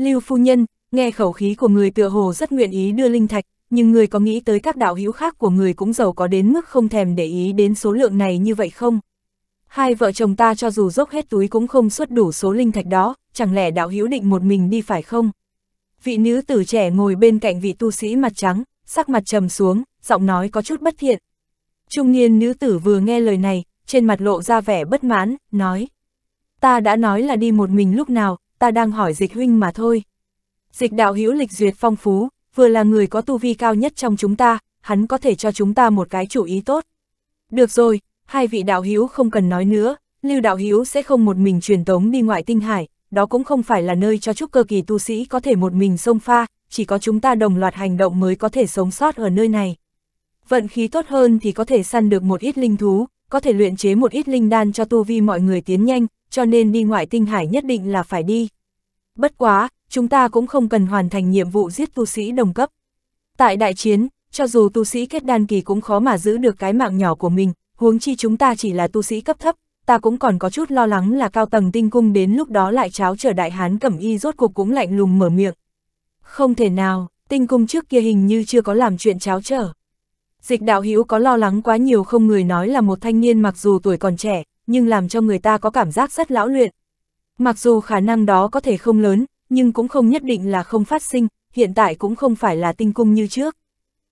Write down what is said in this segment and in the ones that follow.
Lưu phu nhân, nghe khẩu khí của người tựa hồ rất nguyện ý đưa linh thạch, nhưng người có nghĩ tới các đạo hữu khác của người cũng giàu có đến mức không thèm để ý đến số lượng này như vậy không? Hai vợ chồng ta cho dù dốc hết túi cũng không xuất đủ số linh thạch đó, chẳng lẽ đạo hữu định một mình đi phải không? Vị nữ tử trẻ ngồi bên cạnh vị tu sĩ mặt trắng, sắc mặt trầm xuống, giọng nói có chút bất thiện. Trung niên nữ tử vừa nghe lời này, trên mặt lộ ra vẻ bất mãn, nói. Ta đã nói là đi một mình lúc nào, ta đang hỏi dịch huynh mà thôi. Dịch đạo hữu lịch duyệt phong phú, vừa là người có tu vi cao nhất trong chúng ta, hắn có thể cho chúng ta một cái chủ ý tốt. Được rồi, hai vị đạo hữu không cần nói nữa, Lưu đạo hữu sẽ không một mình truyền tống đi ngoại tinh hải, đó cũng không phải là nơi cho trúc cơ kỳ tu sĩ có thể một mình xông pha, chỉ có chúng ta đồng loạt hành động mới có thể sống sót ở nơi này. Vận khí tốt hơn thì có thể săn được một ít linh thú, có thể luyện chế một ít linh đan cho tu vi mọi người tiến nhanh, cho nên đi ngoại tinh hải nhất định là phải đi. Bất quá, chúng ta cũng không cần hoàn thành nhiệm vụ giết tu sĩ đồng cấp. Tại đại chiến, cho dù tu sĩ kết đan kỳ cũng khó mà giữ được cái mạng nhỏ của mình, huống chi chúng ta chỉ là tu sĩ cấp thấp, ta cũng còn có chút lo lắng là cao tầng tinh cung đến lúc đó lại cháo trở đại hán cẩm y rốt cuộc cũng lạnh lùng mở miệng. Không thể nào, tinh cung trước kia hình như chưa có làm chuyện cháo trở. Dịch đạo hữu có lo lắng quá nhiều không người nói là một thanh niên mặc dù tuổi còn trẻ, nhưng làm cho người ta có cảm giác rất lão luyện. Mặc dù khả năng đó có thể không lớn, nhưng cũng không nhất định là không phát sinh, hiện tại cũng không phải là tinh cung như trước.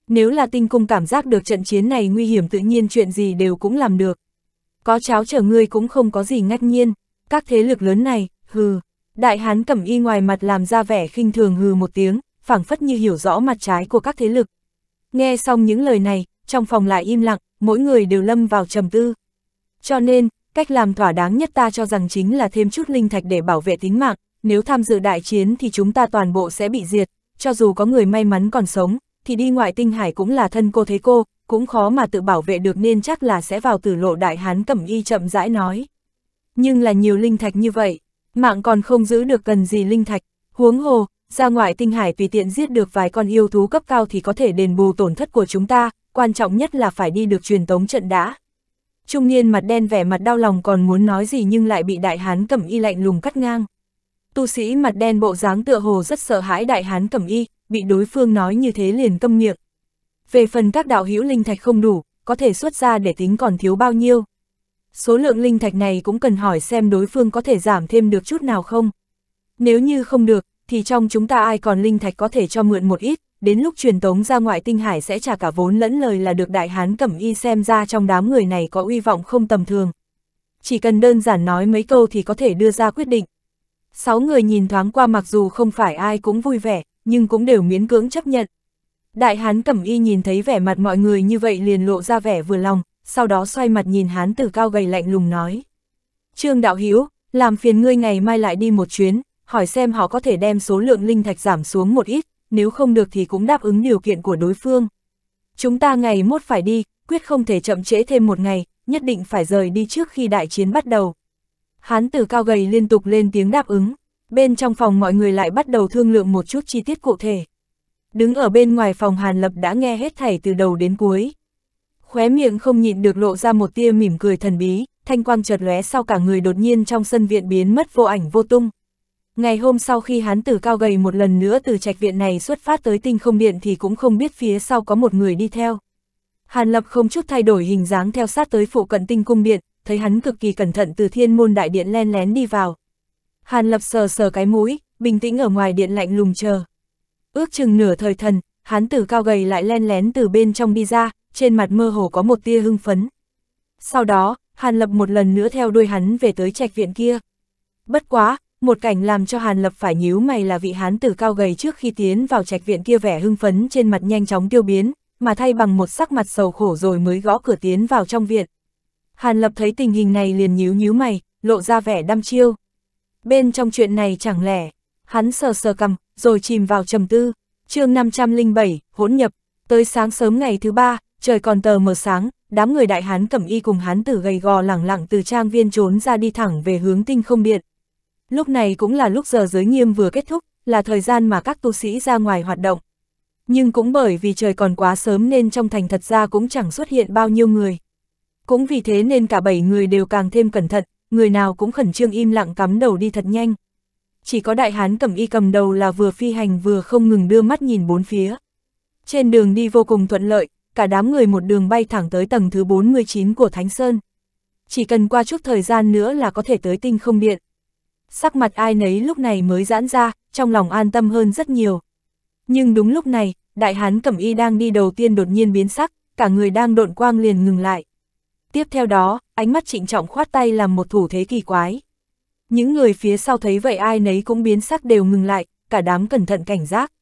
Nếu là tinh cung cảm giác được trận chiến này nguy hiểm tự nhiên chuyện gì đều cũng làm được. Có cháo chở ngươi cũng không có gì ngách nhiên, các thế lực lớn này, hừ. Đại hán cẩm y ngoài mặt làm ra vẻ khinh thường hừ một tiếng, phảng phất như hiểu rõ mặt trái của các thế lực. Nghe xong những lời này, trong phòng lại im lặng, mỗi người đều lâm vào trầm tư. Cho nên, cách làm thỏa đáng nhất ta cho rằng chính là thêm chút linh thạch để bảo vệ tính mạng, nếu tham dự đại chiến thì chúng ta toàn bộ sẽ bị diệt, cho dù có người may mắn còn sống, thì đi ngoại tinh hải cũng là thân cô thế cô, cũng khó mà tự bảo vệ được nên chắc là sẽ vào tử lộ đại hán cẩm y chậm rãi nói. Nhưng là nhiều linh thạch như vậy, mạng còn không giữ được cần gì linh thạch, huống hồ, ra ngoại tinh hải tùy tiện giết được vài con yêu thú cấp cao thì có thể đền bù tổn thất của chúng ta, quan trọng nhất là phải đi được truyền tống trận đã trung niên mặt đen vẻ mặt đau lòng còn muốn nói gì nhưng lại bị đại hán cẩm y lạnh lùng cắt ngang. Tu sĩ mặt đen bộ dáng tựa hồ rất sợ hãi đại hán cẩm y, bị đối phương nói như thế liền câm miệng. Về phần các đạo hữu linh thạch không đủ, có thể xuất ra để tính còn thiếu bao nhiêu. Số lượng linh thạch này cũng cần hỏi xem đối phương có thể giảm thêm được chút nào không. Nếu như không được, thì trong chúng ta ai còn linh thạch có thể cho mượn một ít, đến lúc truyền tống ra ngoại tinh hải sẽ trả cả vốn lẫn lời là được đại hán cẩm y xem ra trong đám người này có uy vọng không tầm thường. Chỉ cần đơn giản nói mấy câu thì có thể đưa ra quyết định. Sáu người nhìn thoáng qua mặc dù không phải ai cũng vui vẻ, nhưng cũng đều miễn cưỡng chấp nhận. Đại hán cẩm y nhìn thấy vẻ mặt mọi người như vậy liền lộ ra vẻ vừa lòng, sau đó xoay mặt nhìn hán tử cao gầy lạnh lùng nói. Trương Đạo Hiếu, làm phiền ngươi ngày mai lại đi một chuyến, hỏi xem họ có thể đem số lượng linh thạch giảm xuống một ít, nếu không được thì cũng đáp ứng điều kiện của đối phương. Chúng ta ngày mốt phải đi, quyết không thể chậm trễ thêm một ngày, nhất định phải rời đi trước khi đại chiến bắt đầu. Hán tử cao gầy liên tục lên tiếng đáp ứng, bên trong phòng mọi người lại bắt đầu thương lượng một chút chi tiết cụ thể. Đứng ở bên ngoài phòng Hàn Lập đã nghe hết thảy từ đầu đến cuối. Khóe miệng không nhịn được lộ ra một tia mỉm cười thần bí, thanh quang chợt lóe sau cả người đột nhiên trong sân viện biến mất vô ảnh vô tung. Ngày hôm sau khi hán tử cao gầy một lần nữa từ trạch viện này xuất phát tới tinh không điện thì cũng không biết phía sau có một người đi theo. Hàn Lập không chút thay đổi hình dáng theo sát tới phụ cận tinh cung điện, thấy hắn cực kỳ cẩn thận từ thiên môn đại điện len lén đi vào. Hàn Lập sờ sờ cái mũi, bình tĩnh ở ngoài điện lạnh lùng chờ. Ước chừng nửa thời thần, hán tử cao gầy lại len lén từ bên trong đi ra, trên mặt mơ hồ có một tia hưng phấn. Sau đó, Hàn Lập một lần nữa theo đuôi hắn về tới trạch viện kia. Bất quá, một cảnh làm cho Hàn Lập phải nhíu mày là vị hán tử cao gầy trước khi tiến vào trạch viện kia vẻ hưng phấn trên mặt nhanh chóng tiêu biến, mà thay bằng một sắc mặt sầu khổ rồi mới gõ cửa tiến vào trong viện. Hàn Lập thấy tình hình này liền nhíu nhíu mày, lộ ra vẻ đăm chiêu. Bên trong chuyện này chẳng lẽ, hắn sờ sờ cầm, rồi chìm vào trầm tư. chương 507, hỗn nhập, tới sáng sớm ngày thứ ba, trời còn tờ mờ sáng, đám người đại hán cẩm y cùng hán tử gầy gò lẳng lặng từ trang viên trốn ra đi thẳng về hướng tinh không điện. Lúc này cũng là lúc giờ giới nghiêm vừa kết thúc, là thời gian mà các tu sĩ ra ngoài hoạt động. Nhưng cũng bởi vì trời còn quá sớm nên trong thành thật ra cũng chẳng xuất hiện bao nhiêu người. Cũng vì thế nên cả bảy người đều càng thêm cẩn thận, người nào cũng khẩn trương im lặng cắm đầu đi thật nhanh. Chỉ có đại hán cầm y cầm đầu là vừa phi hành vừa không ngừng đưa mắt nhìn bốn phía. Trên đường đi vô cùng thuận lợi, cả đám người một đường bay thẳng tới tầng thứ 49 của Thánh Sơn. Chỉ cần qua chút thời gian nữa là có thể tới tinh không điện sắc mặt ai nấy lúc này mới giãn ra, trong lòng an tâm hơn rất nhiều. Nhưng đúng lúc này, đại hán cẩm y đang đi đầu tiên đột nhiên biến sắc, cả người đang độn quang liền ngừng lại. Tiếp theo đó, ánh mắt trịnh trọng khoát tay làm một thủ thế kỳ quái. Những người phía sau thấy vậy ai nấy cũng biến sắc đều ngừng lại, cả đám cẩn thận cảnh giác.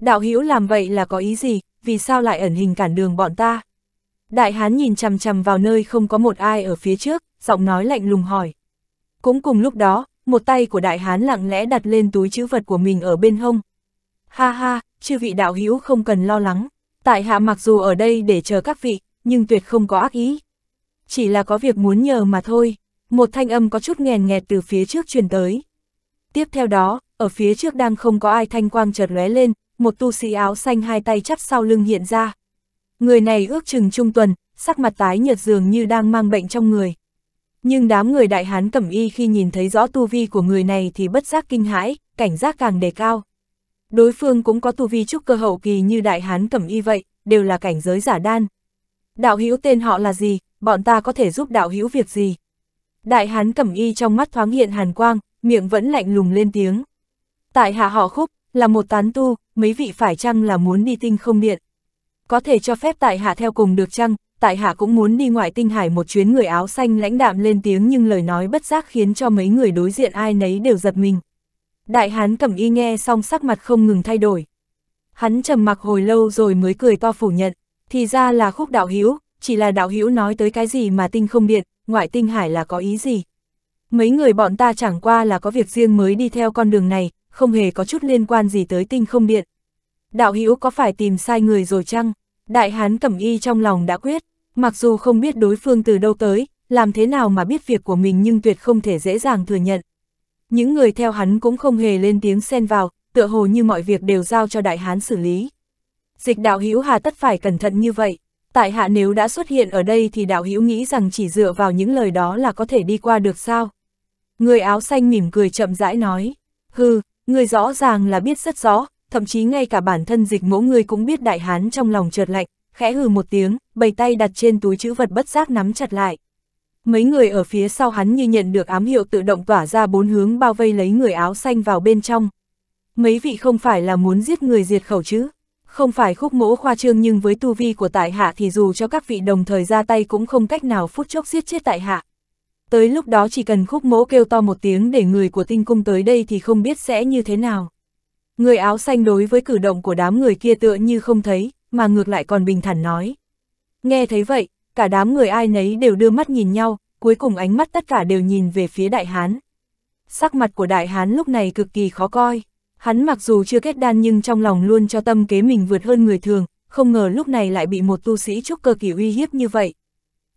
Đạo hữu làm vậy là có ý gì, vì sao lại ẩn hình cản đường bọn ta? Đại hán nhìn chằm chằm vào nơi không có một ai ở phía trước, giọng nói lạnh lùng hỏi. Cũng cùng lúc đó, một tay của đại hán lặng lẽ đặt lên túi chữ vật của mình ở bên hông. Ha ha, chư vị đạo hữu không cần lo lắng, tại hạ mặc dù ở đây để chờ các vị, nhưng tuyệt không có ác ý. Chỉ là có việc muốn nhờ mà thôi, một thanh âm có chút nghèn nghẹt từ phía trước truyền tới. Tiếp theo đó, ở phía trước đang không có ai thanh quang chợt lóe lên, một tu sĩ áo xanh hai tay chắp sau lưng hiện ra. Người này ước chừng trung tuần, sắc mặt tái nhợt dường như đang mang bệnh trong người. Nhưng đám người đại hán cẩm y khi nhìn thấy rõ tu vi của người này thì bất giác kinh hãi, cảnh giác càng đề cao. Đối phương cũng có tu vi trúc cơ hậu kỳ như đại hán cẩm y vậy, đều là cảnh giới giả đan. Đạo hữu tên họ là gì, bọn ta có thể giúp đạo hữu việc gì? Đại hán cẩm y trong mắt thoáng hiện hàn quang, miệng vẫn lạnh lùng lên tiếng. Tại hạ họ khúc, là một tán tu, mấy vị phải chăng là muốn đi tinh không điện? Có thể cho phép tại hạ theo cùng được chăng, tại hạ cũng muốn đi ngoại tinh hải một chuyến người áo xanh lãnh đạm lên tiếng nhưng lời nói bất giác khiến cho mấy người đối diện ai nấy đều giật mình. Đại hán cẩm y nghe xong sắc mặt không ngừng thay đổi. Hắn trầm mặc hồi lâu rồi mới cười to phủ nhận, thì ra là khúc đạo hữu chỉ là đạo hữu nói tới cái gì mà tinh không điện, ngoại tinh hải là có ý gì. Mấy người bọn ta chẳng qua là có việc riêng mới đi theo con đường này, không hề có chút liên quan gì tới tinh không điện. Đạo hữu có phải tìm sai người rồi chăng? Đại hán cẩm y trong lòng đã quyết, mặc dù không biết đối phương từ đâu tới, làm thế nào mà biết việc của mình nhưng tuyệt không thể dễ dàng thừa nhận. Những người theo hắn cũng không hề lên tiếng xen vào, tựa hồ như mọi việc đều giao cho đại hán xử lý. Dịch đạo hữu hà tất phải cẩn thận như vậy, tại hạ nếu đã xuất hiện ở đây thì đạo hữu nghĩ rằng chỉ dựa vào những lời đó là có thể đi qua được sao? Người áo xanh mỉm cười chậm rãi nói, hừ, người rõ ràng là biết rất rõ, thậm chí ngay cả bản thân dịch mẫu người cũng biết đại hán trong lòng trượt lạnh, khẽ hừ một tiếng, bầy tay đặt trên túi chữ vật bất giác nắm chặt lại. Mấy người ở phía sau hắn như nhận được ám hiệu tự động tỏa ra bốn hướng bao vây lấy người áo xanh vào bên trong. Mấy vị không phải là muốn giết người diệt khẩu chứ? Không phải khúc mỗ khoa trương nhưng với tu vi của tại hạ thì dù cho các vị đồng thời ra tay cũng không cách nào phút chốc giết chết tại hạ. Tới lúc đó chỉ cần khúc mỗ kêu to một tiếng để người của tinh cung tới đây thì không biết sẽ như thế nào. Người áo xanh đối với cử động của đám người kia tựa như không thấy, mà ngược lại còn bình thản nói. Nghe thấy vậy, cả đám người ai nấy đều đưa mắt nhìn nhau, cuối cùng ánh mắt tất cả đều nhìn về phía đại hán. Sắc mặt của đại hán lúc này cực kỳ khó coi. Hắn mặc dù chưa kết đan nhưng trong lòng luôn cho tâm kế mình vượt hơn người thường, không ngờ lúc này lại bị một tu sĩ trúc cơ kỳ uy hiếp như vậy.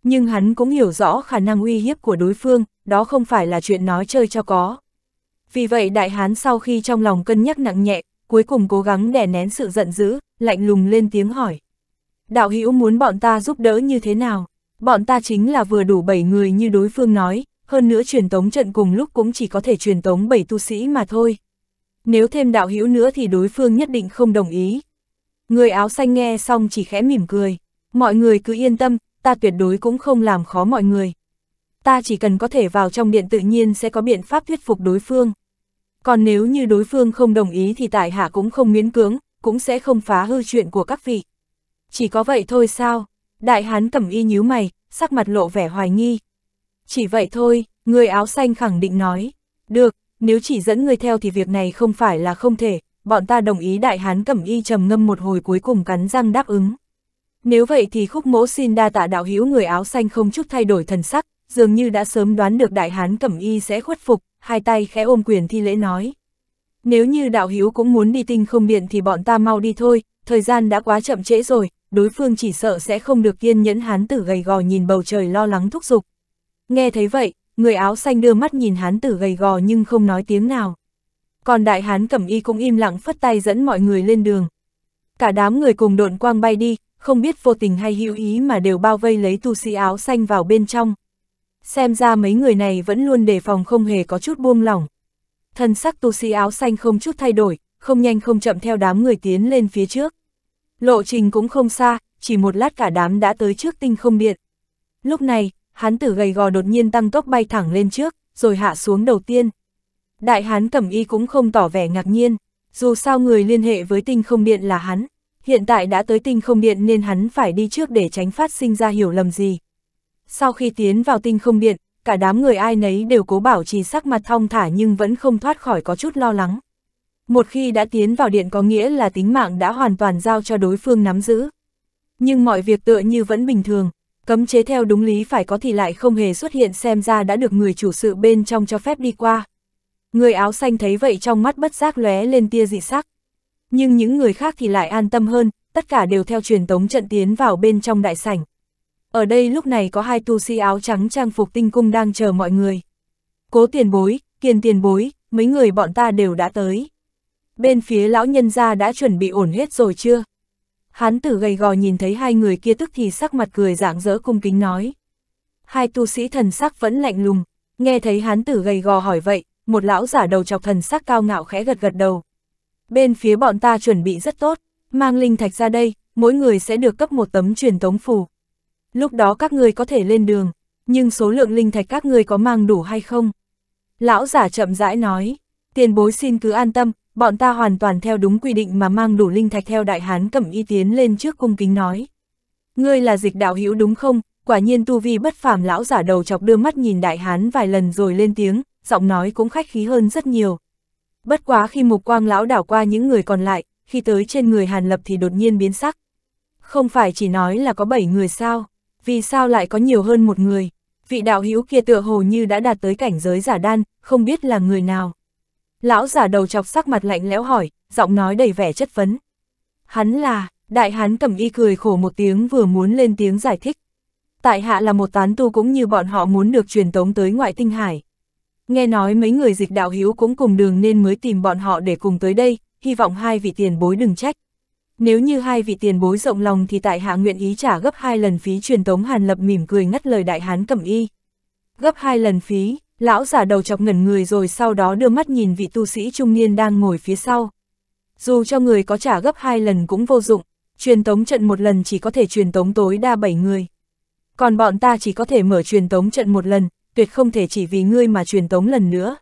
Nhưng hắn cũng hiểu rõ khả năng uy hiếp của đối phương, đó không phải là chuyện nói chơi cho có. Vì vậy đại hán sau khi trong lòng cân nhắc nặng nhẹ, cuối cùng cố gắng đè nén sự giận dữ, lạnh lùng lên tiếng hỏi. Đạo hữu muốn bọn ta giúp đỡ như thế nào? Bọn ta chính là vừa đủ 7 người như đối phương nói, hơn nữa truyền tống trận cùng lúc cũng chỉ có thể truyền tống 7 tu sĩ mà thôi. Nếu thêm đạo hữu nữa thì đối phương nhất định không đồng ý. Người áo xanh nghe xong chỉ khẽ mỉm cười. Mọi người cứ yên tâm, ta tuyệt đối cũng không làm khó mọi người. Ta chỉ cần có thể vào trong điện tự nhiên sẽ có biện pháp thuyết phục đối phương. Còn nếu như đối phương không đồng ý thì tại hạ cũng không miễn cưỡng, cũng sẽ không phá hư chuyện của các vị. Chỉ có vậy thôi sao? Đại hán cẩm y nhíu mày, sắc mặt lộ vẻ hoài nghi. Chỉ vậy thôi, người áo xanh khẳng định nói. Được, nếu chỉ dẫn người theo thì việc này không phải là không thể, bọn ta đồng ý đại hán cẩm y trầm ngâm một hồi cuối cùng cắn răng đáp ứng. Nếu vậy thì khúc mỗ xin đa tạ đạo hữu người áo xanh không chút thay đổi thần sắc, dường như đã sớm đoán được đại hán cẩm y sẽ khuất phục, hai tay khẽ ôm quyền thi lễ nói. Nếu như đạo hữu cũng muốn đi tinh không điện thì bọn ta mau đi thôi, thời gian đã quá chậm trễ rồi, đối phương chỉ sợ sẽ không được kiên nhẫn hán tử gầy gò nhìn bầu trời lo lắng thúc giục. Nghe thấy vậy, người áo xanh đưa mắt nhìn hán tử gầy gò nhưng không nói tiếng nào. Còn đại hán cẩm y cũng im lặng phất tay dẫn mọi người lên đường. Cả đám người cùng độn quang bay đi, không biết vô tình hay hữu ý mà đều bao vây lấy tu sĩ áo xanh vào bên trong xem ra mấy người này vẫn luôn đề phòng không hề có chút buông lỏng. Thân sắc tu sĩ áo xanh không chút thay đổi, không nhanh không chậm theo đám người tiến lên phía trước. Lộ trình cũng không xa, chỉ một lát cả đám đã tới trước tinh không điện. Lúc này, hán tử gầy gò đột nhiên tăng tốc bay thẳng lên trước, rồi hạ xuống đầu tiên. Đại hán cẩm y cũng không tỏ vẻ ngạc nhiên, dù sao người liên hệ với tinh không điện là hắn. Hiện tại đã tới tinh không điện nên hắn phải đi trước để tránh phát sinh ra hiểu lầm gì. Sau khi tiến vào tinh không điện, cả đám người ai nấy đều cố bảo trì sắc mặt thong thả nhưng vẫn không thoát khỏi có chút lo lắng. Một khi đã tiến vào điện có nghĩa là tính mạng đã hoàn toàn giao cho đối phương nắm giữ. Nhưng mọi việc tựa như vẫn bình thường, cấm chế theo đúng lý phải có thì lại không hề xuất hiện xem ra đã được người chủ sự bên trong cho phép đi qua. Người áo xanh thấy vậy trong mắt bất giác lóe lên tia dị sắc. Nhưng những người khác thì lại an tâm hơn, tất cả đều theo truyền tống trận tiến vào bên trong đại sảnh. Ở đây lúc này có hai tu sĩ áo trắng trang phục tinh cung đang chờ mọi người. Cố tiền bối, kiền tiền bối, mấy người bọn ta đều đã tới. Bên phía lão nhân gia đã chuẩn bị ổn hết rồi chưa? Hán tử gầy gò nhìn thấy hai người kia tức thì sắc mặt cười dạng dỡ cung kính nói. Hai tu sĩ thần sắc vẫn lạnh lùng, nghe thấy hán tử gầy gò hỏi vậy, một lão giả đầu chọc thần sắc cao ngạo khẽ gật gật đầu. Bên phía bọn ta chuẩn bị rất tốt, mang linh thạch ra đây, mỗi người sẽ được cấp một tấm truyền tống phù lúc đó các người có thể lên đường, nhưng số lượng linh thạch các người có mang đủ hay không? Lão giả chậm rãi nói, tiền bối xin cứ an tâm, bọn ta hoàn toàn theo đúng quy định mà mang đủ linh thạch theo đại hán cẩm y tiến lên trước cung kính nói. Ngươi là dịch đạo hữu đúng không? Quả nhiên tu vi bất phàm lão giả đầu chọc đưa mắt nhìn đại hán vài lần rồi lên tiếng, giọng nói cũng khách khí hơn rất nhiều. Bất quá khi mục quang lão đảo qua những người còn lại, khi tới trên người Hàn Lập thì đột nhiên biến sắc. Không phải chỉ nói là có 7 người sao? vì sao lại có nhiều hơn một người? Vị đạo hữu kia tựa hồ như đã đạt tới cảnh giới giả đan, không biết là người nào. Lão giả đầu chọc sắc mặt lạnh lẽo hỏi, giọng nói đầy vẻ chất vấn. Hắn là, đại hắn cầm y cười khổ một tiếng vừa muốn lên tiếng giải thích. Tại hạ là một tán tu cũng như bọn họ muốn được truyền tống tới ngoại tinh hải. Nghe nói mấy người dịch đạo hữu cũng cùng đường nên mới tìm bọn họ để cùng tới đây, hy vọng hai vị tiền bối đừng trách. Nếu như hai vị tiền bối rộng lòng thì tại hạ nguyện ý trả gấp hai lần phí truyền tống Hàn Lập mỉm cười ngắt lời đại hán cẩm y. Gấp hai lần phí, lão giả đầu chọc ngẩn người rồi sau đó đưa mắt nhìn vị tu sĩ trung niên đang ngồi phía sau. Dù cho người có trả gấp hai lần cũng vô dụng, truyền tống trận một lần chỉ có thể truyền tống tối đa bảy người. Còn bọn ta chỉ có thể mở truyền tống trận một lần, tuyệt không thể chỉ vì ngươi mà truyền tống lần nữa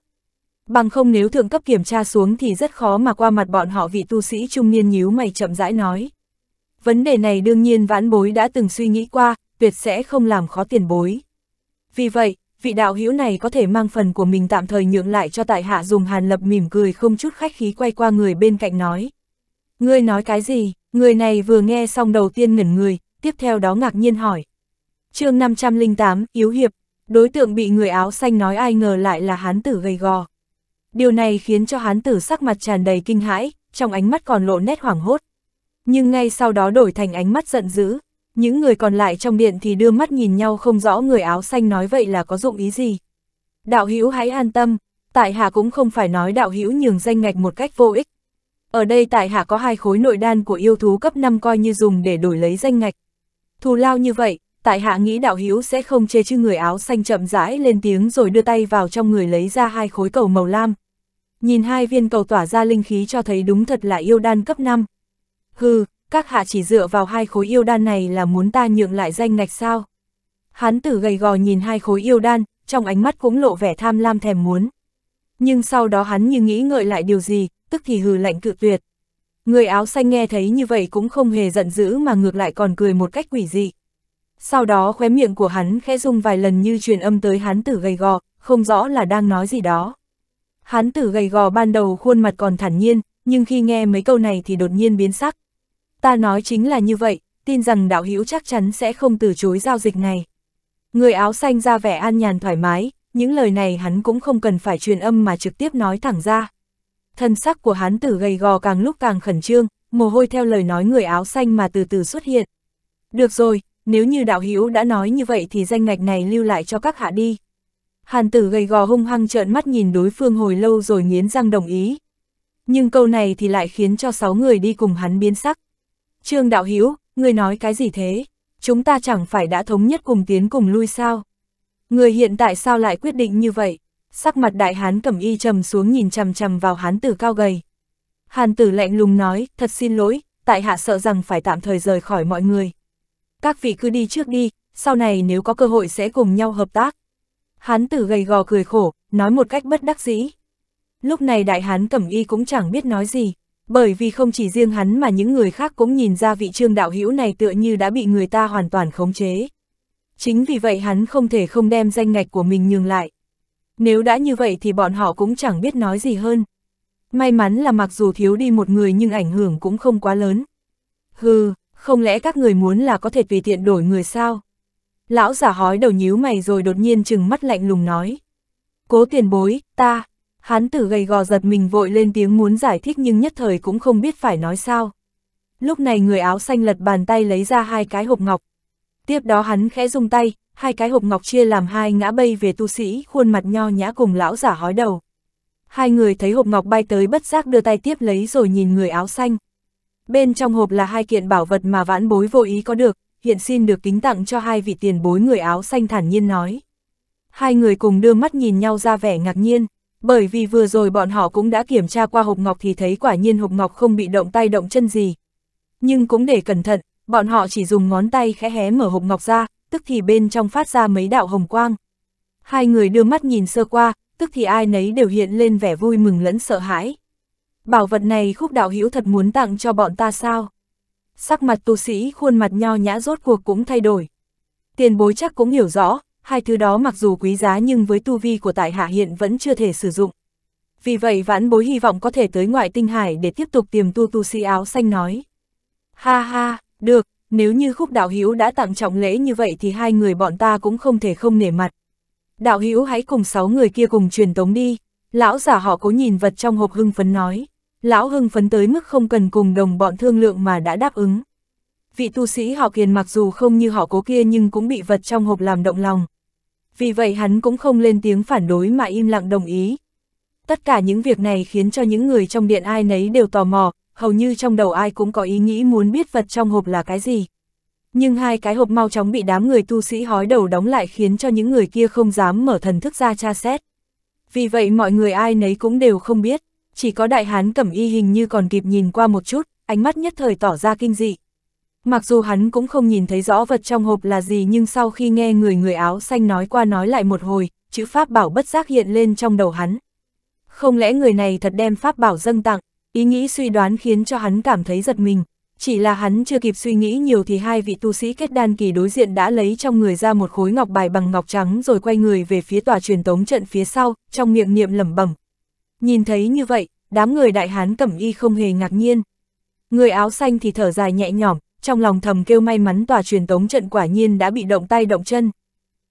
bằng không nếu thượng cấp kiểm tra xuống thì rất khó mà qua mặt bọn họ vị tu sĩ trung niên nhíu mày chậm rãi nói. Vấn đề này đương nhiên vãn bối đã từng suy nghĩ qua, tuyệt sẽ không làm khó tiền bối. Vì vậy, vị đạo hữu này có thể mang phần của mình tạm thời nhượng lại cho tại hạ dùng hàn lập mỉm cười không chút khách khí quay qua người bên cạnh nói. Ngươi nói cái gì, người này vừa nghe xong đầu tiên ngẩn người, tiếp theo đó ngạc nhiên hỏi. chương 508, Yếu Hiệp, đối tượng bị người áo xanh nói ai ngờ lại là hán tử gầy gò. Điều này khiến cho hán tử sắc mặt tràn đầy kinh hãi, trong ánh mắt còn lộ nét hoảng hốt. Nhưng ngay sau đó đổi thành ánh mắt giận dữ. Những người còn lại trong điện thì đưa mắt nhìn nhau không rõ người áo xanh nói vậy là có dụng ý gì. Đạo hữu hãy an tâm, tại hạ cũng không phải nói đạo hữu nhường danh ngạch một cách vô ích. Ở đây tại hạ có hai khối nội đan của yêu thú cấp 5 coi như dùng để đổi lấy danh ngạch. Thù lao như vậy, tại hạ nghĩ đạo hữu sẽ không chê chứ người áo xanh chậm rãi lên tiếng rồi đưa tay vào trong người lấy ra hai khối cầu màu lam, Nhìn hai viên cầu tỏa ra linh khí cho thấy đúng thật là yêu đan cấp 5. Hừ, các hạ chỉ dựa vào hai khối yêu đan này là muốn ta nhượng lại danh ngạch sao? hắn tử gầy gò nhìn hai khối yêu đan, trong ánh mắt cũng lộ vẻ tham lam thèm muốn. Nhưng sau đó hắn như nghĩ ngợi lại điều gì, tức thì hừ lạnh cự tuyệt. Người áo xanh nghe thấy như vậy cũng không hề giận dữ mà ngược lại còn cười một cách quỷ dị. Sau đó khóe miệng của hắn khẽ rung vài lần như truyền âm tới hắn tử gầy gò, không rõ là đang nói gì đó. Hán tử gầy gò ban đầu khuôn mặt còn thản nhiên, nhưng khi nghe mấy câu này thì đột nhiên biến sắc. Ta nói chính là như vậy, tin rằng đạo hữu chắc chắn sẽ không từ chối giao dịch này. Người áo xanh ra vẻ an nhàn thoải mái, những lời này hắn cũng không cần phải truyền âm mà trực tiếp nói thẳng ra. Thân sắc của hán tử gầy gò càng lúc càng khẩn trương, mồ hôi theo lời nói người áo xanh mà từ từ xuất hiện. Được rồi, nếu như đạo hữu đã nói như vậy thì danh ngạch này lưu lại cho các hạ đi. Hàn tử gầy gò hung hăng trợn mắt nhìn đối phương hồi lâu rồi nghiến răng đồng ý. Nhưng câu này thì lại khiến cho sáu người đi cùng hắn biến sắc. Trương Đạo Hiếu, người nói cái gì thế? Chúng ta chẳng phải đã thống nhất cùng tiến cùng lui sao? Người hiện tại sao lại quyết định như vậy? Sắc mặt đại hán cẩm y trầm xuống nhìn chầm chầm vào hán tử cao gầy. Hàn tử lạnh lùng nói, thật xin lỗi, tại hạ sợ rằng phải tạm thời rời khỏi mọi người. Các vị cứ đi trước đi, sau này nếu có cơ hội sẽ cùng nhau hợp tác. Hán tử gầy gò cười khổ, nói một cách bất đắc dĩ. Lúc này đại hán cẩm y cũng chẳng biết nói gì, bởi vì không chỉ riêng hắn mà những người khác cũng nhìn ra vị trương đạo hữu này tựa như đã bị người ta hoàn toàn khống chế. Chính vì vậy hắn không thể không đem danh ngạch của mình nhường lại. Nếu đã như vậy thì bọn họ cũng chẳng biết nói gì hơn. May mắn là mặc dù thiếu đi một người nhưng ảnh hưởng cũng không quá lớn. Hừ, không lẽ các người muốn là có thể vì tiện đổi người sao? Lão giả hói đầu nhíu mày rồi đột nhiên chừng mắt lạnh lùng nói. Cố tiền bối, ta, hán tử gầy gò giật mình vội lên tiếng muốn giải thích nhưng nhất thời cũng không biết phải nói sao. Lúc này người áo xanh lật bàn tay lấy ra hai cái hộp ngọc. Tiếp đó hắn khẽ dùng tay, hai cái hộp ngọc chia làm hai ngã bay về tu sĩ, khuôn mặt nho nhã cùng lão giả hói đầu. Hai người thấy hộp ngọc bay tới bất giác đưa tay tiếp lấy rồi nhìn người áo xanh. Bên trong hộp là hai kiện bảo vật mà vãn bối vô ý có được, hiện xin được kính tặng cho hai vị tiền bối người áo xanh thản nhiên nói. Hai người cùng đưa mắt nhìn nhau ra vẻ ngạc nhiên, bởi vì vừa rồi bọn họ cũng đã kiểm tra qua hộp ngọc thì thấy quả nhiên hộp ngọc không bị động tay động chân gì. Nhưng cũng để cẩn thận, bọn họ chỉ dùng ngón tay khẽ hé mở hộp ngọc ra, tức thì bên trong phát ra mấy đạo hồng quang. Hai người đưa mắt nhìn sơ qua, tức thì ai nấy đều hiện lên vẻ vui mừng lẫn sợ hãi. Bảo vật này khúc đạo hữu thật muốn tặng cho bọn ta sao? sắc mặt tu sĩ khuôn mặt nho nhã rốt cuộc cũng thay đổi. Tiền bối chắc cũng hiểu rõ, hai thứ đó mặc dù quý giá nhưng với tu vi của tại hạ hiện vẫn chưa thể sử dụng. Vì vậy vãn bối hy vọng có thể tới ngoại tinh hải để tiếp tục tìm tu tu sĩ áo xanh nói. Ha ha, được, nếu như khúc đạo hữu đã tặng trọng lễ như vậy thì hai người bọn ta cũng không thể không nể mặt. Đạo hữu hãy cùng sáu người kia cùng truyền tống đi. Lão giả họ cố nhìn vật trong hộp hưng phấn nói. Lão hưng phấn tới mức không cần cùng đồng bọn thương lượng mà đã đáp ứng. Vị tu sĩ họ kiền mặc dù không như họ cố kia nhưng cũng bị vật trong hộp làm động lòng. Vì vậy hắn cũng không lên tiếng phản đối mà im lặng đồng ý. Tất cả những việc này khiến cho những người trong điện ai nấy đều tò mò, hầu như trong đầu ai cũng có ý nghĩ muốn biết vật trong hộp là cái gì. Nhưng hai cái hộp mau chóng bị đám người tu sĩ hói đầu đóng lại khiến cho những người kia không dám mở thần thức ra tra xét. Vì vậy mọi người ai nấy cũng đều không biết chỉ có đại hán cẩm y hình như còn kịp nhìn qua một chút, ánh mắt nhất thời tỏ ra kinh dị. Mặc dù hắn cũng không nhìn thấy rõ vật trong hộp là gì nhưng sau khi nghe người người áo xanh nói qua nói lại một hồi, chữ pháp bảo bất giác hiện lên trong đầu hắn. Không lẽ người này thật đem pháp bảo dâng tặng, ý nghĩ suy đoán khiến cho hắn cảm thấy giật mình. Chỉ là hắn chưa kịp suy nghĩ nhiều thì hai vị tu sĩ kết đan kỳ đối diện đã lấy trong người ra một khối ngọc bài bằng ngọc trắng rồi quay người về phía tòa truyền tống trận phía sau, trong miệng niệm lẩm bẩm, Nhìn thấy như vậy, đám người đại hán cẩm y không hề ngạc nhiên. Người áo xanh thì thở dài nhẹ nhõm, trong lòng thầm kêu may mắn tòa truyền tống trận quả nhiên đã bị động tay động chân.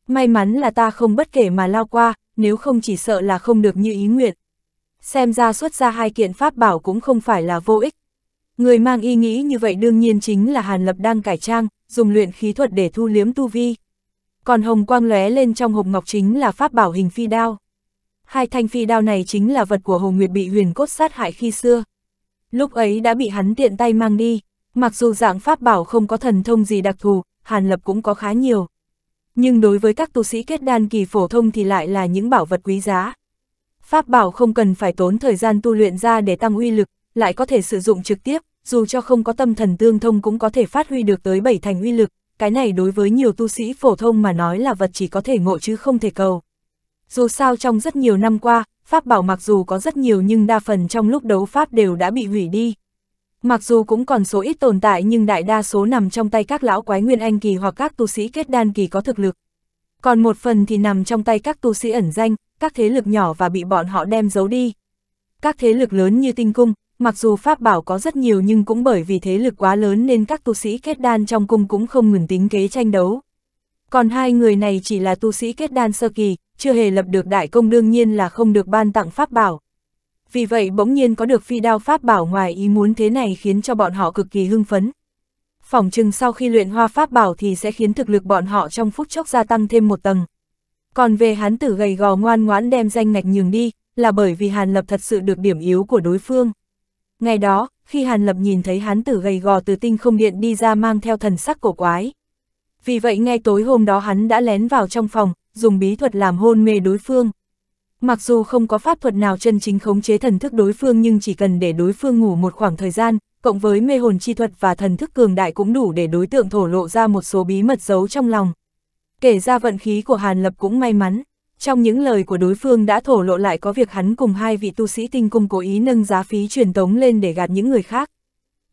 May mắn là ta không bất kể mà lao qua, nếu không chỉ sợ là không được như ý nguyện. Xem ra xuất ra hai kiện pháp bảo cũng không phải là vô ích. Người mang ý nghĩ như vậy đương nhiên chính là Hàn Lập đang cải trang, dùng luyện khí thuật để thu liếm tu vi. Còn hồng quang lóe lên trong hộp ngọc chính là pháp bảo hình phi đao. Hai thanh phi đao này chính là vật của Hồ Nguyệt bị huyền cốt sát hại khi xưa. Lúc ấy đã bị hắn tiện tay mang đi, mặc dù dạng pháp bảo không có thần thông gì đặc thù, hàn lập cũng có khá nhiều. Nhưng đối với các tu sĩ kết đan kỳ phổ thông thì lại là những bảo vật quý giá. Pháp bảo không cần phải tốn thời gian tu luyện ra để tăng uy lực, lại có thể sử dụng trực tiếp, dù cho không có tâm thần tương thông cũng có thể phát huy được tới bảy thành uy lực, cái này đối với nhiều tu sĩ phổ thông mà nói là vật chỉ có thể ngộ chứ không thể cầu. Dù sao trong rất nhiều năm qua, pháp bảo mặc dù có rất nhiều nhưng đa phần trong lúc đấu pháp đều đã bị hủy đi. Mặc dù cũng còn số ít tồn tại nhưng đại đa số nằm trong tay các lão quái nguyên anh kỳ hoặc các tu sĩ kết đan kỳ có thực lực. Còn một phần thì nằm trong tay các tu sĩ ẩn danh, các thế lực nhỏ và bị bọn họ đem giấu đi. Các thế lực lớn như tinh cung, mặc dù pháp bảo có rất nhiều nhưng cũng bởi vì thế lực quá lớn nên các tu sĩ kết đan trong cung cũng không ngừng tính kế tranh đấu. Còn hai người này chỉ là tu sĩ kết đan sơ kỳ, chưa hề lập được đại công đương nhiên là không được ban tặng pháp bảo. Vì vậy bỗng nhiên có được phi đao pháp bảo ngoài ý muốn thế này khiến cho bọn họ cực kỳ hưng phấn. Phỏng chừng sau khi luyện hoa pháp bảo thì sẽ khiến thực lực bọn họ trong phút chốc gia tăng thêm một tầng. Còn về hán tử gầy gò ngoan ngoãn đem danh ngạch nhường đi, là bởi vì Hàn Lập thật sự được điểm yếu của đối phương. Ngày đó, khi Hàn Lập nhìn thấy hán tử gầy gò từ tinh không điện đi ra mang theo thần sắc cổ quái, vì vậy ngay tối hôm đó hắn đã lén vào trong phòng, dùng bí thuật làm hôn mê đối phương. Mặc dù không có pháp thuật nào chân chính khống chế thần thức đối phương nhưng chỉ cần để đối phương ngủ một khoảng thời gian, cộng với mê hồn chi thuật và thần thức cường đại cũng đủ để đối tượng thổ lộ ra một số bí mật giấu trong lòng. Kể ra vận khí của Hàn Lập cũng may mắn, trong những lời của đối phương đã thổ lộ lại có việc hắn cùng hai vị tu sĩ tinh cung cố ý nâng giá phí truyền tống lên để gạt những người khác.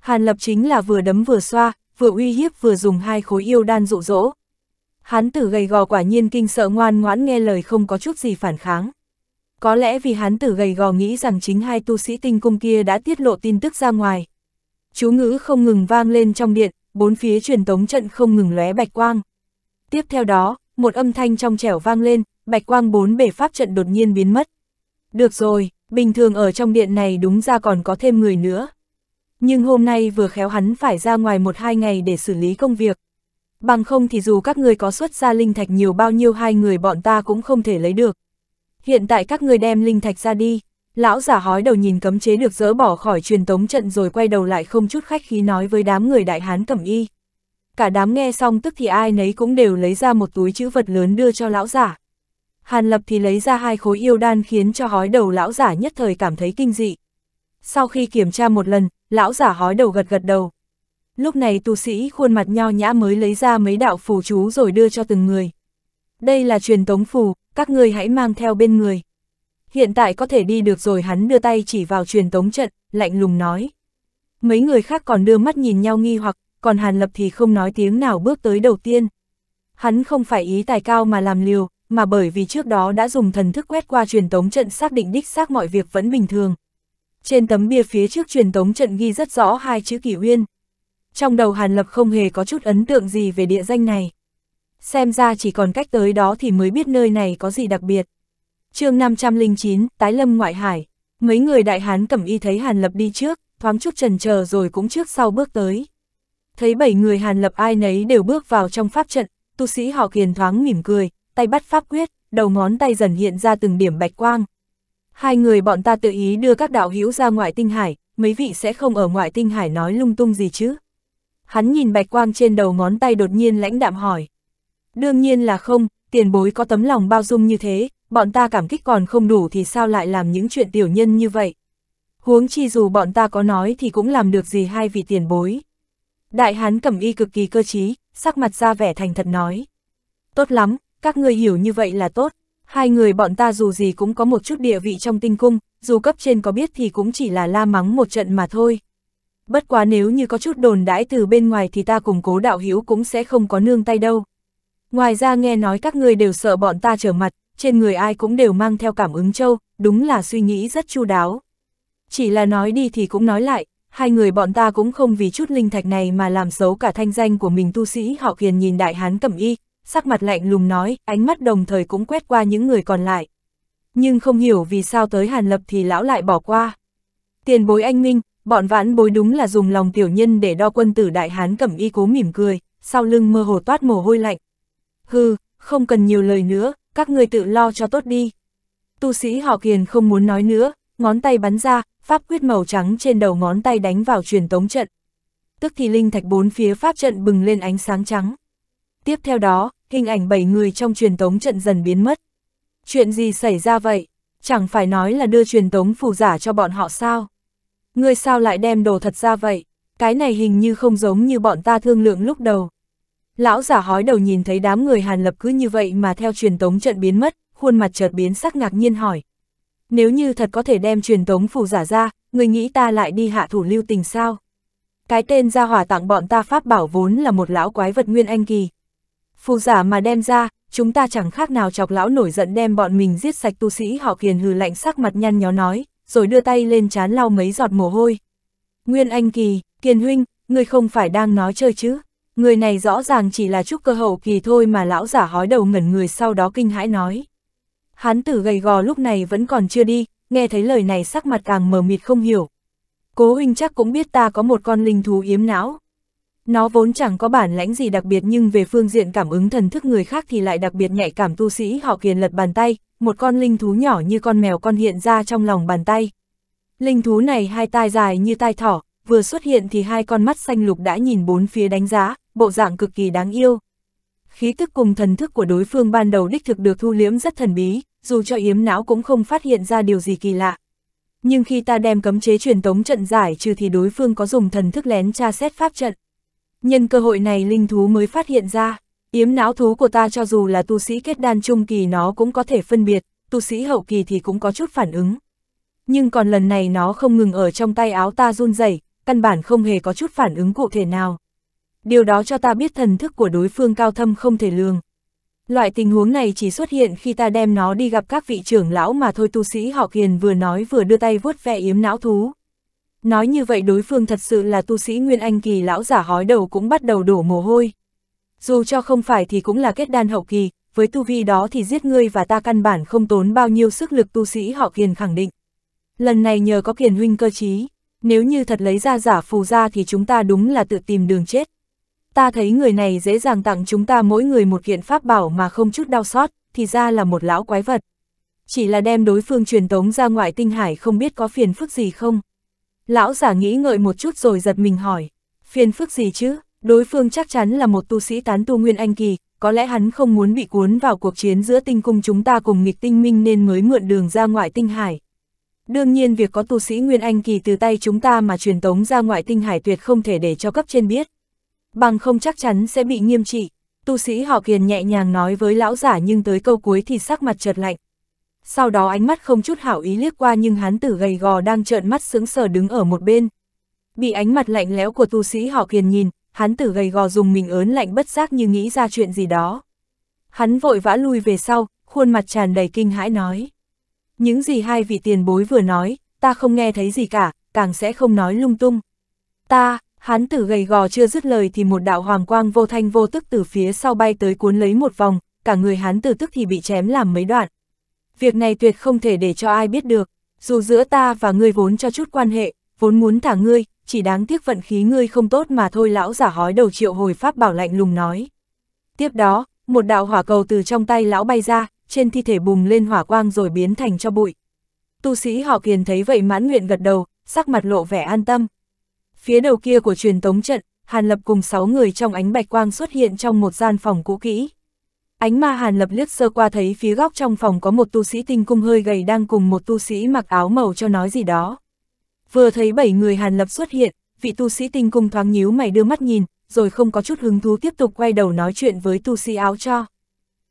Hàn Lập chính là vừa đấm vừa xoa, vừa uy hiếp vừa dùng hai khối yêu đan dụ dỗ. Hán tử gầy gò quả nhiên kinh sợ ngoan ngoãn nghe lời không có chút gì phản kháng. Có lẽ vì hán tử gầy gò nghĩ rằng chính hai tu sĩ tinh cung kia đã tiết lộ tin tức ra ngoài. Chú ngữ không ngừng vang lên trong điện, bốn phía truyền tống trận không ngừng lóe bạch quang. Tiếp theo đó, một âm thanh trong trẻo vang lên, bạch quang bốn bể pháp trận đột nhiên biến mất. Được rồi, bình thường ở trong điện này đúng ra còn có thêm người nữa. Nhưng hôm nay vừa khéo hắn phải ra ngoài một hai ngày để xử lý công việc. Bằng không thì dù các người có xuất ra linh thạch nhiều bao nhiêu hai người bọn ta cũng không thể lấy được. Hiện tại các người đem linh thạch ra đi, lão giả hói đầu nhìn cấm chế được dỡ bỏ khỏi truyền tống trận rồi quay đầu lại không chút khách khí nói với đám người đại hán cẩm y. Cả đám nghe xong tức thì ai nấy cũng đều lấy ra một túi chữ vật lớn đưa cho lão giả. Hàn lập thì lấy ra hai khối yêu đan khiến cho hói đầu lão giả nhất thời cảm thấy kinh dị. Sau khi kiểm tra một lần, lão giả hói đầu gật gật đầu. Lúc này tu sĩ khuôn mặt nho nhã mới lấy ra mấy đạo phù chú rồi đưa cho từng người. Đây là truyền tống phù, các ngươi hãy mang theo bên người. Hiện tại có thể đi được rồi hắn đưa tay chỉ vào truyền tống trận, lạnh lùng nói. Mấy người khác còn đưa mắt nhìn nhau nghi hoặc, còn Hàn Lập thì không nói tiếng nào bước tới đầu tiên. Hắn không phải ý tài cao mà làm liều, mà bởi vì trước đó đã dùng thần thức quét qua truyền tống trận xác định đích xác mọi việc vẫn bình thường, trên tấm bia phía trước truyền tống trận ghi rất rõ hai chữ kỷ uyên. Trong đầu Hàn Lập không hề có chút ấn tượng gì về địa danh này. Xem ra chỉ còn cách tới đó thì mới biết nơi này có gì đặc biệt. chương 509, Tái Lâm Ngoại Hải. Mấy người đại hán cẩm y thấy Hàn Lập đi trước, thoáng chút trần chờ rồi cũng trước sau bước tới. Thấy bảy người Hàn Lập ai nấy đều bước vào trong pháp trận, tu sĩ họ kiền thoáng mỉm cười, tay bắt pháp quyết, đầu ngón tay dần hiện ra từng điểm bạch quang, Hai người bọn ta tự ý đưa các đạo hữu ra ngoại tinh hải, mấy vị sẽ không ở ngoại tinh hải nói lung tung gì chứ. Hắn nhìn bạch quang trên đầu ngón tay đột nhiên lãnh đạm hỏi. Đương nhiên là không, tiền bối có tấm lòng bao dung như thế, bọn ta cảm kích còn không đủ thì sao lại làm những chuyện tiểu nhân như vậy. Huống chi dù bọn ta có nói thì cũng làm được gì hai vị tiền bối. Đại hán cẩm y cực kỳ cơ trí, sắc mặt ra vẻ thành thật nói. Tốt lắm, các ngươi hiểu như vậy là tốt hai người bọn ta dù gì cũng có một chút địa vị trong tinh cung, dù cấp trên có biết thì cũng chỉ là la mắng một trận mà thôi. Bất quá nếu như có chút đồn đãi từ bên ngoài thì ta cùng cố đạo hữu cũng sẽ không có nương tay đâu. Ngoài ra nghe nói các người đều sợ bọn ta trở mặt, trên người ai cũng đều mang theo cảm ứng châu, đúng là suy nghĩ rất chu đáo. Chỉ là nói đi thì cũng nói lại, hai người bọn ta cũng không vì chút linh thạch này mà làm xấu cả thanh danh của mình tu sĩ họ kiền nhìn đại hán cẩm y, sắc mặt lạnh lùng nói, ánh mắt đồng thời cũng quét qua những người còn lại. Nhưng không hiểu vì sao tới Hàn Lập thì lão lại bỏ qua. Tiền bối anh Minh, bọn vãn bối đúng là dùng lòng tiểu nhân để đo quân tử đại hán cẩm y cố mỉm cười, sau lưng mơ hồ toát mồ hôi lạnh. Hừ, không cần nhiều lời nữa, các người tự lo cho tốt đi. Tu sĩ họ kiền không muốn nói nữa, ngón tay bắn ra, pháp quyết màu trắng trên đầu ngón tay đánh vào truyền tống trận. Tức thì linh thạch bốn phía pháp trận bừng lên ánh sáng trắng. Tiếp theo đó, hình ảnh bảy người trong truyền tống trận dần biến mất. Chuyện gì xảy ra vậy? Chẳng phải nói là đưa truyền tống phù giả cho bọn họ sao? Ngươi sao lại đem đồ thật ra vậy? Cái này hình như không giống như bọn ta thương lượng lúc đầu. Lão giả hói đầu nhìn thấy đám người Hàn Lập cứ như vậy mà theo truyền tống trận biến mất, khuôn mặt chợt biến sắc ngạc nhiên hỏi. Nếu như thật có thể đem truyền tống phù giả ra, người nghĩ ta lại đi hạ thủ lưu tình sao? Cái tên gia hỏa tặng bọn ta pháp bảo vốn là một lão quái vật nguyên anh kỳ, Phù giả mà đem ra, chúng ta chẳng khác nào chọc lão nổi giận đem bọn mình giết sạch tu sĩ họ kiền hừ lạnh sắc mặt nhăn nhó nói, rồi đưa tay lên chán lau mấy giọt mồ hôi. Nguyên Anh Kỳ, Kiền Huynh, người không phải đang nói chơi chứ, người này rõ ràng chỉ là chút cơ hậu kỳ thôi mà lão giả hói đầu ngẩn người sau đó kinh hãi nói. Hán tử gầy gò lúc này vẫn còn chưa đi, nghe thấy lời này sắc mặt càng mờ mịt không hiểu. Cố huynh chắc cũng biết ta có một con linh thú yếm não, nó vốn chẳng có bản lãnh gì đặc biệt nhưng về phương diện cảm ứng thần thức người khác thì lại đặc biệt nhạy cảm tu sĩ họ kiền lật bàn tay, một con linh thú nhỏ như con mèo con hiện ra trong lòng bàn tay. Linh thú này hai tai dài như tai thỏ, vừa xuất hiện thì hai con mắt xanh lục đã nhìn bốn phía đánh giá, bộ dạng cực kỳ đáng yêu. Khí tức cùng thần thức của đối phương ban đầu đích thực được thu liếm rất thần bí, dù cho yếm não cũng không phát hiện ra điều gì kỳ lạ. Nhưng khi ta đem cấm chế truyền tống trận giải trừ thì đối phương có dùng thần thức lén tra xét pháp trận. Nhân cơ hội này linh thú mới phát hiện ra, yếm não thú của ta cho dù là tu sĩ kết đan trung kỳ nó cũng có thể phân biệt, tu sĩ hậu kỳ thì cũng có chút phản ứng. Nhưng còn lần này nó không ngừng ở trong tay áo ta run rẩy, căn bản không hề có chút phản ứng cụ thể nào. Điều đó cho ta biết thần thức của đối phương cao thâm không thể lường. Loại tình huống này chỉ xuất hiện khi ta đem nó đi gặp các vị trưởng lão mà thôi tu sĩ họ kiền vừa nói vừa đưa tay vuốt ve yếm não thú. Nói như vậy đối phương thật sự là tu sĩ Nguyên Anh kỳ lão giả hói đầu cũng bắt đầu đổ mồ hôi. Dù cho không phải thì cũng là kết đan hậu kỳ, với tu vi đó thì giết ngươi và ta căn bản không tốn bao nhiêu sức lực tu sĩ họ kiền khẳng định. Lần này nhờ có kiền huynh cơ trí, nếu như thật lấy ra giả phù ra thì chúng ta đúng là tự tìm đường chết. Ta thấy người này dễ dàng tặng chúng ta mỗi người một kiện pháp bảo mà không chút đau xót, thì ra là một lão quái vật. Chỉ là đem đối phương truyền tống ra ngoại tinh hải không biết có phiền phức gì không. Lão giả nghĩ ngợi một chút rồi giật mình hỏi, phiền phức gì chứ, đối phương chắc chắn là một tu sĩ tán tu nguyên anh kỳ, có lẽ hắn không muốn bị cuốn vào cuộc chiến giữa tinh cung chúng ta cùng nghịch tinh minh nên mới mượn đường ra ngoại tinh hải. Đương nhiên việc có tu sĩ Nguyên Anh kỳ từ tay chúng ta mà truyền tống ra ngoại tinh hải tuyệt không thể để cho cấp trên biết. Bằng không chắc chắn sẽ bị nghiêm trị. Tu sĩ họ kiền nhẹ nhàng nói với lão giả nhưng tới câu cuối thì sắc mặt chợt lạnh sau đó ánh mắt không chút hảo ý liếc qua nhưng hán tử gầy gò đang trợn mắt sững sờ đứng ở một bên. Bị ánh mặt lạnh lẽo của tu sĩ họ kiền nhìn, hán tử gầy gò dùng mình ớn lạnh bất giác như nghĩ ra chuyện gì đó. Hắn vội vã lui về sau, khuôn mặt tràn đầy kinh hãi nói. Những gì hai vị tiền bối vừa nói, ta không nghe thấy gì cả, càng sẽ không nói lung tung. Ta, hán tử gầy gò chưa dứt lời thì một đạo hoàng quang vô thanh vô tức từ phía sau bay tới cuốn lấy một vòng, cả người hán tử tức thì bị chém làm mấy đoạn việc này tuyệt không thể để cho ai biết được, dù giữa ta và ngươi vốn cho chút quan hệ, vốn muốn thả ngươi, chỉ đáng tiếc vận khí ngươi không tốt mà thôi lão giả hói đầu triệu hồi pháp bảo lạnh lùng nói. Tiếp đó, một đạo hỏa cầu từ trong tay lão bay ra, trên thi thể bùng lên hỏa quang rồi biến thành cho bụi. Tu sĩ họ kiền thấy vậy mãn nguyện gật đầu, sắc mặt lộ vẻ an tâm. Phía đầu kia của truyền tống trận, Hàn Lập cùng 6 người trong ánh bạch quang xuất hiện trong một gian phòng cũ kỹ. Ánh ma hàn lập liếc sơ qua thấy phía góc trong phòng có một tu sĩ tinh cung hơi gầy đang cùng một tu sĩ mặc áo màu cho nói gì đó. Vừa thấy bảy người hàn lập xuất hiện, vị tu sĩ tinh cung thoáng nhíu mày đưa mắt nhìn, rồi không có chút hứng thú tiếp tục quay đầu nói chuyện với tu sĩ áo cho.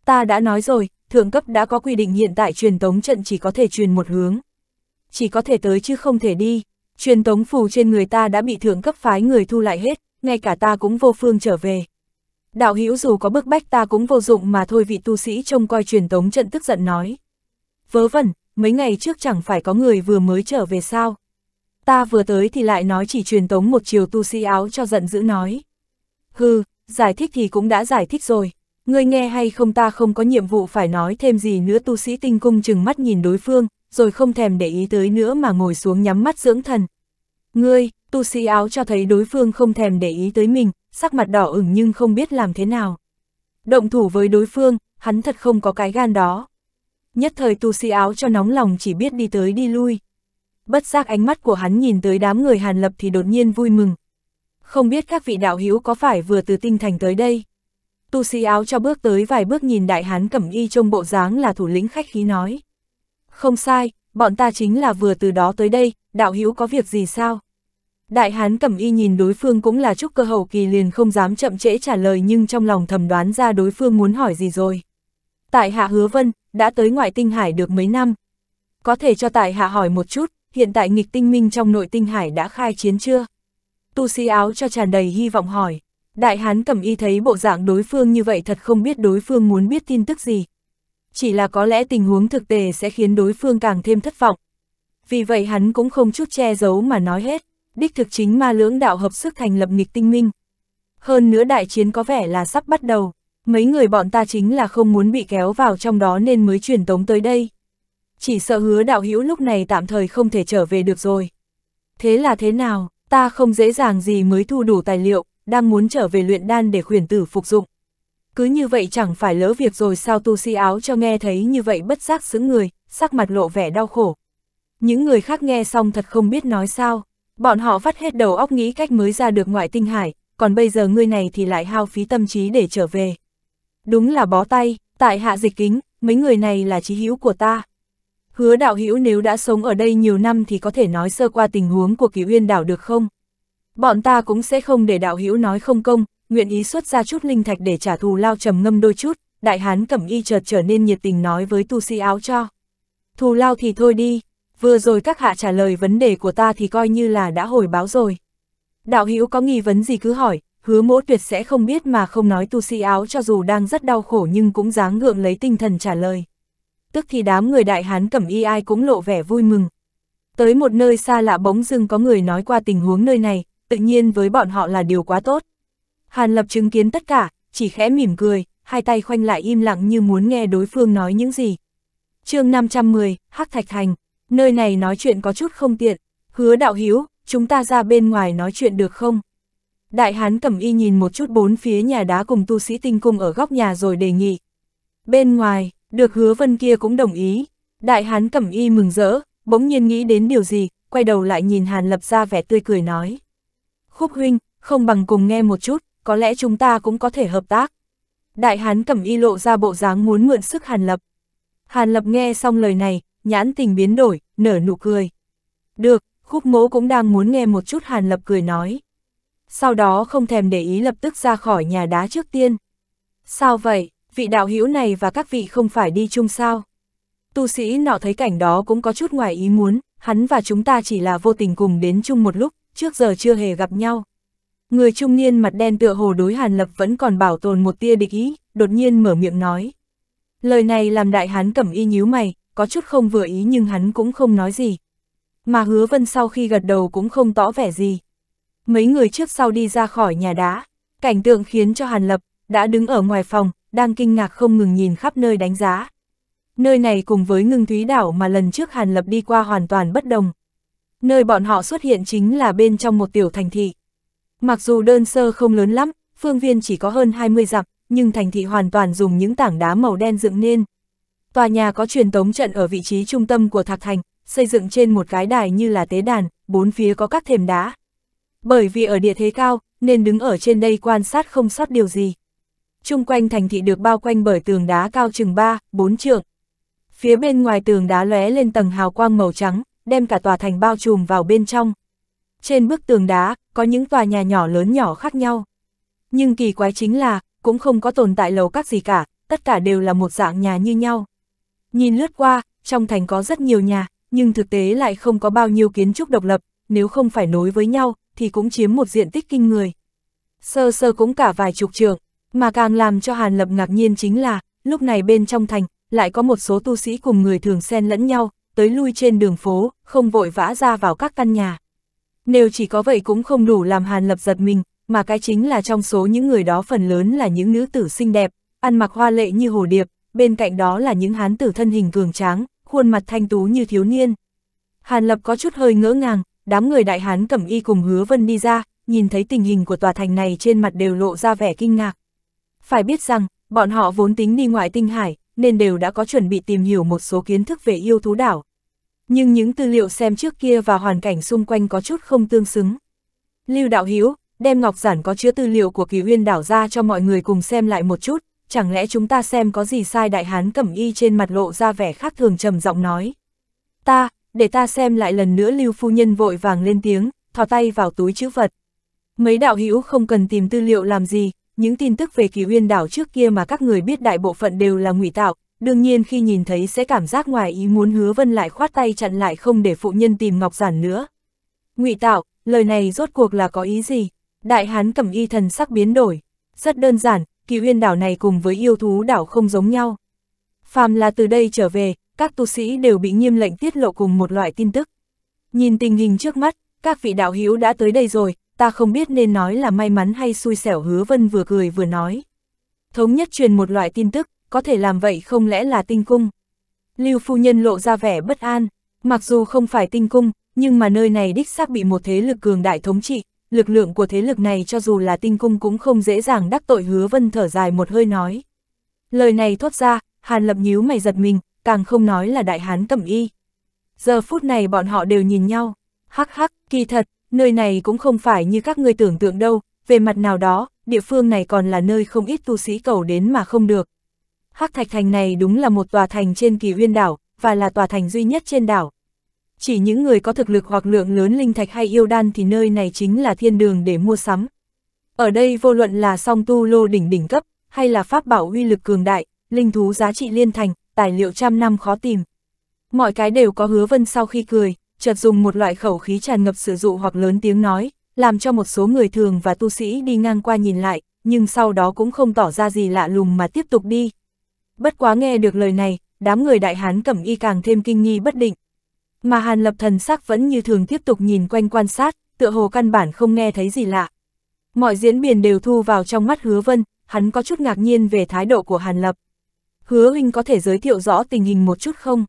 Ta đã nói rồi, thượng cấp đã có quy định hiện tại truyền tống trận chỉ có thể truyền một hướng. Chỉ có thể tới chứ không thể đi, truyền tống phù trên người ta đã bị thượng cấp phái người thu lại hết, ngay cả ta cũng vô phương trở về đạo hữu dù có bức bách ta cũng vô dụng mà thôi vị tu sĩ trông coi truyền tống trận tức giận nói. Vớ vẩn, mấy ngày trước chẳng phải có người vừa mới trở về sao. Ta vừa tới thì lại nói chỉ truyền tống một chiều tu sĩ áo cho giận dữ nói. Hừ, giải thích thì cũng đã giải thích rồi. Ngươi nghe hay không ta không có nhiệm vụ phải nói thêm gì nữa tu sĩ tinh cung chừng mắt nhìn đối phương, rồi không thèm để ý tới nữa mà ngồi xuống nhắm mắt dưỡng thần, Ngươi, tu sĩ áo cho thấy đối phương không thèm để ý tới mình, sắc mặt đỏ ửng nhưng không biết làm thế nào. Động thủ với đối phương, hắn thật không có cái gan đó. Nhất thời tu sĩ áo cho nóng lòng chỉ biết đi tới đi lui. Bất giác ánh mắt của hắn nhìn tới đám người Hàn Lập thì đột nhiên vui mừng. Không biết các vị đạo hữu có phải vừa từ tinh thành tới đây? Tu sĩ áo cho bước tới vài bước nhìn đại hán cẩm y trông bộ dáng là thủ lĩnh khách khí nói. Không sai, bọn ta chính là vừa từ đó tới đây, đạo hữu có việc gì sao? Đại hán cẩm y nhìn đối phương cũng là trúc cơ hậu kỳ liền không dám chậm trễ trả lời nhưng trong lòng thầm đoán ra đối phương muốn hỏi gì rồi. Tại hạ hứa vân, đã tới ngoại tinh hải được mấy năm. Có thể cho tại hạ hỏi một chút, hiện tại nghịch tinh minh trong nội tinh hải đã khai chiến chưa? Tu sĩ áo cho tràn đầy hy vọng hỏi. Đại hán cẩm y thấy bộ dạng đối phương như vậy thật không biết đối phương muốn biết tin tức gì, chỉ là có lẽ tình huống thực tế sẽ khiến đối phương càng thêm thất vọng. Vì vậy hắn cũng không chút che giấu mà nói hết, đích thực chính ma lưỡng đạo hợp sức thành lập nghịch tinh minh. Hơn nữa đại chiến có vẻ là sắp bắt đầu, mấy người bọn ta chính là không muốn bị kéo vào trong đó nên mới chuyển tống tới đây. Chỉ sợ hứa đạo hữu lúc này tạm thời không thể trở về được rồi. Thế là thế nào, ta không dễ dàng gì mới thu đủ tài liệu, đang muốn trở về luyện đan để khuyển tử phục dụng cứ như vậy chẳng phải lỡ việc rồi sao tu si áo cho nghe thấy như vậy bất giác xứng người, sắc mặt lộ vẻ đau khổ. Những người khác nghe xong thật không biết nói sao, bọn họ vắt hết đầu óc nghĩ cách mới ra được ngoại tinh hải, còn bây giờ ngươi này thì lại hao phí tâm trí để trở về. Đúng là bó tay, tại hạ dịch kính, mấy người này là trí hữu của ta. Hứa đạo hữu nếu đã sống ở đây nhiều năm thì có thể nói sơ qua tình huống của kỷ uyên đảo được không? Bọn ta cũng sẽ không để đạo hữu nói không công, nguyện ý xuất ra chút linh thạch để trả thù lao trầm ngâm đôi chút, đại hán cẩm y chợt trở nên nhiệt tình nói với tu sĩ áo cho. Thù lao thì thôi đi, vừa rồi các hạ trả lời vấn đề của ta thì coi như là đã hồi báo rồi. Đạo hữu có nghi vấn gì cứ hỏi, hứa mỗ tuyệt sẽ không biết mà không nói tu sĩ áo cho dù đang rất đau khổ nhưng cũng dáng gượng lấy tinh thần trả lời. Tức thì đám người đại hán cẩm y ai cũng lộ vẻ vui mừng. Tới một nơi xa lạ bỗng dưng có người nói qua tình huống nơi này, tự nhiên với bọn họ là điều quá tốt. Hàn Lập chứng kiến tất cả, chỉ khẽ mỉm cười, hai tay khoanh lại im lặng như muốn nghe đối phương nói những gì. chương 510, Hắc Thạch Thành, nơi này nói chuyện có chút không tiện, hứa đạo hiếu, chúng ta ra bên ngoài nói chuyện được không? Đại hán cẩm y nhìn một chút bốn phía nhà đá cùng tu sĩ tinh cung ở góc nhà rồi đề nghị. Bên ngoài, được hứa vân kia cũng đồng ý. Đại hán cẩm y mừng rỡ, bỗng nhiên nghĩ đến điều gì, quay đầu lại nhìn hàn lập ra vẻ tươi cười nói. Khúc huynh, không bằng cùng nghe một chút, có lẽ chúng ta cũng có thể hợp tác. Đại hán cẩm y lộ ra bộ dáng muốn mượn sức Hàn Lập. Hàn Lập nghe xong lời này, nhãn tình biến đổi, nở nụ cười. Được, khúc mỗ cũng đang muốn nghe một chút Hàn Lập cười nói. Sau đó không thèm để ý lập tức ra khỏi nhà đá trước tiên. Sao vậy, vị đạo hữu này và các vị không phải đi chung sao? Tu sĩ nọ thấy cảnh đó cũng có chút ngoài ý muốn, hắn và chúng ta chỉ là vô tình cùng đến chung một lúc, trước giờ chưa hề gặp nhau. Người trung niên mặt đen tựa hồ đối Hàn Lập vẫn còn bảo tồn một tia địch ý, đột nhiên mở miệng nói. Lời này làm đại hán cẩm y nhíu mày, có chút không vừa ý nhưng hắn cũng không nói gì. Mà hứa vân sau khi gật đầu cũng không tỏ vẻ gì. Mấy người trước sau đi ra khỏi nhà đá, cảnh tượng khiến cho Hàn Lập, đã đứng ở ngoài phòng, đang kinh ngạc không ngừng nhìn khắp nơi đánh giá. Nơi này cùng với ngưng thúy đảo mà lần trước Hàn Lập đi qua hoàn toàn bất đồng. Nơi bọn họ xuất hiện chính là bên trong một tiểu thành thị. Mặc dù đơn sơ không lớn lắm, phương viên chỉ có hơn 20 dặm, nhưng thành thị hoàn toàn dùng những tảng đá màu đen dựng nên. Tòa nhà có truyền tống trận ở vị trí trung tâm của thạc thành, xây dựng trên một cái đài như là tế đàn, bốn phía có các thềm đá. Bởi vì ở địa thế cao, nên đứng ở trên đây quan sát không sót điều gì. Trung quanh thành thị được bao quanh bởi tường đá cao chừng 3, 4 trượng. Phía bên ngoài tường đá lóe lên tầng hào quang màu trắng, đem cả tòa thành bao trùm vào bên trong. Trên bức tường đá, có những tòa nhà nhỏ lớn nhỏ khác nhau. Nhưng kỳ quái chính là, cũng không có tồn tại lầu các gì cả, tất cả đều là một dạng nhà như nhau. Nhìn lướt qua, trong thành có rất nhiều nhà, nhưng thực tế lại không có bao nhiêu kiến trúc độc lập, nếu không phải nối với nhau, thì cũng chiếm một diện tích kinh người. Sơ sơ cũng cả vài chục trường, mà càng làm cho Hàn Lập ngạc nhiên chính là, lúc này bên trong thành, lại có một số tu sĩ cùng người thường xen lẫn nhau, tới lui trên đường phố, không vội vã ra vào các căn nhà. Nếu chỉ có vậy cũng không đủ làm Hàn Lập giật mình, mà cái chính là trong số những người đó phần lớn là những nữ tử xinh đẹp, ăn mặc hoa lệ như hồ điệp, bên cạnh đó là những hán tử thân hình cường tráng, khuôn mặt thanh tú như thiếu niên. Hàn Lập có chút hơi ngỡ ngàng, đám người đại hán cẩm y cùng hứa vân đi ra, nhìn thấy tình hình của tòa thành này trên mặt đều lộ ra vẻ kinh ngạc. Phải biết rằng, bọn họ vốn tính đi ngoại tinh hải, nên đều đã có chuẩn bị tìm hiểu một số kiến thức về yêu thú đảo, nhưng những tư liệu xem trước kia và hoàn cảnh xung quanh có chút không tương xứng. Lưu Đạo Hiếu, đem ngọc giản có chứa tư liệu của kỳ huyên đảo ra cho mọi người cùng xem lại một chút, chẳng lẽ chúng ta xem có gì sai đại hán cẩm y trên mặt lộ ra vẻ khác thường trầm giọng nói. Ta, để ta xem lại lần nữa lưu phu nhân vội vàng lên tiếng, thò tay vào túi chữ vật. Mấy đạo hữu không cần tìm tư liệu làm gì, những tin tức về kỳ huyên đảo trước kia mà các người biết đại bộ phận đều là ngụy tạo, đương nhiên khi nhìn thấy sẽ cảm giác ngoài ý muốn hứa vân lại khoát tay chặn lại không để phụ nhân tìm ngọc giản nữa. ngụy tạo, lời này rốt cuộc là có ý gì? Đại hán cẩm y thần sắc biến đổi. Rất đơn giản, kỳ uyên đảo này cùng với yêu thú đảo không giống nhau. Phàm là từ đây trở về, các tu sĩ đều bị nghiêm lệnh tiết lộ cùng một loại tin tức. Nhìn tình hình trước mắt, các vị đạo hữu đã tới đây rồi, ta không biết nên nói là may mắn hay xui xẻo hứa vân vừa cười vừa nói. Thống nhất truyền một loại tin tức, có thể làm vậy không lẽ là tinh cung. Lưu phu nhân lộ ra vẻ bất an, mặc dù không phải tinh cung, nhưng mà nơi này đích xác bị một thế lực cường đại thống trị, lực lượng của thế lực này cho dù là tinh cung cũng không dễ dàng đắc tội hứa vân thở dài một hơi nói. Lời này thốt ra, Hàn Lập nhíu mày giật mình, càng không nói là đại hán cẩm y. Giờ phút này bọn họ đều nhìn nhau, hắc hắc, kỳ thật, nơi này cũng không phải như các ngươi tưởng tượng đâu, về mặt nào đó, địa phương này còn là nơi không ít tu sĩ cầu đến mà không được, Hắc Thạch Thành này đúng là một tòa thành trên kỳ huyên đảo, và là tòa thành duy nhất trên đảo. Chỉ những người có thực lực hoặc lượng lớn linh thạch hay yêu đan thì nơi này chính là thiên đường để mua sắm. Ở đây vô luận là song tu lô đỉnh đỉnh cấp, hay là pháp bảo uy lực cường đại, linh thú giá trị liên thành, tài liệu trăm năm khó tìm. Mọi cái đều có hứa vân sau khi cười, chợt dùng một loại khẩu khí tràn ngập sử dụng hoặc lớn tiếng nói, làm cho một số người thường và tu sĩ đi ngang qua nhìn lại, nhưng sau đó cũng không tỏ ra gì lạ lùng mà tiếp tục đi. Bất quá nghe được lời này, đám người đại hán cẩm y càng thêm kinh nghi bất định. Mà hàn lập thần sắc vẫn như thường tiếp tục nhìn quanh quan sát, tựa hồ căn bản không nghe thấy gì lạ. Mọi diễn biến đều thu vào trong mắt hứa vân, hắn có chút ngạc nhiên về thái độ của hàn lập. Hứa huynh có thể giới thiệu rõ tình hình một chút không?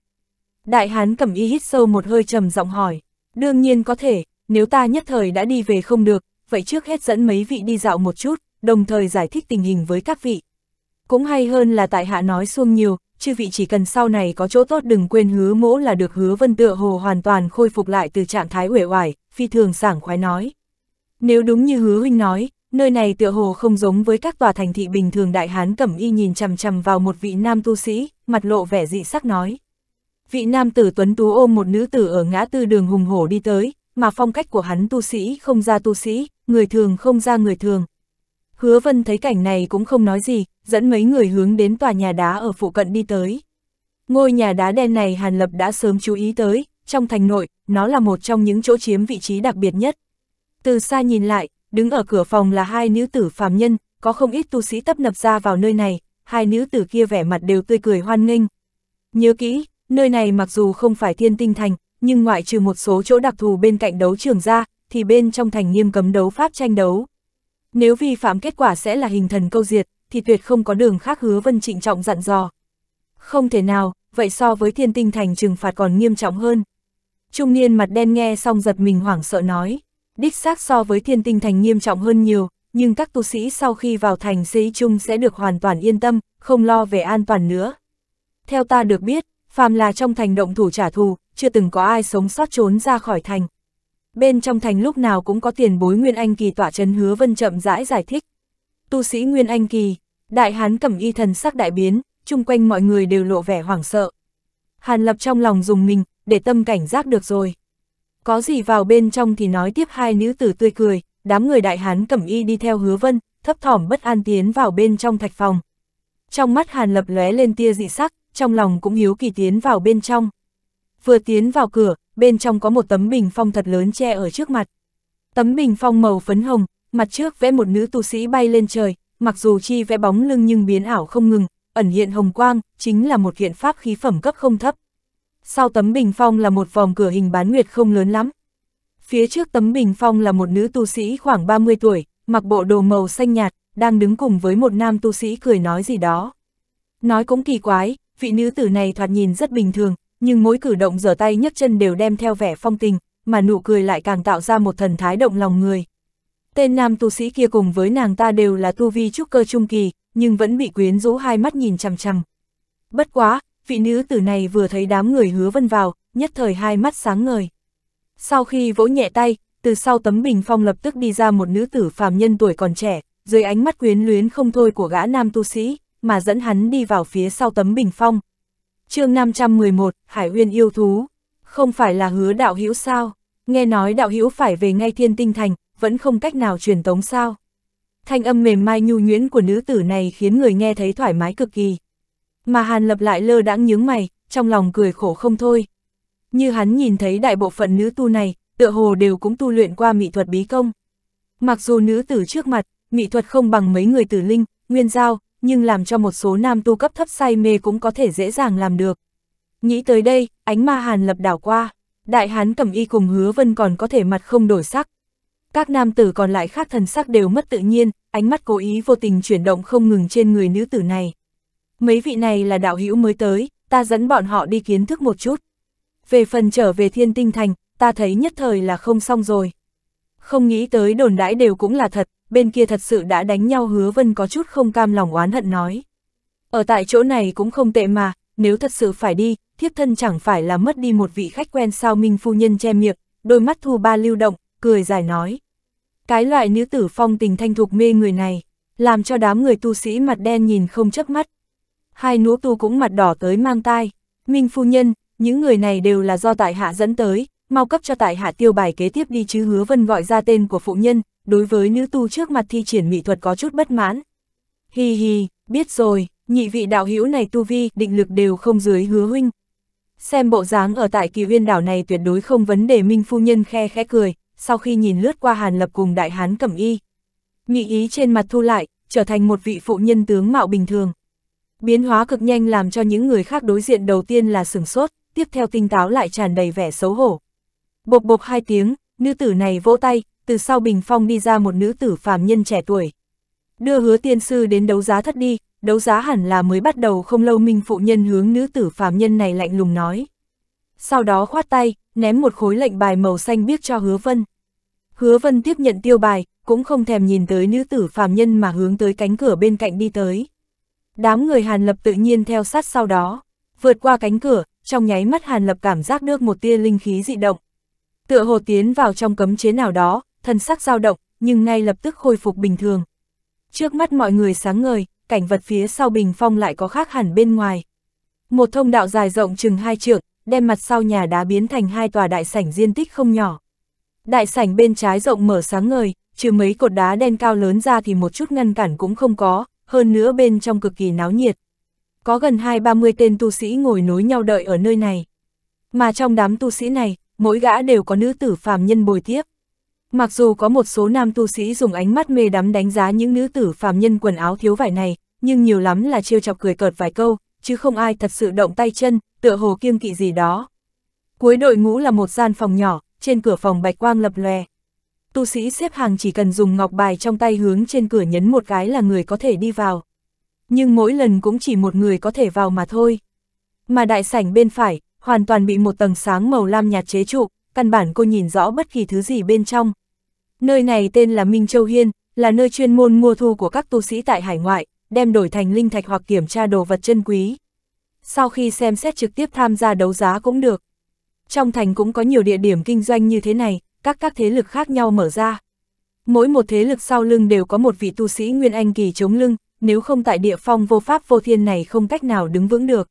Đại hán cẩm y hít sâu một hơi trầm giọng hỏi. Đương nhiên có thể, nếu ta nhất thời đã đi về không được, vậy trước hết dẫn mấy vị đi dạo một chút, đồng thời giải thích tình hình với các vị cũng hay hơn là tại hạ nói xuông nhiều, chư vị chỉ cần sau này có chỗ tốt đừng quên hứa mỗ là được hứa vân tựa hồ hoàn toàn khôi phục lại từ trạng thái uể oải, phi thường sảng khoái nói. Nếu đúng như hứa huynh nói, nơi này tựa hồ không giống với các tòa thành thị bình thường đại hán cẩm y nhìn chằm chằm vào một vị nam tu sĩ, mặt lộ vẻ dị sắc nói. Vị nam tử tuấn tú ôm một nữ tử ở ngã tư đường hùng hổ đi tới, mà phong cách của hắn tu sĩ không ra tu sĩ, người thường không ra người thường, Hứa Vân thấy cảnh này cũng không nói gì, dẫn mấy người hướng đến tòa nhà đá ở phụ cận đi tới. Ngôi nhà đá đen này Hàn Lập đã sớm chú ý tới, trong thành nội, nó là một trong những chỗ chiếm vị trí đặc biệt nhất. Từ xa nhìn lại, đứng ở cửa phòng là hai nữ tử phàm nhân, có không ít tu sĩ tấp nập ra vào nơi này, hai nữ tử kia vẻ mặt đều tươi cười hoan nghênh. Nhớ kỹ, nơi này mặc dù không phải thiên tinh thành, nhưng ngoại trừ một số chỗ đặc thù bên cạnh đấu trường ra, thì bên trong thành nghiêm cấm đấu pháp tranh đấu. Nếu vi phạm kết quả sẽ là hình thần câu diệt, thì tuyệt không có đường khác hứa vân trịnh trọng dặn dò. Không thể nào, vậy so với thiên tinh thành trừng phạt còn nghiêm trọng hơn. Trung niên mặt đen nghe xong giật mình hoảng sợ nói, đích xác so với thiên tinh thành nghiêm trọng hơn nhiều, nhưng các tu sĩ sau khi vào thành xây chung sẽ được hoàn toàn yên tâm, không lo về an toàn nữa. Theo ta được biết, phàm là trong thành động thủ trả thù, chưa từng có ai sống sót trốn ra khỏi thành bên trong thành lúc nào cũng có tiền bối Nguyên Anh Kỳ tỏa chân hứa vân chậm rãi giải thích. Tu sĩ Nguyên Anh Kỳ, đại hán cẩm y thần sắc đại biến, chung quanh mọi người đều lộ vẻ hoảng sợ. Hàn lập trong lòng dùng mình, để tâm cảnh giác được rồi. Có gì vào bên trong thì nói tiếp hai nữ tử tươi cười, đám người đại hán cẩm y đi theo hứa vân, thấp thỏm bất an tiến vào bên trong thạch phòng. Trong mắt Hàn lập lóe lên tia dị sắc, trong lòng cũng hiếu kỳ tiến vào bên trong. Vừa tiến vào cửa, bên trong có một tấm bình phong thật lớn che ở trước mặt. Tấm bình phong màu phấn hồng, mặt trước vẽ một nữ tu sĩ bay lên trời, mặc dù chi vẽ bóng lưng nhưng biến ảo không ngừng, ẩn hiện hồng quang, chính là một hiện pháp khí phẩm cấp không thấp. Sau tấm bình phong là một vòng cửa hình bán nguyệt không lớn lắm. Phía trước tấm bình phong là một nữ tu sĩ khoảng 30 tuổi, mặc bộ đồ màu xanh nhạt, đang đứng cùng với một nam tu sĩ cười nói gì đó. Nói cũng kỳ quái, vị nữ tử này thoạt nhìn rất bình thường, nhưng mỗi cử động giở tay nhấc chân đều đem theo vẻ phong tình, mà nụ cười lại càng tạo ra một thần thái động lòng người. Tên nam tu sĩ kia cùng với nàng ta đều là tu vi trúc cơ trung kỳ, nhưng vẫn bị quyến rũ hai mắt nhìn chằm chằm. Bất quá, vị nữ tử này vừa thấy đám người hứa vân vào, nhất thời hai mắt sáng ngời. Sau khi vỗ nhẹ tay, từ sau tấm bình phong lập tức đi ra một nữ tử phàm nhân tuổi còn trẻ, dưới ánh mắt quyến luyến không thôi của gã nam tu sĩ, mà dẫn hắn đi vào phía sau tấm bình phong, chương 511, Hải Uyên yêu thú. Không phải là hứa đạo hữu sao? Nghe nói đạo hữu phải về ngay thiên tinh thành, vẫn không cách nào truyền tống sao? Thanh âm mềm mai nhu nhuyễn của nữ tử này khiến người nghe thấy thoải mái cực kỳ. Mà Hàn Lập lại lơ đãng nhướng mày, trong lòng cười khổ không thôi. Như hắn nhìn thấy đại bộ phận nữ tu này, tựa hồ đều cũng tu luyện qua mỹ thuật bí công. Mặc dù nữ tử trước mặt, mỹ thuật không bằng mấy người tử linh, nguyên giao, nhưng làm cho một số nam tu cấp thấp say mê cũng có thể dễ dàng làm được. Nghĩ tới đây, ánh ma hàn lập đảo qua, đại hán cầm y cùng hứa vân còn có thể mặt không đổi sắc. Các nam tử còn lại khác thần sắc đều mất tự nhiên, ánh mắt cố ý vô tình chuyển động không ngừng trên người nữ tử này. Mấy vị này là đạo hữu mới tới, ta dẫn bọn họ đi kiến thức một chút. Về phần trở về thiên tinh thành, ta thấy nhất thời là không xong rồi. Không nghĩ tới đồn đãi đều cũng là thật, bên kia thật sự đã đánh nhau hứa vân có chút không cam lòng oán hận nói. Ở tại chỗ này cũng không tệ mà, nếu thật sự phải đi, thiếp thân chẳng phải là mất đi một vị khách quen sao Minh Phu Nhân che miệng, đôi mắt thu ba lưu động, cười dài nói. Cái loại nữ tử phong tình thanh thục mê người này, làm cho đám người tu sĩ mặt đen nhìn không chớp mắt. Hai nũ tu cũng mặt đỏ tới mang tai, Minh Phu Nhân, những người này đều là do tại hạ dẫn tới, mau cấp cho tại hạ tiêu bài kế tiếp đi chứ hứa vân gọi ra tên của phụ nhân, đối với nữ tu trước mặt thi triển mỹ thuật có chút bất mãn. Hi hi, biết rồi, nhị vị đạo hữu này tu vi, định lực đều không dưới hứa huynh. Xem bộ dáng ở tại kỳ uyên đảo này tuyệt đối không vấn đề minh phu nhân khe khẽ cười, sau khi nhìn lướt qua hàn lập cùng đại hán cẩm y. Nghị ý trên mặt thu lại, trở thành một vị phụ nhân tướng mạo bình thường. Biến hóa cực nhanh làm cho những người khác đối diện đầu tiên là sửng sốt, tiếp theo tinh táo lại tràn đầy vẻ xấu hổ. Bộc bộc hai tiếng, nữ tử này vỗ tay, từ sau bình phong đi ra một nữ tử phàm nhân trẻ tuổi. Đưa hứa tiên sư đến đấu giá thất đi, đấu giá hẳn là mới bắt đầu không lâu minh phụ nhân hướng nữ tử phàm nhân này lạnh lùng nói. Sau đó khoát tay, ném một khối lệnh bài màu xanh biếc cho hứa vân. Hứa vân tiếp nhận tiêu bài, cũng không thèm nhìn tới nữ tử phàm nhân mà hướng tới cánh cửa bên cạnh đi tới. Đám người Hàn Lập tự nhiên theo sát sau đó, vượt qua cánh cửa, trong nháy mắt Hàn Lập cảm giác được một tia linh khí dị động. Tựa hồ tiến vào trong cấm chế nào đó, thân sắc dao động, nhưng ngay lập tức khôi phục bình thường. Trước mắt mọi người sáng ngời, cảnh vật phía sau bình phong lại có khác hẳn bên ngoài. Một thông đạo dài rộng chừng hai trượng, đem mặt sau nhà đá biến thành hai tòa đại sảnh diện tích không nhỏ. Đại sảnh bên trái rộng mở sáng ngời, trừ mấy cột đá đen cao lớn ra thì một chút ngăn cản cũng không có, hơn nữa bên trong cực kỳ náo nhiệt. Có gần hai ba mươi tên tu sĩ ngồi nối nhau đợi ở nơi này. Mà trong đám tu sĩ này, mỗi gã đều có nữ tử phàm nhân bồi tiếp. Mặc dù có một số nam tu sĩ dùng ánh mắt mê đắm đánh giá những nữ tử phàm nhân quần áo thiếu vải này, nhưng nhiều lắm là trêu chọc cười cợt vài câu, chứ không ai thật sự động tay chân, tựa hồ kiêng kỵ gì đó. Cuối đội ngũ là một gian phòng nhỏ, trên cửa phòng bạch quang lập lòe. Tu sĩ xếp hàng chỉ cần dùng ngọc bài trong tay hướng trên cửa nhấn một cái là người có thể đi vào. Nhưng mỗi lần cũng chỉ một người có thể vào mà thôi. Mà đại sảnh bên phải, hoàn toàn bị một tầng sáng màu lam nhạt chế trụ, căn bản cô nhìn rõ bất kỳ thứ gì bên trong, Nơi này tên là Minh Châu Hiên, là nơi chuyên môn mua thu của các tu sĩ tại hải ngoại, đem đổi thành linh thạch hoặc kiểm tra đồ vật chân quý. Sau khi xem xét trực tiếp tham gia đấu giá cũng được. Trong thành cũng có nhiều địa điểm kinh doanh như thế này, các các thế lực khác nhau mở ra. Mỗi một thế lực sau lưng đều có một vị tu sĩ Nguyên Anh kỳ chống lưng, nếu không tại địa phong vô pháp vô thiên này không cách nào đứng vững được.